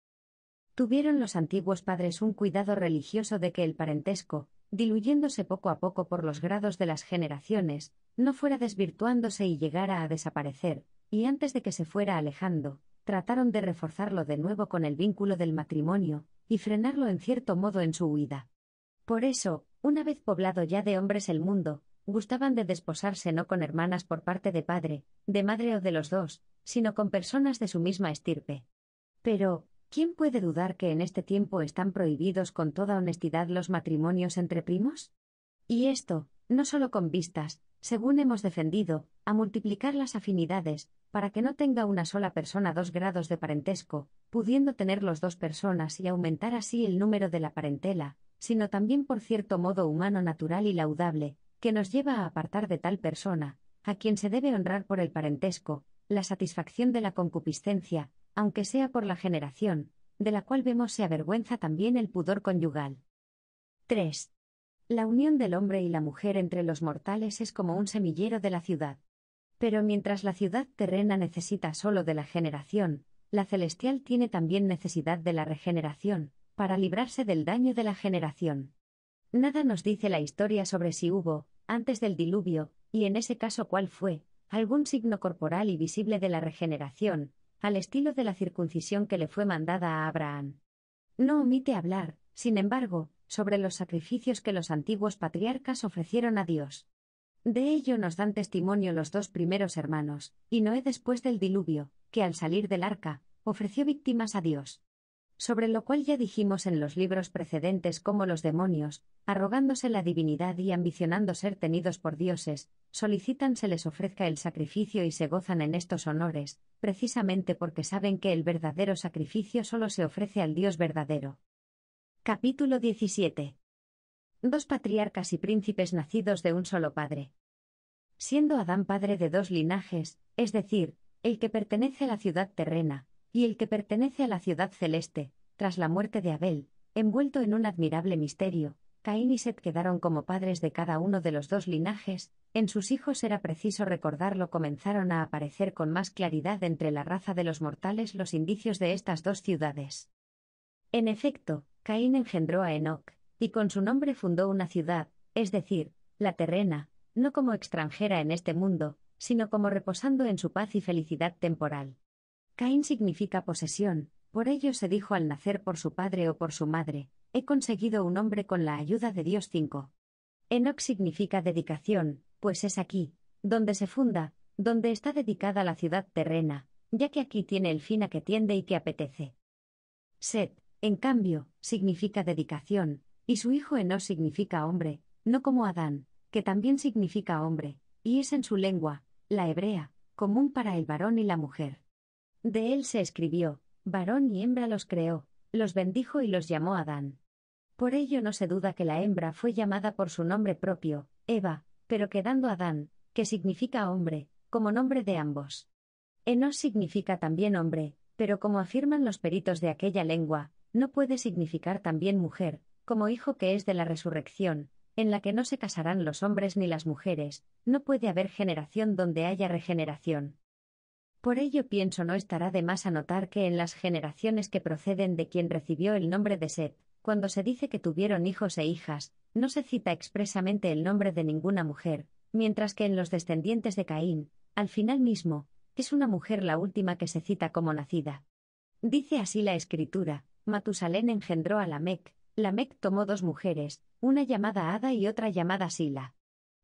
Tuvieron los antiguos padres un cuidado religioso de que el parentesco, diluyéndose poco a poco por los grados de las generaciones, no fuera desvirtuándose y llegara a desaparecer, y antes de que se fuera alejando, trataron de reforzarlo de nuevo con el vínculo del matrimonio, y frenarlo en cierto modo en su huida. Por eso, una vez poblado ya de hombres el mundo, gustaban de desposarse no con hermanas por parte de padre, de madre o de los dos, sino con personas de su misma estirpe. Pero, ¿Quién puede dudar que en este tiempo están prohibidos con toda honestidad los matrimonios entre primos? Y esto, no solo con vistas, según hemos defendido, a multiplicar las afinidades, para que no tenga una sola persona dos grados de parentesco, pudiendo tener los dos personas y aumentar así el número de la parentela, sino también por cierto modo humano natural y laudable, que nos lleva a apartar de tal persona, a quien se debe honrar por el parentesco, la satisfacción de la concupiscencia, aunque sea por la generación, de la cual vemos se avergüenza también el pudor conyugal. 3. La unión del hombre y la mujer entre los mortales es como un semillero de la ciudad. Pero mientras la ciudad terrena necesita solo de la generación, la celestial tiene también necesidad de la regeneración, para librarse del daño de la generación. Nada nos dice la historia sobre si hubo, antes del diluvio, y en ese caso cuál fue, algún signo corporal y visible de la regeneración, al estilo de la circuncisión que le fue mandada a Abraham. No omite hablar, sin embargo, sobre los sacrificios que los antiguos patriarcas ofrecieron a Dios. De ello nos dan testimonio los dos primeros hermanos, y Noé después del diluvio, que al salir del arca, ofreció víctimas a Dios sobre lo cual ya dijimos en los libros precedentes cómo los demonios, arrogándose la divinidad y ambicionando ser tenidos por dioses, solicitan se les ofrezca el sacrificio y se gozan en estos honores, precisamente porque saben que el verdadero sacrificio solo se ofrece al Dios verdadero. Capítulo 17. Dos patriarcas y príncipes nacidos de un solo padre. Siendo Adán padre de dos linajes, es decir, el que pertenece a la ciudad terrena, y el que pertenece a la ciudad celeste, tras la muerte de Abel, envuelto en un admirable misterio, Caín y Seth quedaron como padres de cada uno de los dos linajes, en sus hijos era preciso recordarlo comenzaron a aparecer con más claridad entre la raza de los mortales los indicios de estas dos ciudades. En efecto, Caín engendró a Enoch, y con su nombre fundó una ciudad, es decir, la terrena, no como extranjera en este mundo, sino como reposando en su paz y felicidad temporal. Caín significa posesión, por ello se dijo al nacer por su padre o por su madre, he conseguido un hombre con la ayuda de Dios 5. Enoch significa dedicación, pues es aquí, donde se funda, donde está dedicada la ciudad terrena, ya que aquí tiene el fin a que tiende y que apetece. Set, en cambio, significa dedicación, y su hijo Enos significa hombre, no como Adán, que también significa hombre, y es en su lengua, la hebrea, común para el varón y la mujer. De él se escribió, varón y hembra los creó, los bendijo y los llamó Adán. Por ello no se duda que la hembra fue llamada por su nombre propio, Eva, pero quedando Adán, que significa hombre, como nombre de ambos. Enos significa también hombre, pero como afirman los peritos de aquella lengua, no puede significar también mujer, como hijo que es de la resurrección, en la que no se casarán los hombres ni las mujeres, no puede haber generación donde haya regeneración. Por ello pienso no estará de más anotar que en las generaciones que proceden de quien recibió el nombre de Seth, cuando se dice que tuvieron hijos e hijas, no se cita expresamente el nombre de ninguna mujer, mientras que en los descendientes de Caín, al final mismo, es una mujer la última que se cita como nacida. Dice así la escritura, Matusalén engendró a Lamec, Lamec tomó dos mujeres, una llamada Ada y otra llamada Sila.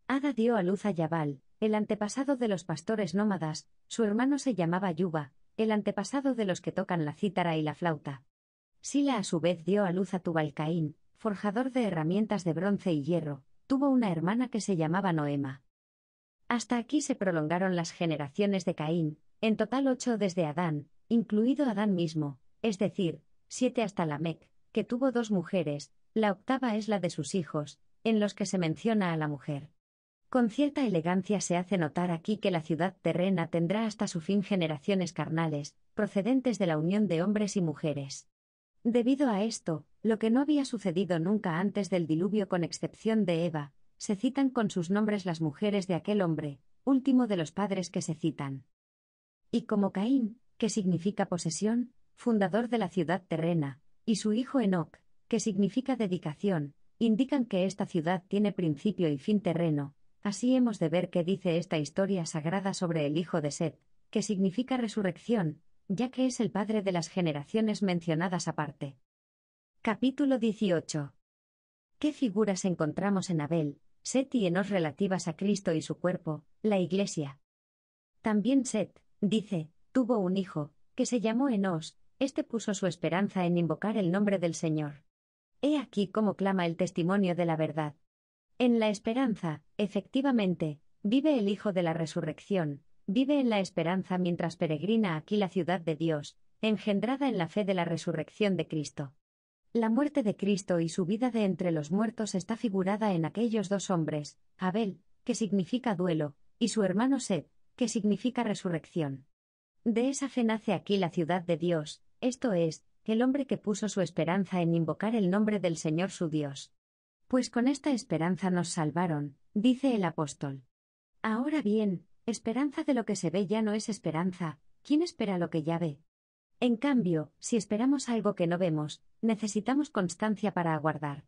Ada dio a luz a Yabal, el antepasado de los pastores nómadas, su hermano se llamaba Yuba, el antepasado de los que tocan la cítara y la flauta. Sila a su vez dio a luz a Tubalcaín, forjador de herramientas de bronce y hierro, tuvo una hermana que se llamaba Noema. Hasta aquí se prolongaron las generaciones de Caín, en total ocho desde Adán, incluido Adán mismo, es decir, siete hasta Lamec, que tuvo dos mujeres, la octava es la de sus hijos, en los que se menciona a la mujer. Con cierta elegancia se hace notar aquí que la ciudad terrena tendrá hasta su fin generaciones carnales, procedentes de la unión de hombres y mujeres. Debido a esto, lo que no había sucedido nunca antes del diluvio con excepción de Eva, se citan con sus nombres las mujeres de aquel hombre, último de los padres que se citan. Y como Caín, que significa posesión, fundador de la ciudad terrena, y su hijo Enoc, que significa dedicación, indican que esta ciudad tiene principio y fin terreno, Así hemos de ver qué dice esta historia sagrada sobre el hijo de Seth, que significa resurrección, ya que es el padre de las generaciones mencionadas aparte. Capítulo 18. ¿Qué figuras encontramos en Abel, Set y Enos relativas a Cristo y su cuerpo, la Iglesia? También Set, dice, tuvo un hijo, que se llamó Enos, este puso su esperanza en invocar el nombre del Señor. He aquí cómo clama el testimonio de la verdad. En la esperanza, efectivamente, vive el Hijo de la Resurrección, vive en la esperanza mientras peregrina aquí la ciudad de Dios, engendrada en la fe de la resurrección de Cristo. La muerte de Cristo y su vida de entre los muertos está figurada en aquellos dos hombres, Abel, que significa duelo, y su hermano Seth, que significa resurrección. De esa fe nace aquí la ciudad de Dios, esto es, el hombre que puso su esperanza en invocar el nombre del Señor su Dios. Pues con esta esperanza nos salvaron, dice el apóstol. Ahora bien, esperanza de lo que se ve ya no es esperanza, ¿quién espera lo que ya ve? En cambio, si esperamos algo que no vemos, necesitamos constancia para aguardar.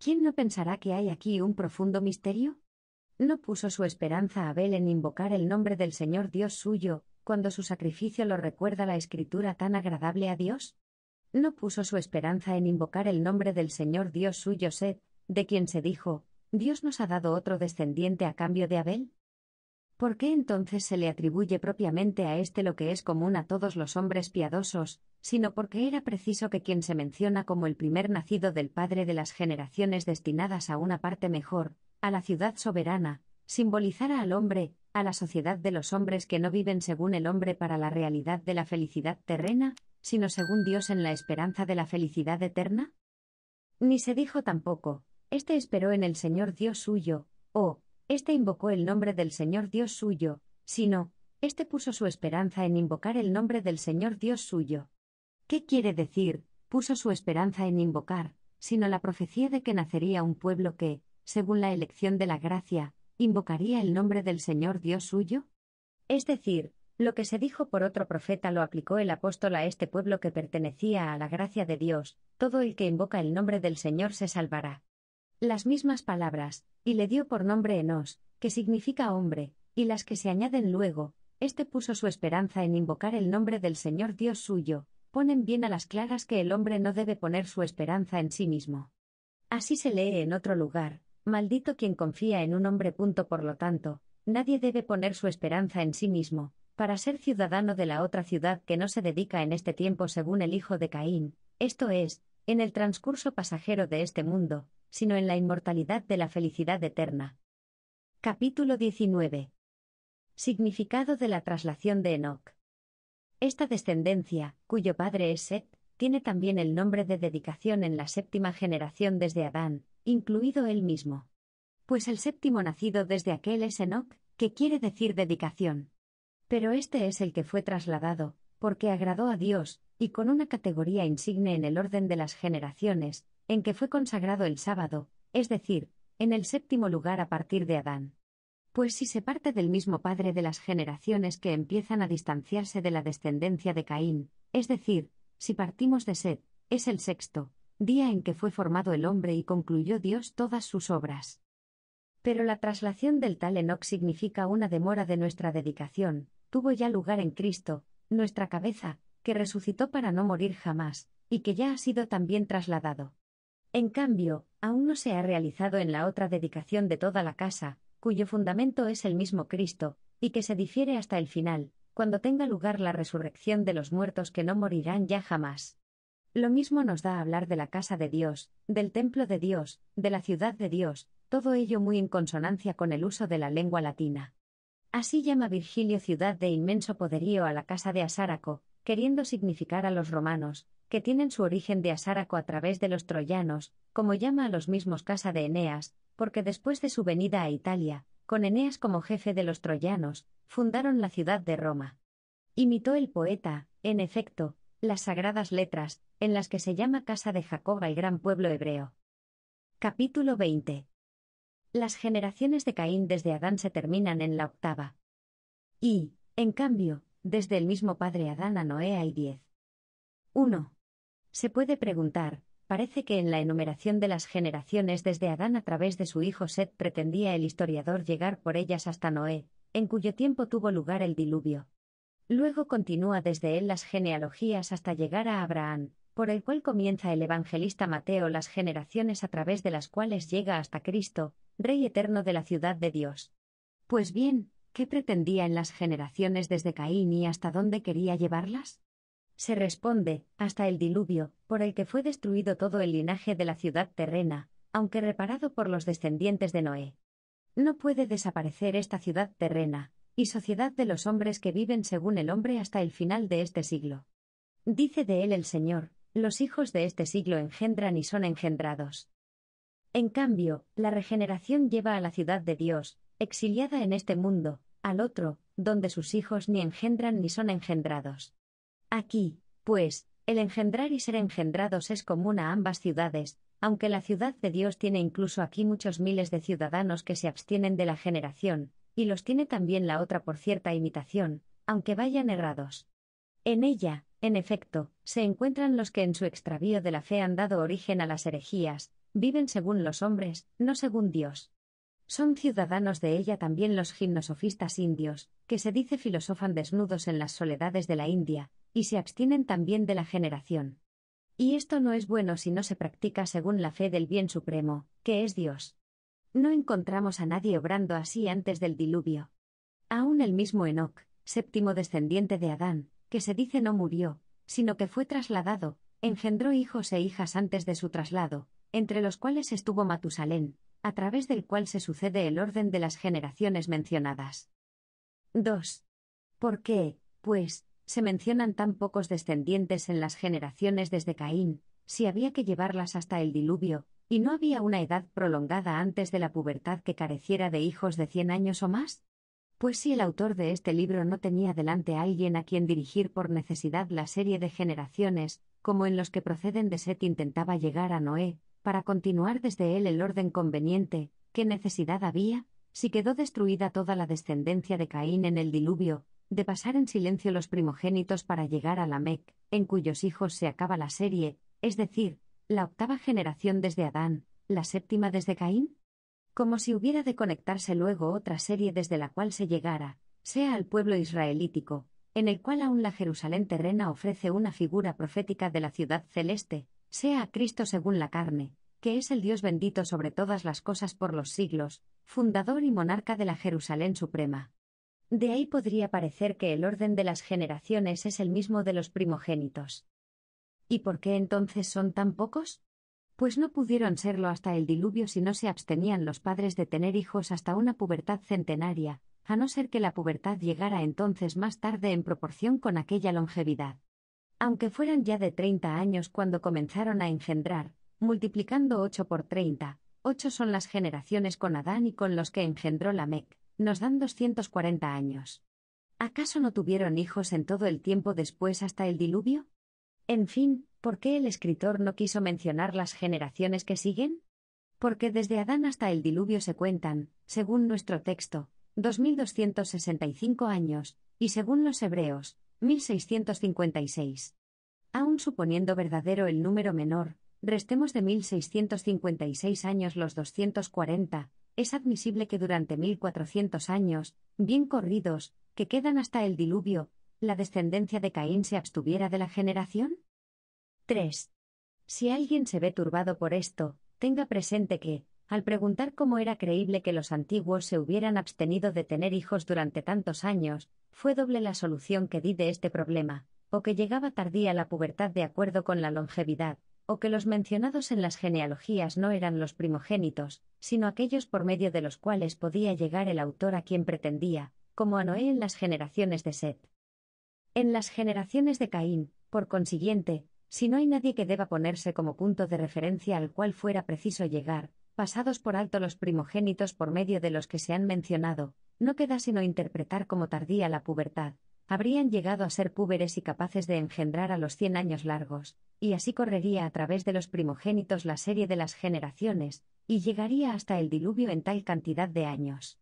¿Quién no pensará que hay aquí un profundo misterio? No puso su esperanza Abel en invocar el nombre del Señor Dios suyo, cuando su sacrificio lo recuerda la escritura tan agradable a Dios? ¿No puso su esperanza en invocar el nombre del Señor Dios suyo Set, de quien se dijo, Dios nos ha dado otro descendiente a cambio de Abel? ¿Por qué entonces se le atribuye propiamente a éste lo que es común a todos los hombres piadosos, sino porque era preciso que quien se menciona como el primer nacido del Padre de las generaciones destinadas a una parte mejor, a la ciudad soberana, simbolizara al hombre, a la sociedad de los hombres que no viven según el hombre para la realidad de la felicidad terrena, sino según Dios en la esperanza de la felicidad eterna? Ni se dijo tampoco, este esperó en el Señor Dios suyo, o, este invocó el nombre del Señor Dios suyo, sino, este puso su esperanza en invocar el nombre del Señor Dios suyo. ¿Qué quiere decir, puso su esperanza en invocar, sino la profecía de que nacería un pueblo que, según la elección de la gracia, invocaría el nombre del Señor Dios suyo? Es decir, lo que se dijo por otro profeta lo aplicó el apóstol a este pueblo que pertenecía a la gracia de Dios, todo el que invoca el nombre del Señor se salvará las mismas palabras, y le dio por nombre Enos, que significa hombre, y las que se añaden luego, este puso su esperanza en invocar el nombre del Señor Dios suyo, ponen bien a las claras que el hombre no debe poner su esperanza en sí mismo. Así se lee en otro lugar, maldito quien confía en un hombre. Punto por lo tanto, nadie debe poner su esperanza en sí mismo, para ser ciudadano de la otra ciudad que no se dedica en este tiempo según el hijo de Caín, esto es, en el transcurso pasajero de este mundo, sino en la inmortalidad de la felicidad eterna. Capítulo 19. Significado de la traslación de Enoch. Esta descendencia, cuyo padre es Set, tiene también el nombre de dedicación en la séptima generación desde Adán, incluido él mismo. Pues el séptimo nacido desde aquel es Enoch, que quiere decir dedicación. Pero este es el que fue trasladado, porque agradó a Dios, y con una categoría insigne en el orden de las generaciones, en que fue consagrado el sábado, es decir, en el séptimo lugar a partir de Adán. Pues si se parte del mismo padre de las generaciones que empiezan a distanciarse de la descendencia de Caín, es decir, si partimos de Sed, es el sexto, día en que fue formado el hombre y concluyó Dios todas sus obras. Pero la traslación del tal Enoch significa una demora de nuestra dedicación, tuvo ya lugar en Cristo, nuestra cabeza, que resucitó para no morir jamás, y que ya ha sido también trasladado. En cambio, aún no se ha realizado en la otra dedicación de toda la casa, cuyo fundamento es el mismo Cristo, y que se difiere hasta el final, cuando tenga lugar la resurrección de los muertos que no morirán ya jamás. Lo mismo nos da hablar de la casa de Dios, del templo de Dios, de la ciudad de Dios, todo ello muy en consonancia con el uso de la lengua latina. Así llama Virgilio ciudad de inmenso poderío a la casa de Asáraco, queriendo significar a los romanos, que tienen su origen de Asáraco a través de los troyanos, como llama a los mismos casa de Eneas, porque después de su venida a Italia, con Eneas como jefe de los troyanos, fundaron la ciudad de Roma. Imitó el poeta, en efecto, las sagradas letras, en las que se llama casa de Jacob al gran pueblo hebreo. Capítulo 20. Las generaciones de Caín desde Adán se terminan en la octava. Y, en cambio, desde el mismo padre Adán a Noé hay diez. 1. Se puede preguntar, parece que en la enumeración de las generaciones desde Adán a través de su hijo Set pretendía el historiador llegar por ellas hasta Noé, en cuyo tiempo tuvo lugar el diluvio. Luego continúa desde él las genealogías hasta llegar a Abraham, por el cual comienza el evangelista Mateo las generaciones a través de las cuales llega hasta Cristo, Rey eterno de la ciudad de Dios. Pues bien, ¿qué pretendía en las generaciones desde Caín y hasta dónde quería llevarlas? Se responde, hasta el diluvio, por el que fue destruido todo el linaje de la ciudad terrena, aunque reparado por los descendientes de Noé. No puede desaparecer esta ciudad terrena, y sociedad de los hombres que viven según el hombre hasta el final de este siglo. Dice de él el Señor, los hijos de este siglo engendran y son engendrados. En cambio, la regeneración lleva a la ciudad de Dios, exiliada en este mundo, al otro, donde sus hijos ni engendran ni son engendrados. Aquí, pues, el engendrar y ser engendrados es común a ambas ciudades, aunque la ciudad de Dios tiene incluso aquí muchos miles de ciudadanos que se abstienen de la generación, y los tiene también la otra por cierta imitación, aunque vayan errados. En ella, en efecto, se encuentran los que en su extravío de la fe han dado origen a las herejías, viven según los hombres, no según Dios. Son ciudadanos de ella también los gimnosofistas indios, que se dice filosofan desnudos en las soledades de la India, y se abstienen también de la generación. Y esto no es bueno si no se practica según la fe del bien supremo, que es Dios. No encontramos a nadie obrando así antes del diluvio. Aún el mismo Enoc, séptimo descendiente de Adán, que se dice no murió, sino que fue trasladado, engendró hijos e hijas antes de su traslado, entre los cuales estuvo Matusalén, a través del cual se sucede el orden de las generaciones mencionadas. 2. ¿Por qué, pues, se mencionan tan pocos descendientes en las generaciones desde Caín, si había que llevarlas hasta el diluvio, y no había una edad prolongada antes de la pubertad que careciera de hijos de cien años o más? Pues si el autor de este libro no tenía delante a alguien a quien dirigir por necesidad la serie de generaciones, como en los que proceden de Set intentaba llegar a Noé, para continuar desde él el orden conveniente, ¿qué necesidad había? Si quedó destruida toda la descendencia de Caín en el diluvio, de pasar en silencio los primogénitos para llegar a la Mec, en cuyos hijos se acaba la serie, es decir, la octava generación desde Adán, la séptima desde Caín? Como si hubiera de conectarse luego otra serie desde la cual se llegara, sea al pueblo israelítico, en el cual aún la Jerusalén terrena ofrece una figura profética de la ciudad celeste, sea a Cristo según la carne, que es el Dios bendito sobre todas las cosas por los siglos, fundador y monarca de la Jerusalén suprema. De ahí podría parecer que el orden de las generaciones es el mismo de los primogénitos. ¿Y por qué entonces son tan pocos? Pues no pudieron serlo hasta el diluvio si no se abstenían los padres de tener hijos hasta una pubertad centenaria, a no ser que la pubertad llegara entonces más tarde en proporción con aquella longevidad. Aunque fueran ya de 30 años cuando comenzaron a engendrar, multiplicando 8 por 30, 8 son las generaciones con Adán y con los que engendró Mec nos dan 240 años. ¿Acaso no tuvieron hijos en todo el tiempo después hasta el diluvio? En fin, ¿por qué el escritor no quiso mencionar las generaciones que siguen? Porque desde Adán hasta el diluvio se cuentan, según nuestro texto, 2.265 años, y según los hebreos, 1.656. Aun suponiendo verdadero el número menor, restemos de 1.656 años los 240, es admisible que durante 1400 años, bien corridos, que quedan hasta el diluvio, la descendencia de Caín se abstuviera de la generación? 3. Si alguien se ve turbado por esto, tenga presente que, al preguntar cómo era creíble que los antiguos se hubieran abstenido de tener hijos durante tantos años, fue doble la solución que di de este problema, o que llegaba tardía la pubertad de acuerdo con la longevidad, o que los mencionados en las genealogías no eran los primogénitos, sino aquellos por medio de los cuales podía llegar el autor a quien pretendía, como a Noé en las generaciones de Set. En las generaciones de Caín, por consiguiente, si no hay nadie que deba ponerse como punto de referencia al cual fuera preciso llegar, pasados por alto los primogénitos por medio de los que se han mencionado, no queda sino interpretar como tardía la pubertad, habrían llegado a ser púberes y capaces de engendrar a los cien años largos, y así correría a través de los primogénitos la serie de las generaciones, y llegaría hasta el diluvio en tal cantidad de años.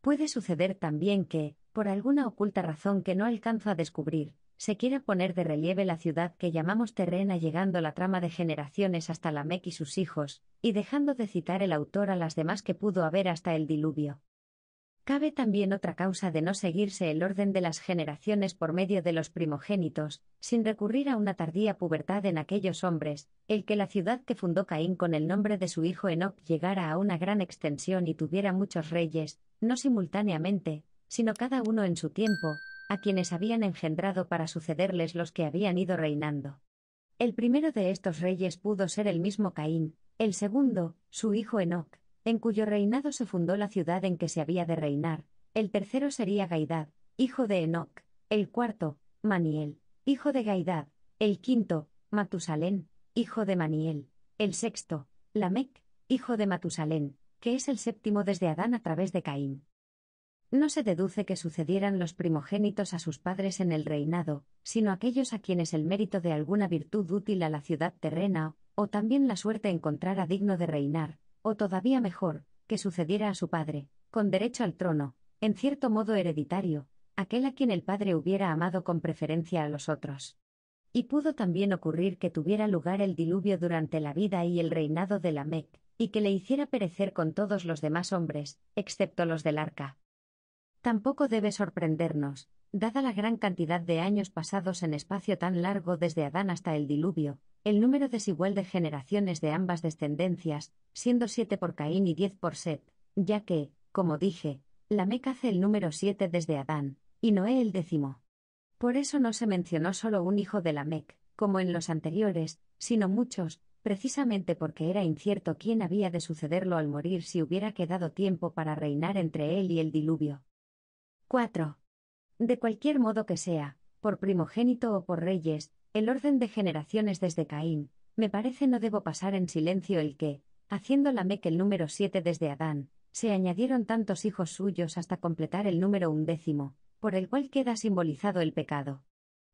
Puede suceder también que, por alguna oculta razón que no alcanzo a descubrir, se quiera poner de relieve la ciudad que llamamos terrena llegando la trama de generaciones hasta MEC y sus hijos, y dejando de citar el autor a las demás que pudo haber hasta el diluvio. Cabe también otra causa de no seguirse el orden de las generaciones por medio de los primogénitos, sin recurrir a una tardía pubertad en aquellos hombres, el que la ciudad que fundó Caín con el nombre de su hijo Enoc llegara a una gran extensión y tuviera muchos reyes, no simultáneamente, sino cada uno en su tiempo, a quienes habían engendrado para sucederles los que habían ido reinando. El primero de estos reyes pudo ser el mismo Caín, el segundo, su hijo Enoc, en cuyo reinado se fundó la ciudad en que se había de reinar, el tercero sería Gaidad, hijo de Enoc, el cuarto, Maniel, hijo de Gaidad, el quinto, Matusalén, hijo de Maniel, el sexto, Lamec, hijo de Matusalén, que es el séptimo desde Adán a través de Caín. No se deduce que sucedieran los primogénitos a sus padres en el reinado, sino aquellos a quienes el mérito de alguna virtud útil a la ciudad terrena, o también la suerte encontrara digno de reinar, o todavía mejor, que sucediera a su padre, con derecho al trono, en cierto modo hereditario, aquel a quien el padre hubiera amado con preferencia a los otros. Y pudo también ocurrir que tuviera lugar el diluvio durante la vida y el reinado de Lamec, y que le hiciera perecer con todos los demás hombres, excepto los del arca. Tampoco debe sorprendernos, dada la gran cantidad de años pasados en espacio tan largo desde Adán hasta el diluvio, el número desigual de generaciones de ambas descendencias, siendo siete por Caín y 10 por Set, ya que, como dije, Lamec hace el número 7 desde Adán, y Noé el décimo. Por eso no se mencionó solo un hijo de Lamec, como en los anteriores, sino muchos, precisamente porque era incierto quién había de sucederlo al morir si hubiera quedado tiempo para reinar entre él y el diluvio. 4. De cualquier modo que sea, por primogénito o por reyes, el orden de generaciones desde Caín, me parece no debo pasar en silencio el que, haciendo Lamec el número 7 desde Adán, se añadieron tantos hijos suyos hasta completar el número undécimo, por el cual queda simbolizado el pecado.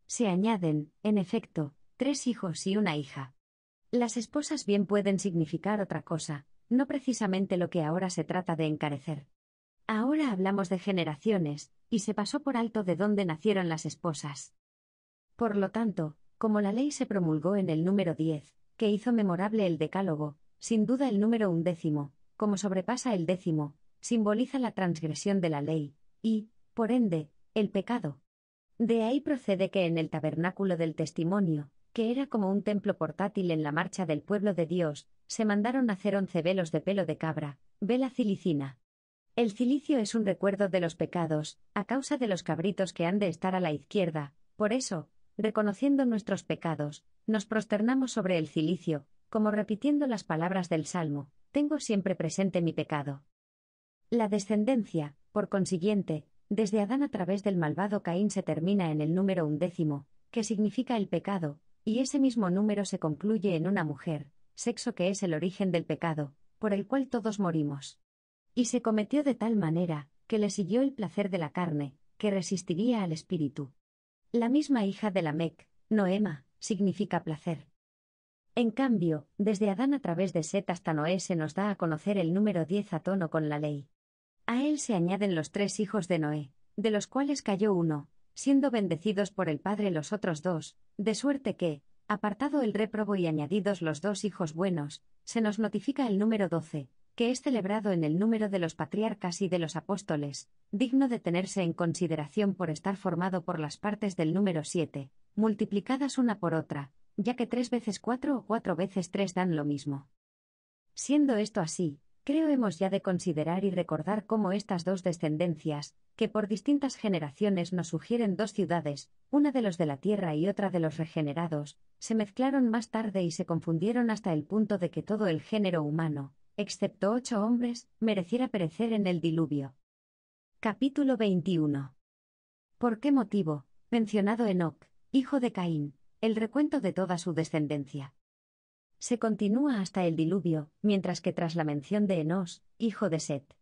Se añaden, en efecto, tres hijos y una hija. Las esposas bien pueden significar otra cosa, no precisamente lo que ahora se trata de encarecer. Ahora hablamos de generaciones, y se pasó por alto de dónde nacieron las esposas. Por lo tanto, como la ley se promulgó en el número 10, que hizo memorable el decálogo, sin duda el número undécimo, como sobrepasa el décimo, simboliza la transgresión de la ley, y, por ende, el pecado. De ahí procede que en el tabernáculo del testimonio, que era como un templo portátil en la marcha del pueblo de Dios, se mandaron hacer once velos de pelo de cabra, vela cilicina. El cilicio es un recuerdo de los pecados, a causa de los cabritos que han de estar a la izquierda, por eso, Reconociendo nuestros pecados, nos prosternamos sobre el cilicio, como repitiendo las palabras del Salmo, tengo siempre presente mi pecado. La descendencia, por consiguiente, desde Adán a través del malvado Caín se termina en el número undécimo, que significa el pecado, y ese mismo número se concluye en una mujer, sexo que es el origen del pecado, por el cual todos morimos. Y se cometió de tal manera, que le siguió el placer de la carne, que resistiría al espíritu. La misma hija de la Mec, Noema, significa placer. En cambio, desde Adán a través de Set hasta Noé se nos da a conocer el número diez a tono con la ley. A él se añaden los tres hijos de Noé, de los cuales cayó uno, siendo bendecidos por el Padre los otros dos, de suerte que, apartado el réprobo y añadidos los dos hijos buenos, se nos notifica el número 12, que es celebrado en el número de los patriarcas y de los apóstoles, digno de tenerse en consideración por estar formado por las partes del número siete, multiplicadas una por otra, ya que tres veces cuatro o cuatro veces tres dan lo mismo. Siendo esto así, creo hemos ya de considerar y recordar cómo estas dos descendencias, que por distintas generaciones nos sugieren dos ciudades, una de los de la tierra y otra de los regenerados, se mezclaron más tarde y se confundieron hasta el punto de que todo el género humano, excepto ocho hombres, mereciera perecer en el diluvio. Capítulo 21. ¿Por qué motivo, mencionado Enoch, hijo de Caín, el recuento de toda su descendencia? Se continúa hasta el diluvio, mientras que tras la mención de Enos, hijo de Set,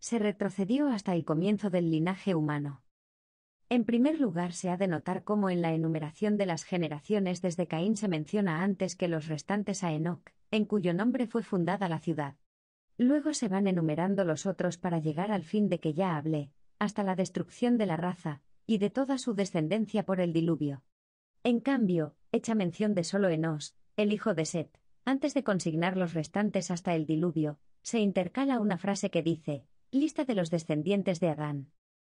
se retrocedió hasta el comienzo del linaje humano. En primer lugar, se ha de notar cómo en la enumeración de las generaciones desde Caín se menciona antes que los restantes a Enoch en cuyo nombre fue fundada la ciudad. Luego se van enumerando los otros para llegar al fin de que ya hablé, hasta la destrucción de la raza, y de toda su descendencia por el diluvio. En cambio, hecha mención de solo Enos, el hijo de Set, antes de consignar los restantes hasta el diluvio, se intercala una frase que dice, lista de los descendientes de Adán.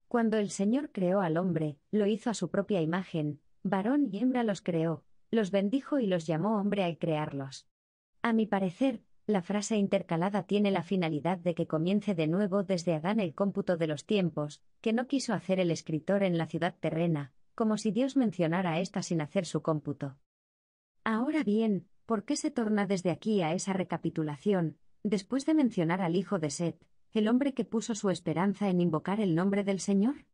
Cuando el Señor creó al hombre, lo hizo a su propia imagen, varón y hembra los creó, los bendijo y los llamó hombre al crearlos. A mi parecer, la frase intercalada tiene la finalidad de que comience de nuevo desde Adán el cómputo de los tiempos, que no quiso hacer el escritor en la ciudad terrena, como si Dios mencionara esta sin hacer su cómputo. Ahora bien, ¿por qué se torna desde aquí a esa recapitulación, después de mencionar al hijo de Set, el hombre que puso su esperanza en invocar el nombre del Señor?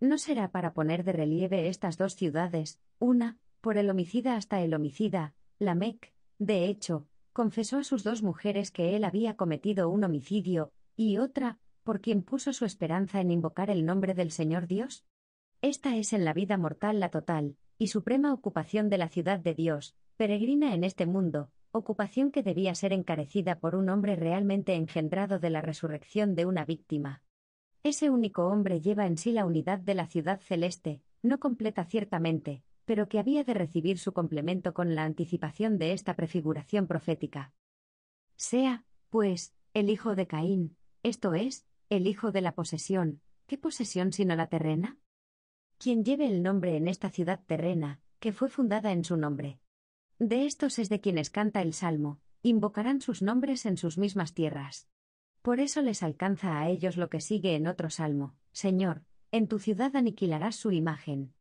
¿No será para poner de relieve estas dos ciudades, una, por el homicida hasta el homicida, la Mec, de hecho, confesó a sus dos mujeres que él había cometido un homicidio, y otra, por quien puso su esperanza en invocar el nombre del Señor Dios? Esta es en la vida mortal la total, y suprema ocupación de la ciudad de Dios, peregrina en este mundo, ocupación que debía ser encarecida por un hombre realmente engendrado de la resurrección de una víctima. Ese único hombre lleva en sí la unidad de la ciudad celeste, no completa ciertamente, pero que había de recibir su complemento con la anticipación de esta prefiguración profética. Sea, pues, el hijo de Caín, esto es, el hijo de la posesión, ¿qué posesión sino la terrena? Quien lleve el nombre en esta ciudad terrena, que fue fundada en su nombre. De estos es de quienes canta el Salmo, invocarán sus nombres en sus mismas tierras. Por eso les alcanza a ellos lo que sigue en otro Salmo, Señor, en tu ciudad aniquilarás su imagen.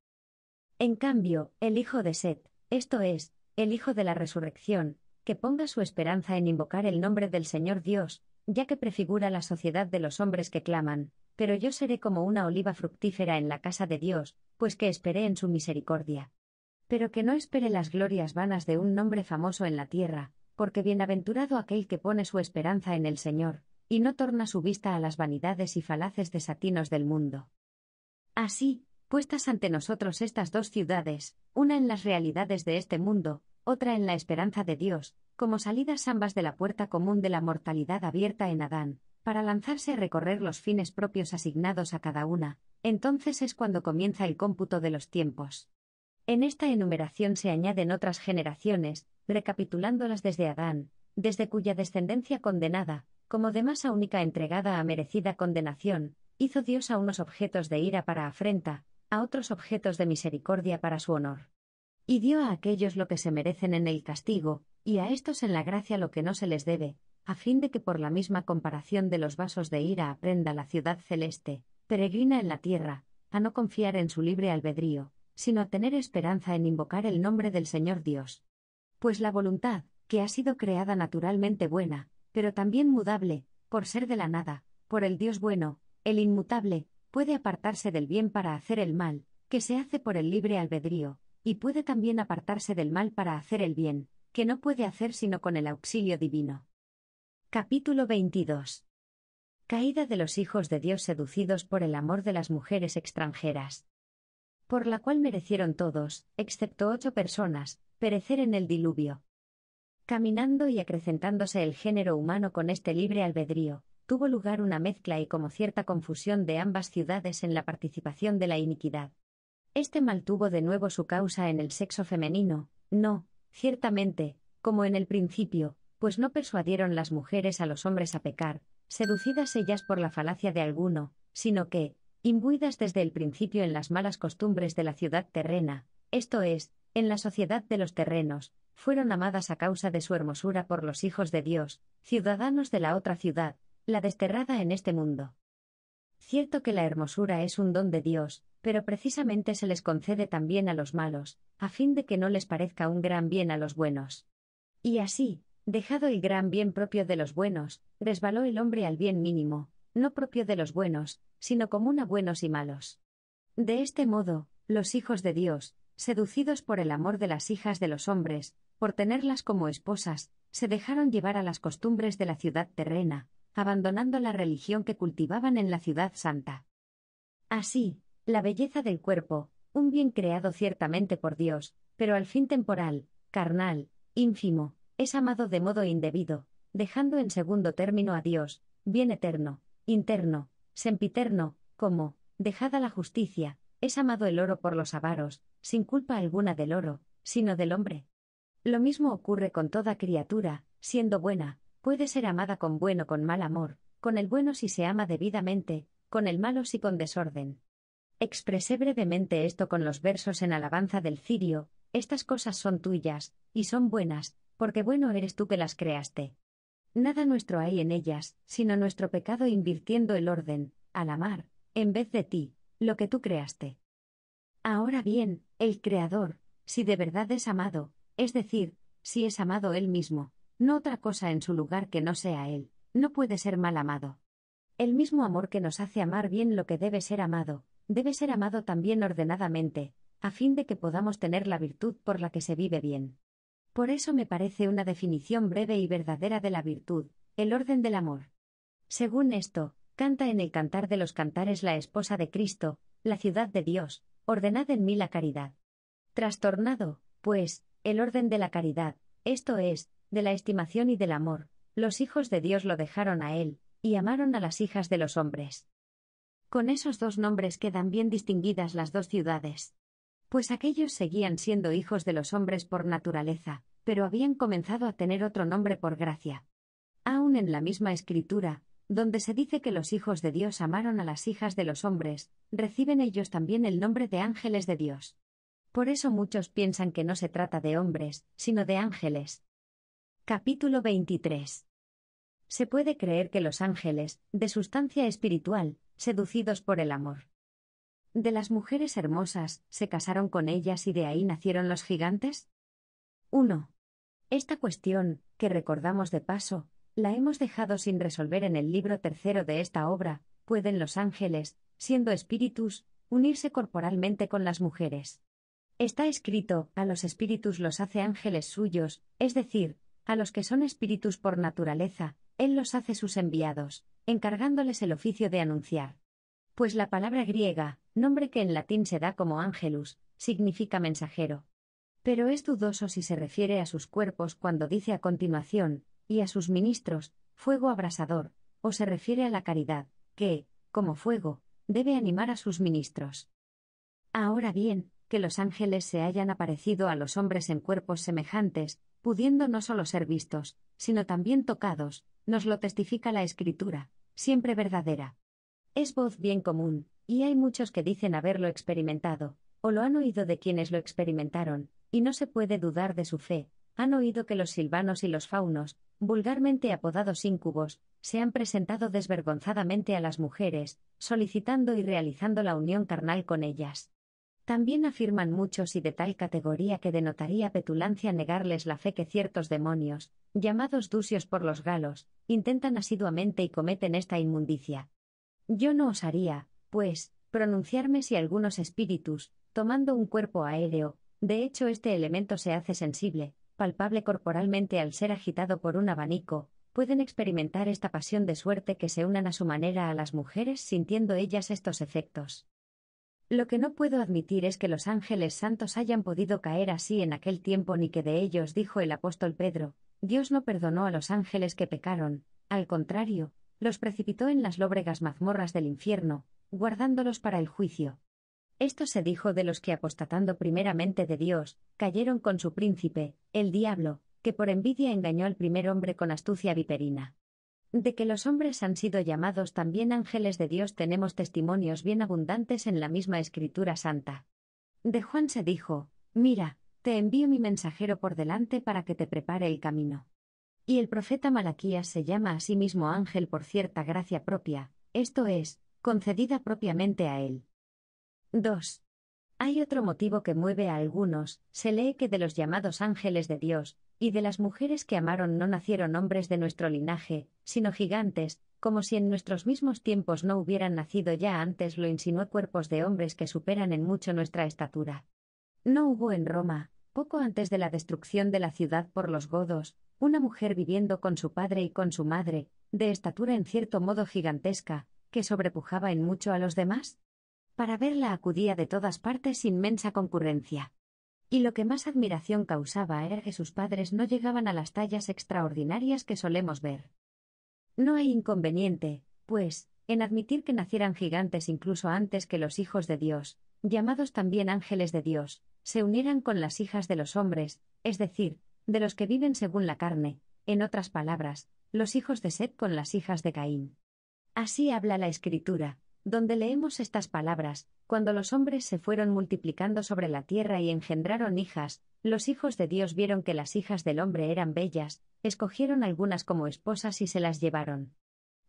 En cambio, el hijo de Set, esto es, el hijo de la resurrección, que ponga su esperanza en invocar el nombre del Señor Dios, ya que prefigura la sociedad de los hombres que claman, pero yo seré como una oliva fructífera en la casa de Dios, pues que esperé en su misericordia. Pero que no espere las glorias vanas de un nombre famoso en la tierra, porque bienaventurado aquel que pone su esperanza en el Señor, y no torna su vista a las vanidades y falaces desatinos del mundo. Así, Puestas ante nosotros estas dos ciudades, una en las realidades de este mundo, otra en la esperanza de Dios, como salidas ambas de la puerta común de la mortalidad abierta en Adán, para lanzarse a recorrer los fines propios asignados a cada una, entonces es cuando comienza el cómputo de los tiempos. En esta enumeración se añaden otras generaciones, recapitulándolas desde Adán, desde cuya descendencia condenada, como de masa única entregada a merecida condenación, hizo Dios a unos objetos de ira para afrenta, a otros objetos de misericordia para su honor. Y dio a aquellos lo que se merecen en el castigo, y a estos en la gracia lo que no se les debe, a fin de que por la misma comparación de los vasos de ira aprenda la ciudad celeste, peregrina en la tierra, a no confiar en su libre albedrío, sino a tener esperanza en invocar el nombre del Señor Dios. Pues la voluntad, que ha sido creada naturalmente buena, pero también mudable, por ser de la nada, por el Dios bueno, el inmutable, puede apartarse del bien para hacer el mal, que se hace por el libre albedrío, y puede también apartarse del mal para hacer el bien, que no puede hacer sino con el auxilio divino. Capítulo 22. Caída de los hijos de Dios seducidos por el amor de las mujeres extranjeras. Por la cual merecieron todos, excepto ocho personas, perecer en el diluvio. Caminando y acrecentándose el género humano con este libre albedrío, tuvo lugar una mezcla y como cierta confusión de ambas ciudades en la participación de la iniquidad. Este mal tuvo de nuevo su causa en el sexo femenino, no, ciertamente, como en el principio, pues no persuadieron las mujeres a los hombres a pecar, seducidas ellas por la falacia de alguno, sino que, imbuidas desde el principio en las malas costumbres de la ciudad terrena, esto es, en la sociedad de los terrenos, fueron amadas a causa de su hermosura por los hijos de Dios, ciudadanos de la otra ciudad, la desterrada en este mundo. Cierto que la hermosura es un don de Dios, pero precisamente se les concede también a los malos, a fin de que no les parezca un gran bien a los buenos. Y así, dejado el gran bien propio de los buenos, resbaló el hombre al bien mínimo, no propio de los buenos, sino común a buenos y malos. De este modo, los hijos de Dios, seducidos por el amor de las hijas de los hombres, por tenerlas como esposas, se dejaron llevar a las costumbres de la ciudad terrena, abandonando la religión que cultivaban en la ciudad santa. Así, la belleza del cuerpo, un bien creado ciertamente por Dios, pero al fin temporal, carnal, ínfimo, es amado de modo indebido, dejando en segundo término a Dios, bien eterno, interno, sempiterno, como, dejada la justicia, es amado el oro por los avaros, sin culpa alguna del oro, sino del hombre. Lo mismo ocurre con toda criatura, siendo buena, puede ser amada con bueno o con mal amor, con el bueno si se ama debidamente, con el malo si con desorden. Expresé brevemente esto con los versos en alabanza del cirio, estas cosas son tuyas, y son buenas, porque bueno eres tú que las creaste. Nada nuestro hay en ellas, sino nuestro pecado invirtiendo el orden, al amar, en vez de ti, lo que tú creaste. Ahora bien, el Creador, si de verdad es amado, es decir, si es amado él mismo, no otra cosa en su lugar que no sea Él, no puede ser mal amado. El mismo amor que nos hace amar bien lo que debe ser amado, debe ser amado también ordenadamente, a fin de que podamos tener la virtud por la que se vive bien. Por eso me parece una definición breve y verdadera de la virtud, el orden del amor. Según esto, canta en el cantar de los cantares la esposa de Cristo, la ciudad de Dios, ordenad en mí la caridad. Trastornado, pues, el orden de la caridad, esto es, de la estimación y del amor, los hijos de Dios lo dejaron a él, y amaron a las hijas de los hombres. Con esos dos nombres quedan bien distinguidas las dos ciudades. Pues aquellos seguían siendo hijos de los hombres por naturaleza, pero habían comenzado a tener otro nombre por gracia. Aún en la misma escritura, donde se dice que los hijos de Dios amaron a las hijas de los hombres, reciben ellos también el nombre de ángeles de Dios. Por eso muchos piensan que no se trata de hombres, sino de ángeles. Capítulo 23. Se puede creer que los ángeles, de sustancia espiritual, seducidos por el amor. De las mujeres hermosas, se casaron con ellas y de ahí nacieron los gigantes. 1. Esta cuestión, que recordamos de paso, la hemos dejado sin resolver en el libro tercero de esta obra, pueden los ángeles, siendo espíritus, unirse corporalmente con las mujeres. Está escrito, a los espíritus los hace ángeles suyos, es decir, a los que son espíritus por naturaleza, Él los hace sus enviados, encargándoles el oficio de anunciar. Pues la palabra griega, nombre que en latín se da como angelus, significa mensajero. Pero es dudoso si se refiere a sus cuerpos cuando dice a continuación, y a sus ministros, fuego abrasador, o se refiere a la caridad, que, como fuego, debe animar a sus ministros. Ahora bien, que los ángeles se hayan aparecido a los hombres en cuerpos semejantes, pudiendo no solo ser vistos, sino también tocados, nos lo testifica la escritura, siempre verdadera. Es voz bien común, y hay muchos que dicen haberlo experimentado, o lo han oído de quienes lo experimentaron, y no se puede dudar de su fe, han oído que los silvanos y los faunos, vulgarmente apodados íncubos, se han presentado desvergonzadamente a las mujeres, solicitando y realizando la unión carnal con ellas. También afirman muchos y de tal categoría que denotaría petulancia negarles la fe que ciertos demonios, llamados dusios por los galos, intentan asiduamente y cometen esta inmundicia. Yo no osaría, pues, pronunciarme si algunos espíritus, tomando un cuerpo aéreo, de hecho este elemento se hace sensible, palpable corporalmente al ser agitado por un abanico, pueden experimentar esta pasión de suerte que se unan a su manera a las mujeres sintiendo ellas estos efectos. Lo que no puedo admitir es que los ángeles santos hayan podido caer así en aquel tiempo ni que de ellos dijo el apóstol Pedro, Dios no perdonó a los ángeles que pecaron, al contrario, los precipitó en las lóbregas mazmorras del infierno, guardándolos para el juicio. Esto se dijo de los que apostatando primeramente de Dios, cayeron con su príncipe, el diablo, que por envidia engañó al primer hombre con astucia viperina. De que los hombres han sido llamados también ángeles de Dios tenemos testimonios bien abundantes en la misma Escritura Santa. De Juan se dijo, Mira, te envío mi mensajero por delante para que te prepare el camino. Y el profeta Malaquías se llama a sí mismo ángel por cierta gracia propia, esto es, concedida propiamente a él. 2. Hay otro motivo que mueve a algunos, se lee que de los llamados ángeles de Dios, y de las mujeres que amaron no nacieron hombres de nuestro linaje, sino gigantes, como si en nuestros mismos tiempos no hubieran nacido ya antes, lo insinuó cuerpos de hombres que superan en mucho nuestra estatura. No hubo en Roma, poco antes de la destrucción de la ciudad por los godos, una mujer viviendo con su padre y con su madre, de estatura en cierto modo gigantesca, que sobrepujaba en mucho a los demás? Para verla acudía de todas partes inmensa concurrencia y lo que más admiración causaba era que sus padres no llegaban a las tallas extraordinarias que solemos ver. No hay inconveniente, pues, en admitir que nacieran gigantes incluso antes que los hijos de Dios, llamados también ángeles de Dios, se unieran con las hijas de los hombres, es decir, de los que viven según la carne, en otras palabras, los hijos de Seth con las hijas de Caín. Así habla la Escritura, donde leemos estas palabras, cuando los hombres se fueron multiplicando sobre la tierra y engendraron hijas, los hijos de Dios vieron que las hijas del hombre eran bellas, escogieron algunas como esposas y se las llevaron.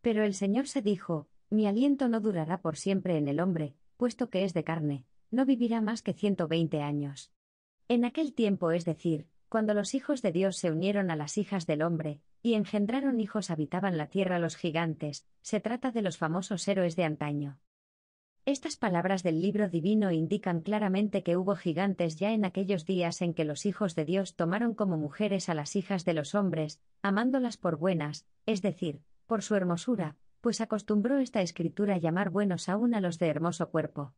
Pero el Señor se dijo, Mi aliento no durará por siempre en el hombre, puesto que es de carne, no vivirá más que ciento veinte años. En aquel tiempo, es decir, cuando los hijos de Dios se unieron a las hijas del hombre, y engendraron hijos habitaban la tierra los gigantes, se trata de los famosos héroes de antaño. Estas palabras del libro divino indican claramente que hubo gigantes ya en aquellos días en que los hijos de Dios tomaron como mujeres a las hijas de los hombres, amándolas por buenas, es decir, por su hermosura, pues acostumbró esta escritura llamar buenos aún a los de hermoso cuerpo.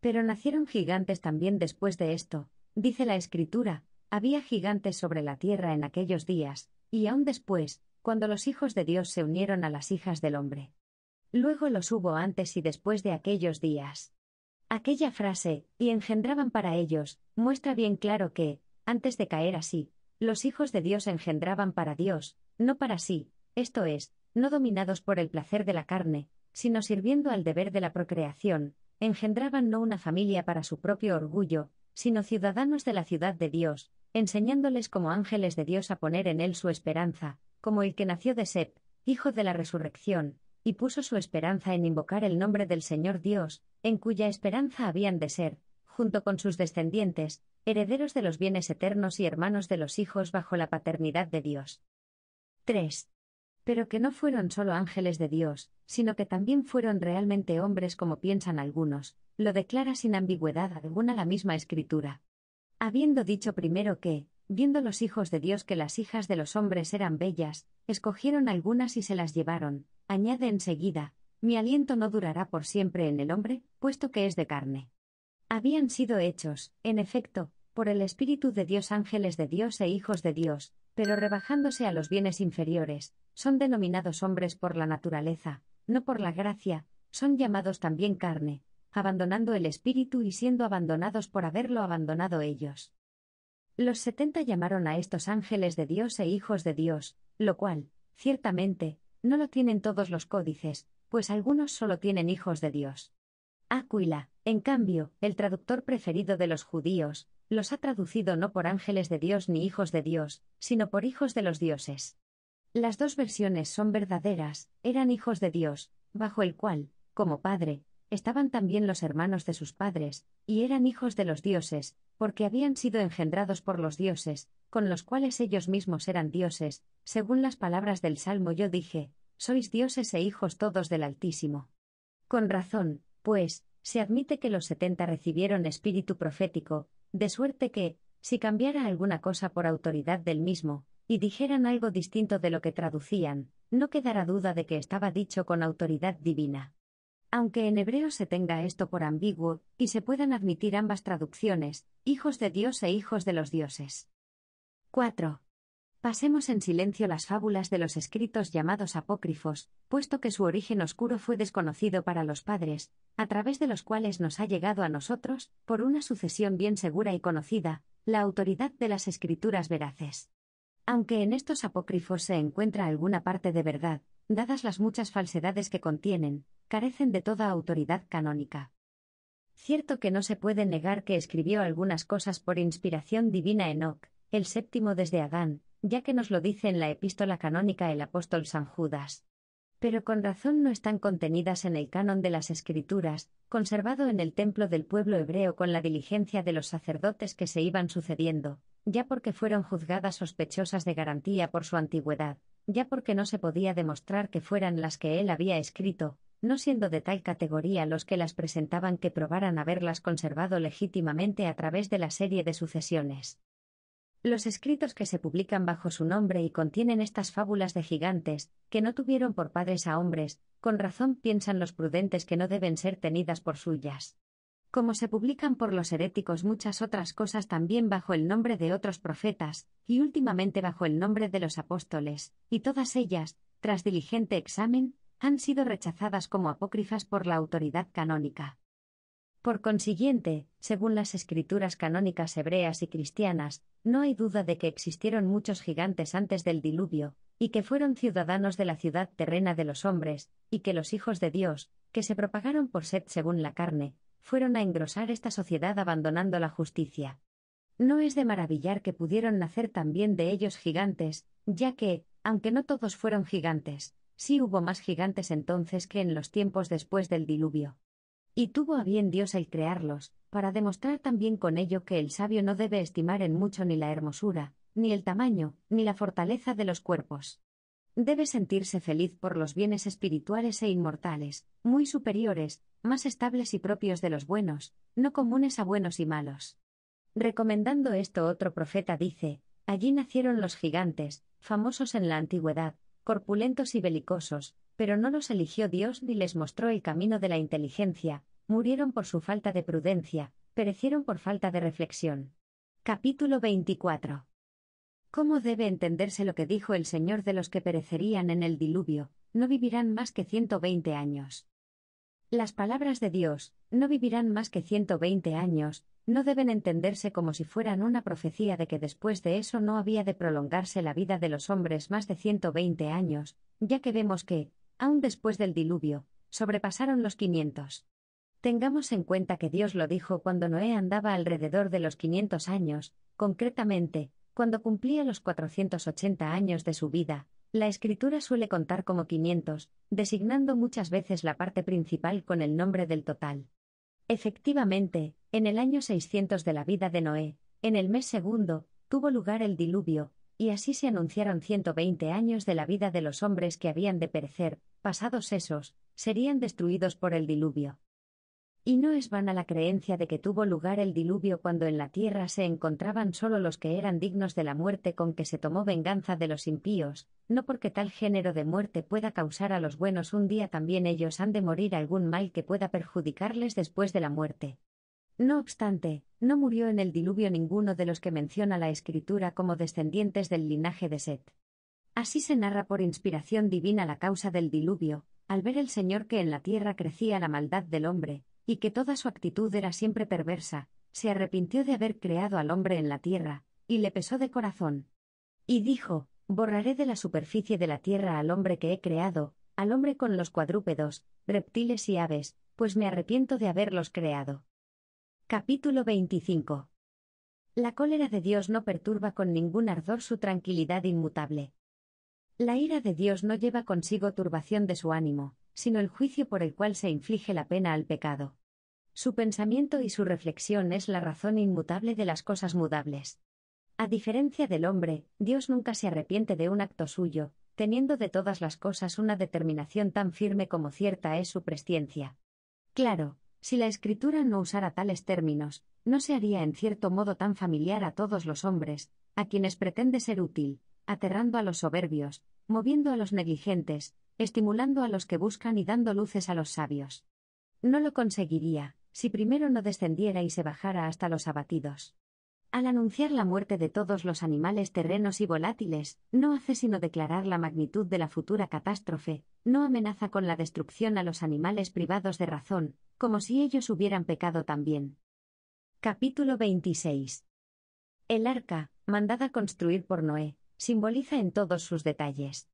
Pero nacieron gigantes también después de esto, dice la escritura, había gigantes sobre la tierra en aquellos días, y aún después, cuando los hijos de Dios se unieron a las hijas del hombre. Luego los hubo antes y después de aquellos días. Aquella frase, y engendraban para ellos, muestra bien claro que, antes de caer así, los hijos de Dios engendraban para Dios, no para sí, esto es, no dominados por el placer de la carne, sino sirviendo al deber de la procreación, engendraban no una familia para su propio orgullo, sino ciudadanos de la ciudad de Dios, enseñándoles como ángeles de Dios a poner en él su esperanza, como el que nació de Sep, hijo de la resurrección, y puso su esperanza en invocar el nombre del Señor Dios, en cuya esperanza habían de ser, junto con sus descendientes, herederos de los bienes eternos y hermanos de los hijos bajo la paternidad de Dios. 3. Pero que no fueron solo ángeles de Dios, sino que también fueron realmente hombres como piensan algunos, lo declara sin ambigüedad alguna la misma escritura. Habiendo dicho primero que, viendo los hijos de Dios que las hijas de los hombres eran bellas, escogieron algunas y se las llevaron, añade enseguida, mi aliento no durará por siempre en el hombre, puesto que es de carne. Habían sido hechos, en efecto, por el Espíritu de Dios ángeles de Dios e hijos de Dios, pero rebajándose a los bienes inferiores, son denominados hombres por la naturaleza, no por la gracia, son llamados también carne, abandonando el espíritu y siendo abandonados por haberlo abandonado ellos. Los setenta llamaron a estos ángeles de Dios e hijos de Dios, lo cual, ciertamente, no lo tienen todos los códices, pues algunos solo tienen hijos de Dios. Aquila, en cambio, el traductor preferido de los judíos, los ha traducido no por ángeles de Dios ni hijos de Dios, sino por hijos de los dioses. Las dos versiones son verdaderas, eran hijos de Dios, bajo el cual, como Padre, estaban también los hermanos de sus padres, y eran hijos de los dioses, porque habían sido engendrados por los dioses, con los cuales ellos mismos eran dioses, según las palabras del Salmo yo dije, sois dioses e hijos todos del Altísimo. Con razón, pues, se admite que los setenta recibieron espíritu profético, de suerte que, si cambiara alguna cosa por autoridad del mismo, y dijeran algo distinto de lo que traducían, no quedará duda de que estaba dicho con autoridad divina. Aunque en hebreo se tenga esto por ambiguo, y se puedan admitir ambas traducciones, hijos de Dios e hijos de los dioses. 4. Pasemos en silencio las fábulas de los escritos llamados apócrifos, puesto que su origen oscuro fue desconocido para los padres, a través de los cuales nos ha llegado a nosotros, por una sucesión bien segura y conocida, la autoridad de las escrituras veraces. Aunque en estos apócrifos se encuentra alguna parte de verdad, dadas las muchas falsedades que contienen, carecen de toda autoridad canónica. Cierto que no se puede negar que escribió algunas cosas por inspiración divina Enoc, el séptimo desde Adán, ya que nos lo dice en la epístola canónica el apóstol San Judas. Pero con razón no están contenidas en el canon de las escrituras, conservado en el templo del pueblo hebreo con la diligencia de los sacerdotes que se iban sucediendo, ya porque fueron juzgadas sospechosas de garantía por su antigüedad, ya porque no se podía demostrar que fueran las que él había escrito, no siendo de tal categoría los que las presentaban que probaran haberlas conservado legítimamente a través de la serie de sucesiones. Los escritos que se publican bajo su nombre y contienen estas fábulas de gigantes, que no tuvieron por padres a hombres, con razón piensan los prudentes que no deben ser tenidas por suyas. Como se publican por los heréticos muchas otras cosas también bajo el nombre de otros profetas, y últimamente bajo el nombre de los apóstoles, y todas ellas, tras diligente examen, han sido rechazadas como apócrifas por la autoridad canónica. Por consiguiente, según las escrituras canónicas hebreas y cristianas, no hay duda de que existieron muchos gigantes antes del diluvio, y que fueron ciudadanos de la ciudad terrena de los hombres, y que los hijos de Dios, que se propagaron por sed según la carne, fueron a engrosar esta sociedad abandonando la justicia. No es de maravillar que pudieron nacer también de ellos gigantes, ya que, aunque no todos fueron gigantes, sí hubo más gigantes entonces que en los tiempos después del diluvio. Y tuvo a bien Dios el crearlos, para demostrar también con ello que el sabio no debe estimar en mucho ni la hermosura, ni el tamaño, ni la fortaleza de los cuerpos. Debe sentirse feliz por los bienes espirituales e inmortales, muy superiores, más estables y propios de los buenos, no comunes a buenos y malos. Recomendando esto otro profeta dice, Allí nacieron los gigantes, famosos en la antigüedad, corpulentos y belicosos, pero no los eligió Dios ni les mostró el camino de la inteligencia, murieron por su falta de prudencia, perecieron por falta de reflexión. Capítulo 24. ¿Cómo debe entenderse lo que dijo el Señor de los que perecerían en el diluvio? No vivirán más que 120 años. Las palabras de Dios, no vivirán más que 120 años, no deben entenderse como si fueran una profecía de que después de eso no había de prolongarse la vida de los hombres más de 120 años, ya que vemos que, aun después del diluvio, sobrepasaron los 500. Tengamos en cuenta que Dios lo dijo cuando Noé andaba alrededor de los 500 años, concretamente, cuando cumplía los 480 años de su vida, la escritura suele contar como 500, designando muchas veces la parte principal con el nombre del total. Efectivamente, en el año 600 de la vida de Noé, en el mes segundo, tuvo lugar el diluvio, y así se anunciaron 120 años de la vida de los hombres que habían de perecer, pasados esos, serían destruidos por el diluvio. Y no es vana la creencia de que tuvo lugar el diluvio cuando en la tierra se encontraban solo los que eran dignos de la muerte con que se tomó venganza de los impíos, no porque tal género de muerte pueda causar a los buenos un día también ellos han de morir algún mal que pueda perjudicarles después de la muerte. No obstante, no murió en el diluvio ninguno de los que menciona la escritura como descendientes del linaje de Set. Así se narra por inspiración divina la causa del diluvio, al ver el Señor que en la tierra crecía la maldad del hombre, y que toda su actitud era siempre perversa, se arrepintió de haber creado al hombre en la tierra, y le pesó de corazón. Y dijo, Borraré de la superficie de la tierra al hombre que he creado, al hombre con los cuadrúpedos, reptiles y aves, pues me arrepiento de haberlos creado. Capítulo 25. La cólera de Dios no perturba con ningún ardor su tranquilidad inmutable. La ira de Dios no lleva consigo turbación de su ánimo, sino el juicio por el cual se inflige la pena al pecado. Su pensamiento y su reflexión es la razón inmutable de las cosas mudables. A diferencia del hombre, Dios nunca se arrepiente de un acto suyo, teniendo de todas las cosas una determinación tan firme como cierta es su presciencia. Claro, si la escritura no usara tales términos, no se haría en cierto modo tan familiar a todos los hombres, a quienes pretende ser útil, aterrando a los soberbios, moviendo a los negligentes, estimulando a los que buscan y dando luces a los sabios. No lo conseguiría, si primero no descendiera y se bajara hasta los abatidos al anunciar la muerte de todos los animales terrenos y volátiles, no hace sino declarar la magnitud de la futura catástrofe, no amenaza con la destrucción a los animales privados de razón, como si ellos hubieran pecado también. Capítulo 26. El arca, mandada construir por Noé, simboliza en todos sus detalles.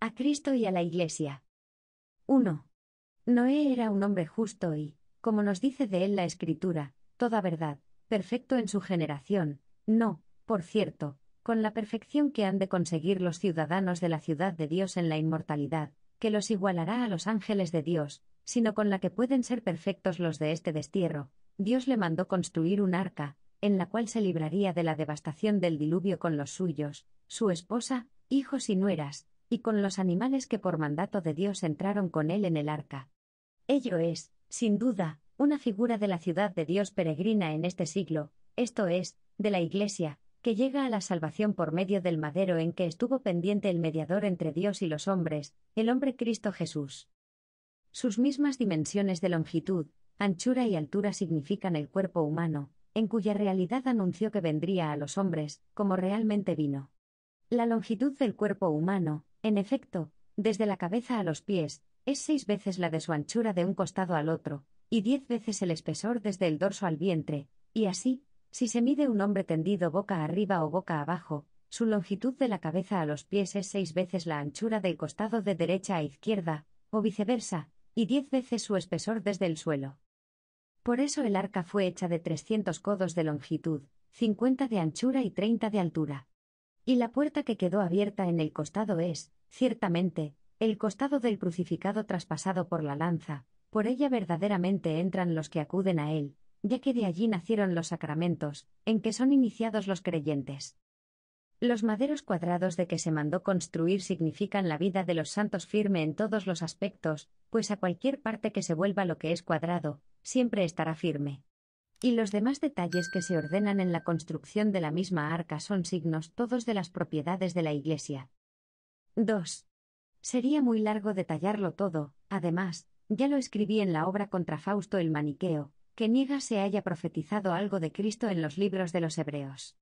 A Cristo y a la Iglesia. 1. Noé era un hombre justo y, como nos dice de él la Escritura, toda verdad, perfecto en su generación, no, por cierto, con la perfección que han de conseguir los ciudadanos de la ciudad de Dios en la inmortalidad, que los igualará a los ángeles de Dios, sino con la que pueden ser perfectos los de este destierro. Dios le mandó construir un arca, en la cual se libraría de la devastación del diluvio con los suyos, su esposa, hijos y nueras, y con los animales que por mandato de Dios entraron con él en el arca. Ello es, sin duda, una figura de la ciudad de Dios peregrina en este siglo, esto es, de la Iglesia, que llega a la salvación por medio del madero en que estuvo pendiente el mediador entre Dios y los hombres, el hombre Cristo Jesús. Sus mismas dimensiones de longitud, anchura y altura significan el cuerpo humano, en cuya realidad anunció que vendría a los hombres, como realmente vino. La longitud del cuerpo humano, en efecto, desde la cabeza a los pies, es seis veces la de su anchura de un costado al otro, y diez veces el espesor desde el dorso al vientre, y así, si se mide un hombre tendido boca arriba o boca abajo, su longitud de la cabeza a los pies es seis veces la anchura del costado de derecha a izquierda, o viceversa, y diez veces su espesor desde el suelo. Por eso el arca fue hecha de trescientos codos de longitud, cincuenta de anchura y treinta de altura. Y la puerta que quedó abierta en el costado es, ciertamente, el costado del crucificado traspasado por la lanza, por ella verdaderamente entran los que acuden a él, ya que de allí nacieron los sacramentos, en que son iniciados los creyentes. Los maderos cuadrados de que se mandó construir significan la vida de los santos firme en todos los aspectos, pues a cualquier parte que se vuelva lo que es cuadrado, siempre estará firme. Y los demás detalles que se ordenan en la construcción de la misma arca son signos todos de las propiedades de la Iglesia. 2. Sería muy largo detallarlo todo, además, ya lo escribí en la obra contra Fausto el Maniqueo, que niega se haya profetizado algo de Cristo en los libros de los hebreos.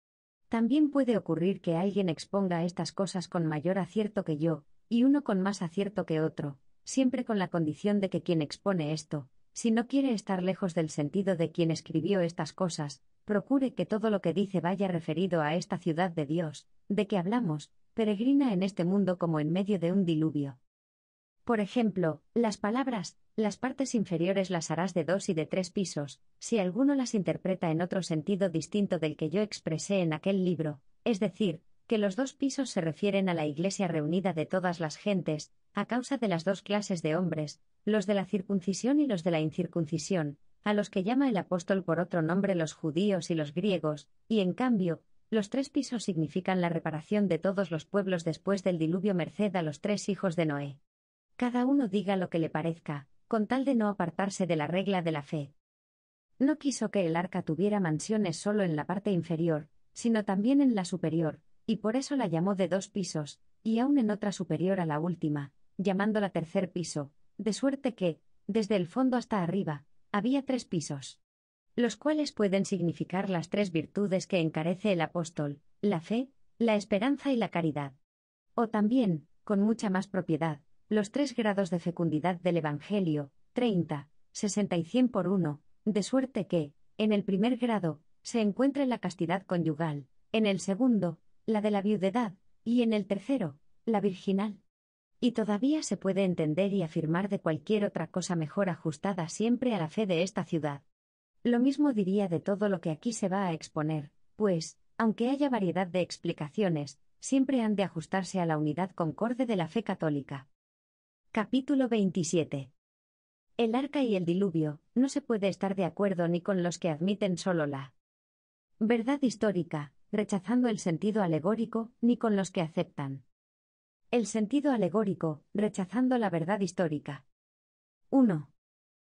También puede ocurrir que alguien exponga estas cosas con mayor acierto que yo, y uno con más acierto que otro, siempre con la condición de que quien expone esto, si no quiere estar lejos del sentido de quien escribió estas cosas, procure que todo lo que dice vaya referido a esta ciudad de Dios, de que hablamos, peregrina en este mundo como en medio de un diluvio. Por ejemplo, las palabras, las partes inferiores las harás de dos y de tres pisos, si alguno las interpreta en otro sentido distinto del que yo expresé en aquel libro, es decir, que los dos pisos se refieren a la iglesia reunida de todas las gentes, a causa de las dos clases de hombres, los de la circuncisión y los de la incircuncisión, a los que llama el apóstol por otro nombre los judíos y los griegos, y en cambio, los tres pisos significan la reparación de todos los pueblos después del diluvio merced a los tres hijos de Noé. Cada uno diga lo que le parezca, con tal de no apartarse de la regla de la fe. No quiso que el arca tuviera mansiones solo en la parte inferior, sino también en la superior, y por eso la llamó de dos pisos, y aún en otra superior a la última, llamándola tercer piso, de suerte que, desde el fondo hasta arriba, había tres pisos, los cuales pueden significar las tres virtudes que encarece el apóstol, la fe, la esperanza y la caridad. O también, con mucha más propiedad, los tres grados de fecundidad del Evangelio, 30, 60 y 100 por 1, de suerte que, en el primer grado, se encuentre la castidad conyugal, en el segundo, la de la viudedad, y en el tercero, la virginal. Y todavía se puede entender y afirmar de cualquier otra cosa mejor ajustada siempre a la fe de esta ciudad. Lo mismo diría de todo lo que aquí se va a exponer, pues, aunque haya variedad de explicaciones, siempre han de ajustarse a la unidad concorde de la fe católica. Capítulo 27. El arca y el diluvio, no se puede estar de acuerdo ni con los que admiten solo la verdad histórica, rechazando el sentido alegórico, ni con los que aceptan el sentido alegórico, rechazando la verdad histórica. 1.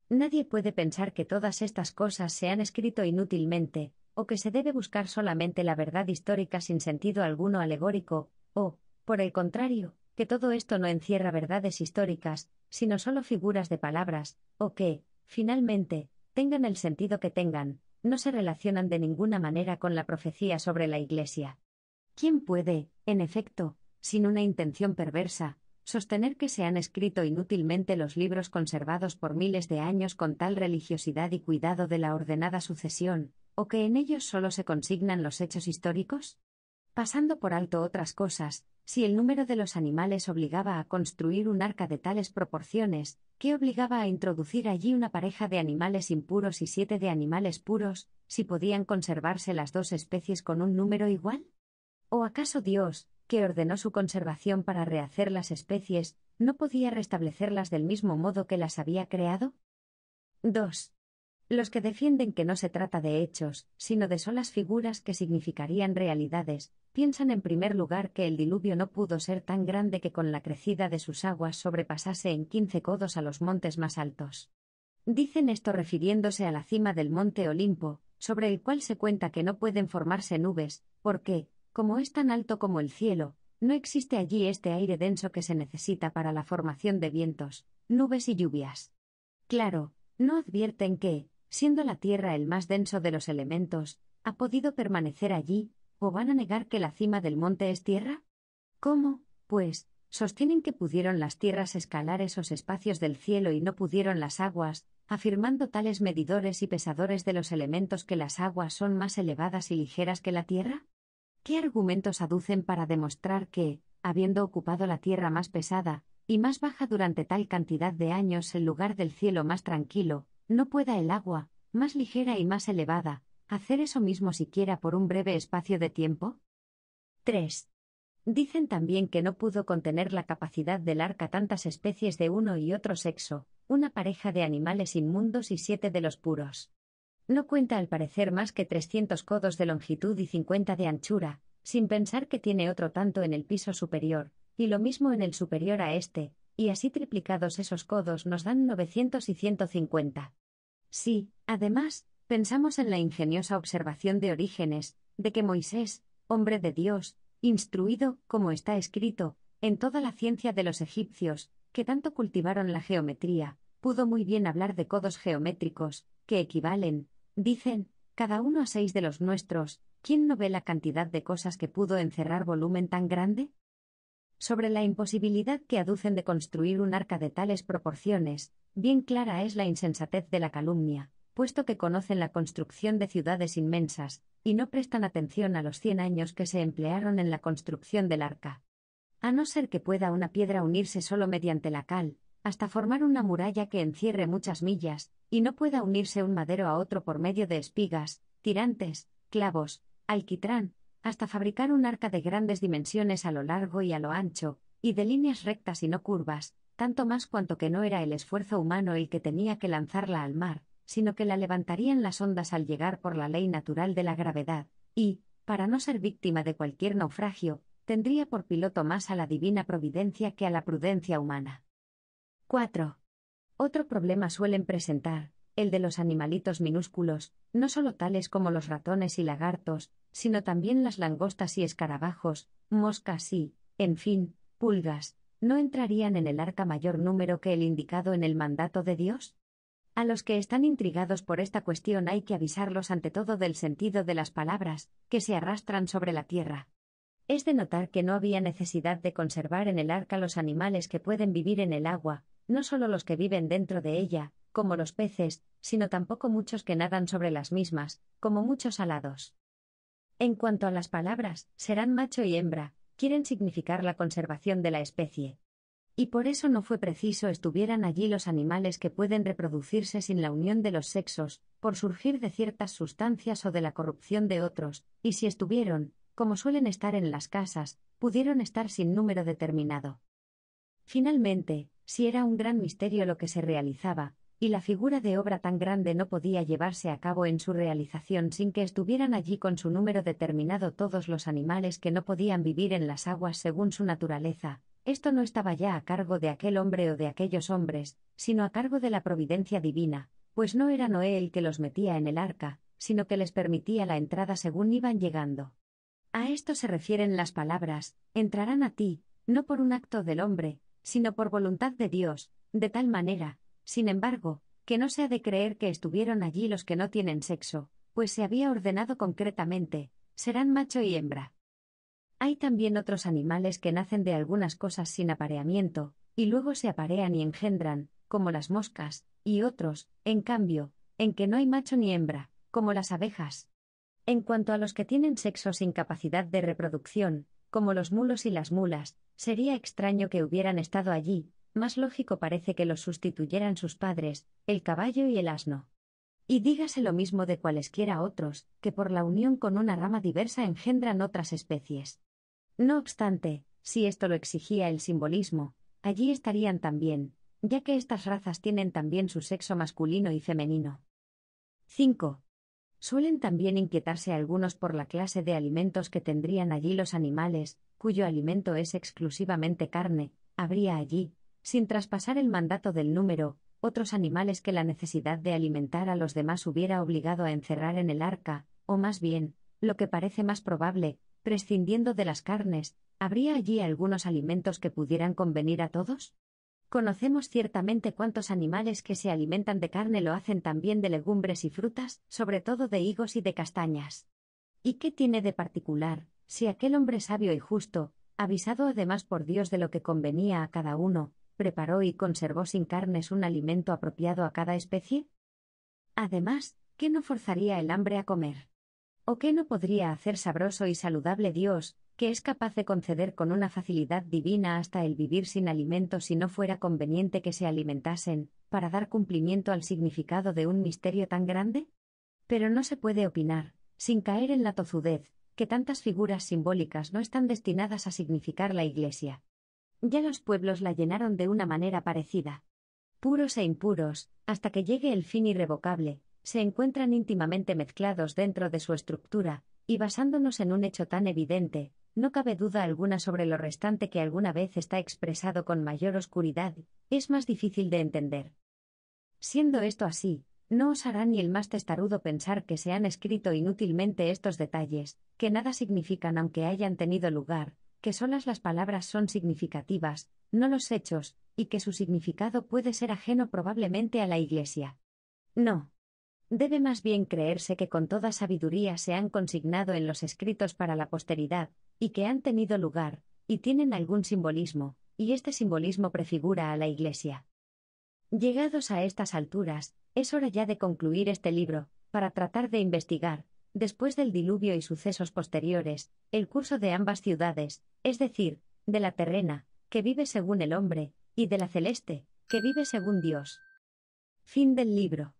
Nadie puede pensar que todas estas cosas se han escrito inútilmente, o que se debe buscar solamente la verdad histórica sin sentido alguno alegórico, o, por el contrario, que todo esto no encierra verdades históricas, sino solo figuras de palabras, o que, finalmente, tengan el sentido que tengan, no se relacionan de ninguna manera con la profecía sobre la Iglesia. ¿Quién puede, en efecto, sin una intención perversa, sostener que se han escrito inútilmente los libros conservados por miles de años con tal religiosidad y cuidado de la ordenada sucesión, o que en ellos solo se consignan los hechos históricos? Pasando por alto otras cosas, si el número de los animales obligaba a construir un arca de tales proporciones, ¿qué obligaba a introducir allí una pareja de animales impuros y siete de animales puros, si podían conservarse las dos especies con un número igual? ¿O acaso Dios, que ordenó su conservación para rehacer las especies, no podía restablecerlas del mismo modo que las había creado? 2. Los que defienden que no se trata de hechos, sino de solas figuras que significarían realidades, piensan en primer lugar que el diluvio no pudo ser tan grande que con la crecida de sus aguas sobrepasase en quince codos a los montes más altos. Dicen esto refiriéndose a la cima del monte Olimpo, sobre el cual se cuenta que no pueden formarse nubes, porque, como es tan alto como el cielo, no existe allí este aire denso que se necesita para la formación de vientos, nubes y lluvias. Claro, no advierten que, siendo la Tierra el más denso de los elementos, ha podido permanecer allí, o van a negar que la cima del monte es tierra? ¿Cómo, pues, sostienen que pudieron las tierras escalar esos espacios del cielo y no pudieron las aguas, afirmando tales medidores y pesadores de los elementos que las aguas son más elevadas y ligeras que la tierra? ¿Qué argumentos aducen para demostrar que, habiendo ocupado la tierra más pesada y más baja durante tal cantidad de años el lugar del cielo más tranquilo, no pueda el agua, más ligera y más elevada, hacer eso mismo siquiera por un breve espacio de tiempo? 3. Dicen también que no pudo contener la capacidad del arca tantas especies de uno y otro sexo, una pareja de animales inmundos y siete de los puros. No cuenta al parecer más que 300 codos de longitud y 50 de anchura, sin pensar que tiene otro tanto en el piso superior, y lo mismo en el superior a este, y así triplicados esos codos nos dan 900 y 150. Sí, además, pensamos en la ingeniosa observación de Orígenes, de que Moisés, hombre de Dios, instruido, como está escrito, en toda la ciencia de los egipcios, que tanto cultivaron la geometría, pudo muy bien hablar de codos geométricos, que equivalen, dicen, cada uno a seis de los nuestros, ¿quién no ve la cantidad de cosas que pudo encerrar volumen tan grande? Sobre la imposibilidad que aducen de construir un arca de tales proporciones, Bien clara es la insensatez de la calumnia, puesto que conocen la construcción de ciudades inmensas, y no prestan atención a los cien años que se emplearon en la construcción del arca. A no ser que pueda una piedra unirse solo mediante la cal, hasta formar una muralla que encierre muchas millas, y no pueda unirse un madero a otro por medio de espigas, tirantes, clavos, alquitrán, hasta fabricar un arca de grandes dimensiones a lo largo y a lo ancho, y de líneas rectas y no curvas, tanto más cuanto que no era el esfuerzo humano el que tenía que lanzarla al mar, sino que la levantarían las ondas al llegar por la ley natural de la gravedad, y, para no ser víctima de cualquier naufragio, tendría por piloto más a la divina providencia que a la prudencia humana. 4. Otro problema suelen presentar, el de los animalitos minúsculos, no solo tales como los ratones y lagartos, sino también las langostas y escarabajos, moscas y, en fin, pulgas, ¿no entrarían en el arca mayor número que el indicado en el mandato de Dios? A los que están intrigados por esta cuestión hay que avisarlos ante todo del sentido de las palabras, que se arrastran sobre la tierra. Es de notar que no había necesidad de conservar en el arca los animales que pueden vivir en el agua, no solo los que viven dentro de ella, como los peces, sino tampoco muchos que nadan sobre las mismas, como muchos alados. En cuanto a las palabras, serán macho y hembra, quieren significar la conservación de la especie. Y por eso no fue preciso estuvieran allí los animales que pueden reproducirse sin la unión de los sexos, por surgir de ciertas sustancias o de la corrupción de otros, y si estuvieron, como suelen estar en las casas, pudieron estar sin número determinado. Finalmente, si era un gran misterio lo que se realizaba, y la figura de obra tan grande no podía llevarse a cabo en su realización sin que estuvieran allí con su número determinado todos los animales que no podían vivir en las aguas según su naturaleza. Esto no estaba ya a cargo de aquel hombre o de aquellos hombres, sino a cargo de la providencia divina, pues no era Noé el que los metía en el arca, sino que les permitía la entrada según iban llegando. A esto se refieren las palabras, entrarán a ti, no por un acto del hombre, sino por voluntad de Dios, de tal manera, sin embargo, que no se ha de creer que estuvieron allí los que no tienen sexo, pues se había ordenado concretamente, serán macho y hembra. Hay también otros animales que nacen de algunas cosas sin apareamiento, y luego se aparean y engendran, como las moscas, y otros, en cambio, en que no hay macho ni hembra, como las abejas. En cuanto a los que tienen sexo sin capacidad de reproducción, como los mulos y las mulas, sería extraño que hubieran estado allí, más lógico parece que los sustituyeran sus padres, el caballo y el asno. Y dígase lo mismo de cualesquiera otros, que por la unión con una rama diversa engendran otras especies. No obstante, si esto lo exigía el simbolismo, allí estarían también, ya que estas razas tienen también su sexo masculino y femenino. 5. Suelen también inquietarse algunos por la clase de alimentos que tendrían allí los animales, cuyo alimento es exclusivamente carne, habría allí, sin traspasar el mandato del número, otros animales que la necesidad de alimentar a los demás hubiera obligado a encerrar en el arca, o más bien, lo que parece más probable, prescindiendo de las carnes, ¿habría allí algunos alimentos que pudieran convenir a todos? Conocemos ciertamente cuántos animales que se alimentan de carne lo hacen también de legumbres y frutas, sobre todo de higos y de castañas. ¿Y qué tiene de particular, si aquel hombre sabio y justo, avisado además por Dios de lo que convenía a cada uno, preparó y conservó sin carnes un alimento apropiado a cada especie? Además, ¿qué no forzaría el hambre a comer? ¿O qué no podría hacer sabroso y saludable Dios, que es capaz de conceder con una facilidad divina hasta el vivir sin alimento si no fuera conveniente que se alimentasen, para dar cumplimiento al significado de un misterio tan grande? Pero no se puede opinar, sin caer en la tozudez, que tantas figuras simbólicas no están destinadas a significar la Iglesia, ya los pueblos la llenaron de una manera parecida. Puros e impuros, hasta que llegue el fin irrevocable, se encuentran íntimamente mezclados dentro de su estructura, y basándonos en un hecho tan evidente, no cabe duda alguna sobre lo restante que alguna vez está expresado con mayor oscuridad, es más difícil de entender. Siendo esto así, no os hará ni el más testarudo pensar que se han escrito inútilmente estos detalles, que nada significan aunque hayan tenido lugar, que solas las palabras son significativas, no los hechos, y que su significado puede ser ajeno probablemente a la Iglesia. No. Debe más bien creerse que con toda sabiduría se han consignado en los escritos para la posteridad, y que han tenido lugar, y tienen algún simbolismo, y este simbolismo prefigura a la Iglesia. Llegados a estas alturas, es hora ya de concluir este libro, para tratar de investigar, después del diluvio y sucesos posteriores, el curso de ambas ciudades, es decir, de la terrena, que vive según el hombre, y de la celeste, que vive según Dios. Fin del libro.